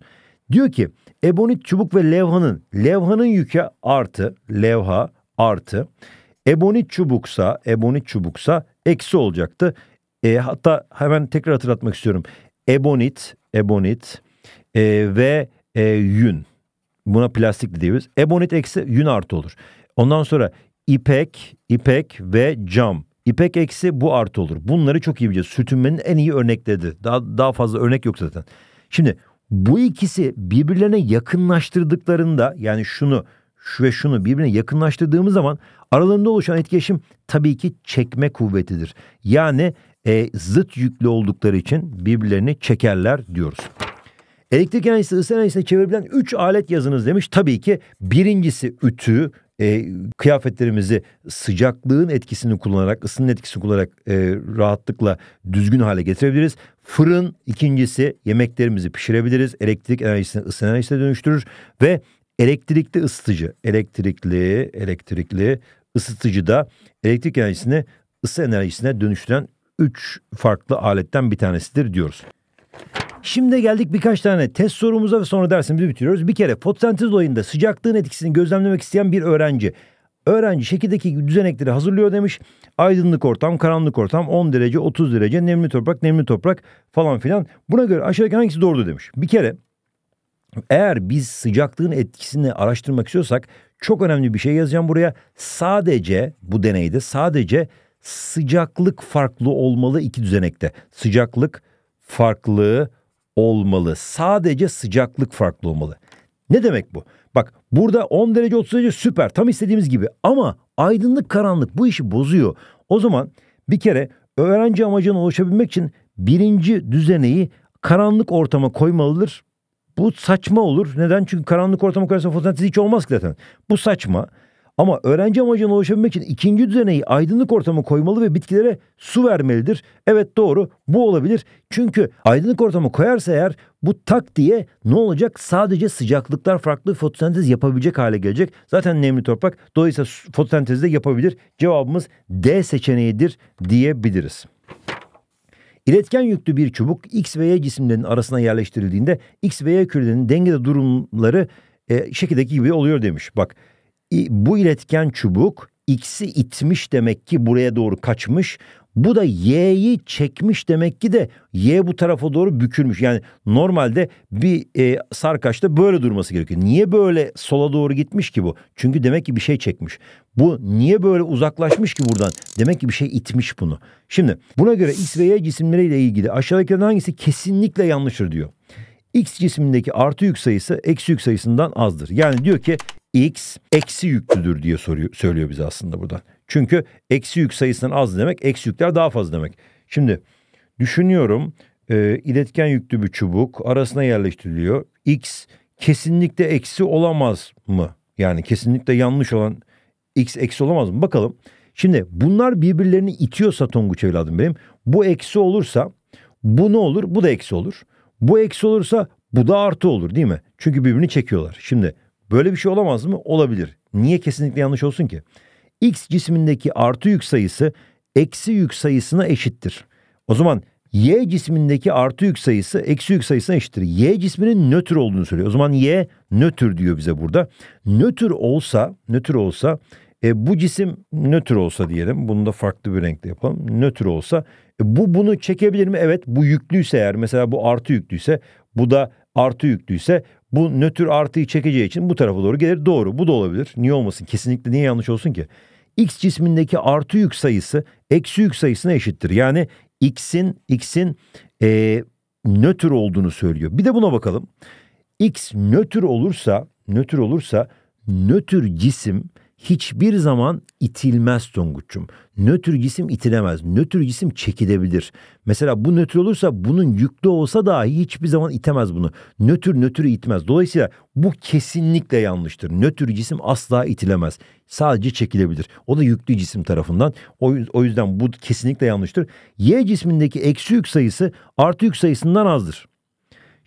Diyor ki ebonit çubuk ve levhanın levhanın yükü artı levha artı ebonit çubuksa ebonit çubuksa eksi olacaktı. E, hatta hemen tekrar hatırlatmak istiyorum. Ebonit, ebonit e, ve e, yün. Buna plastik diyoruz. Ebonit eksi yün artı olur. Ondan sonra ipek, ipek ve cam. İpek eksi bu artı olur. Bunları çok iyi bileceğiz. Sürtünmenin en iyi örnekledi. Daha, daha fazla örnek yok zaten. Şimdi bu ikisi birbirlerine yakınlaştırdıklarında yani şunu şu ve şunu birbirine yakınlaştırdığımız zaman aralarında oluşan etkileşim tabii ki çekme kuvvetidir. Yani e, zıt yüklü oldukları için birbirlerini çekerler diyoruz. Elektrik enerjisi ısı enerjisine çevirebilen 3 alet yazınız demiş. Tabii ki birincisi ütü, e, kıyafetlerimizi sıcaklığın etkisini kullanarak, ısının etkisini kullanarak e, rahatlıkla düzgün hale getirebiliriz. Fırın ikincisi yemeklerimizi pişirebiliriz. Elektrik enerjisini ısı enerjisine dönüştürür ve elektrikli ısıtıcı, elektrikli, elektrikli ısıtıcı da elektrik enerjisini ısı enerjisine dönüştüren üç farklı aletten bir tanesidir diyoruz. Şimdi geldik birkaç tane test sorumuza ve sonra dersimizi bitiriyoruz. Bir kere fotosentez olayında sıcaklığın etkisini gözlemlemek isteyen bir öğrenci. Öğrenci şekildeki düzenekleri hazırlıyor demiş. Aydınlık ortam, karanlık ortam, 10 derece, 30 derece, nemli toprak, nemli toprak falan filan. Buna göre aşağıdaki hangisi doğru demiş. Bir kere eğer biz sıcaklığın etkisini araştırmak istiyorsak çok önemli bir şey yazacağım buraya. Sadece bu deneyde sadece sıcaklık farklı olmalı iki düzenekte. Sıcaklık farklı olmalı. Sadece sıcaklık farklı olmalı. Ne demek bu? Bak burada 10 derece 30 derece süper tam istediğimiz gibi ama aydınlık karanlık bu işi bozuyor. O zaman bir kere öğrenci amacına ulaşabilmek için birinci düzeneyi karanlık ortama koymalıdır. Bu saçma olur. Neden? Çünkü karanlık ortama koyarsan fotosentez hiç olmaz ki zaten. Bu saçma. Ama öğrenci amacına ulaşabilmek için ikinci düzeneyi aydınlık ortama koymalı ve bitkilere su vermelidir. Evet doğru bu olabilir. Çünkü aydınlık ortama koyarsa eğer bu tak diye ne olacak? Sadece sıcaklıklar farklı fotosentez yapabilecek hale gelecek. Zaten nemli toprak dolayısıyla fotosentezi de yapabilir. Cevabımız D seçeneğidir diyebiliriz. İletken yüklü bir çubuk X ve Y cisimlerinin arasına yerleştirildiğinde X ve Y kürelerinin dengede durumları e, şekildeki gibi oluyor demiş. Bak bu iletken çubuk X'i itmiş demek ki buraya doğru kaçmış. Bu da Y'yi çekmiş demek ki de Y bu tarafa doğru bükülmüş. Yani normalde bir e, sarkaçta böyle durması gerekiyor. Niye böyle sola doğru gitmiş ki bu? Çünkü demek ki bir şey çekmiş. Bu niye böyle uzaklaşmış ki buradan? Demek ki bir şey itmiş bunu. Şimdi buna göre X ve Y cisimleriyle ilgili aşağıdakilerden hangisi kesinlikle yanlıştır diyor. X cismindeki artı yük sayısı eksi yük sayısından azdır. Yani diyor ki x eksi yüklüdür diye soruyor, söylüyor bize aslında buradan. Çünkü eksi yük sayısından az demek eksi yükler daha fazla demek. Şimdi düşünüyorum e, iletken yüklü bir çubuk arasına yerleştiriliyor. X kesinlikle eksi olamaz mı? Yani kesinlikle yanlış olan x eksi olamaz mı? Bakalım. Şimdi bunlar birbirlerini itiyorsa Tonguç evladım benim. Bu eksi olursa bu ne olur? Bu da eksi olur. Bu eksi olursa bu da artı olur değil mi? Çünkü birbirini çekiyorlar. Şimdi Böyle bir şey olamaz mı? Olabilir. Niye kesinlikle yanlış olsun ki? X cismindeki artı yük sayısı eksi yük sayısına eşittir. O zaman Y cismindeki artı yük sayısı eksi yük sayısına eşittir. Y cisminin nötr olduğunu söylüyor. O zaman Y nötr diyor bize burada. Nötr olsa, nötr olsa e, bu cisim nötr olsa diyelim. Bunu da farklı bir renkle yapalım. Nötr olsa e, bu bunu çekebilir mi? Evet bu yüklüyse eğer mesela bu artı yüklüyse bu da artı yüklüyse bu nötr artıyı çekeceği için bu tarafa doğru gelir. Doğru bu da olabilir. Niye olmasın? Kesinlikle niye yanlış olsun ki? X cismindeki artı yük sayısı eksi yük sayısına eşittir. Yani X'in X'in e, nötr olduğunu söylüyor. Bir de buna bakalım. X nötr olursa nötr olursa nötr cisim hiçbir zaman itilmez Tonguç'um. Nötr cisim itilemez. Nötr cisim çekilebilir. Mesela bu nötr olursa bunun yüklü olsa dahi hiçbir zaman itemez bunu. Nötr nötrü itmez. Dolayısıyla bu kesinlikle yanlıştır. Nötr cisim asla itilemez. Sadece çekilebilir. O da yüklü cisim tarafından. o yüzden bu kesinlikle yanlıştır. Y cismindeki eksi yük sayısı artı yük sayısından azdır.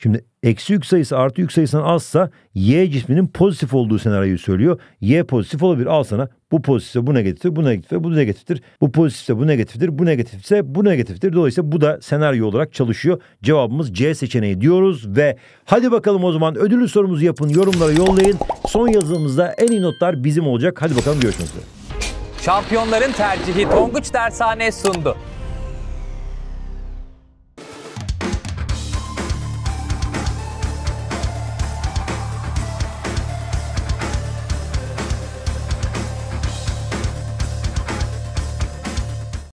Şimdi eksi yük sayısı artı yük sayısından azsa Y cisminin pozitif olduğu senaryoyu söylüyor. Y pozitif olabilir. Al sana bu pozitifse bu negatiftir, bu negatif ve bu negatiftir, bu pozitifse bu negatiftir, bu negatifse bu negatiftir. Dolayısıyla bu da senaryo olarak çalışıyor. Cevabımız C seçeneği diyoruz ve hadi bakalım o zaman ödüllü sorumuzu yapın, yorumlara yollayın. Son yazımızda en iyi notlar bizim olacak. Hadi bakalım görüşmek üzere. Şampiyonların tercihi Tonguç Dershane sundu.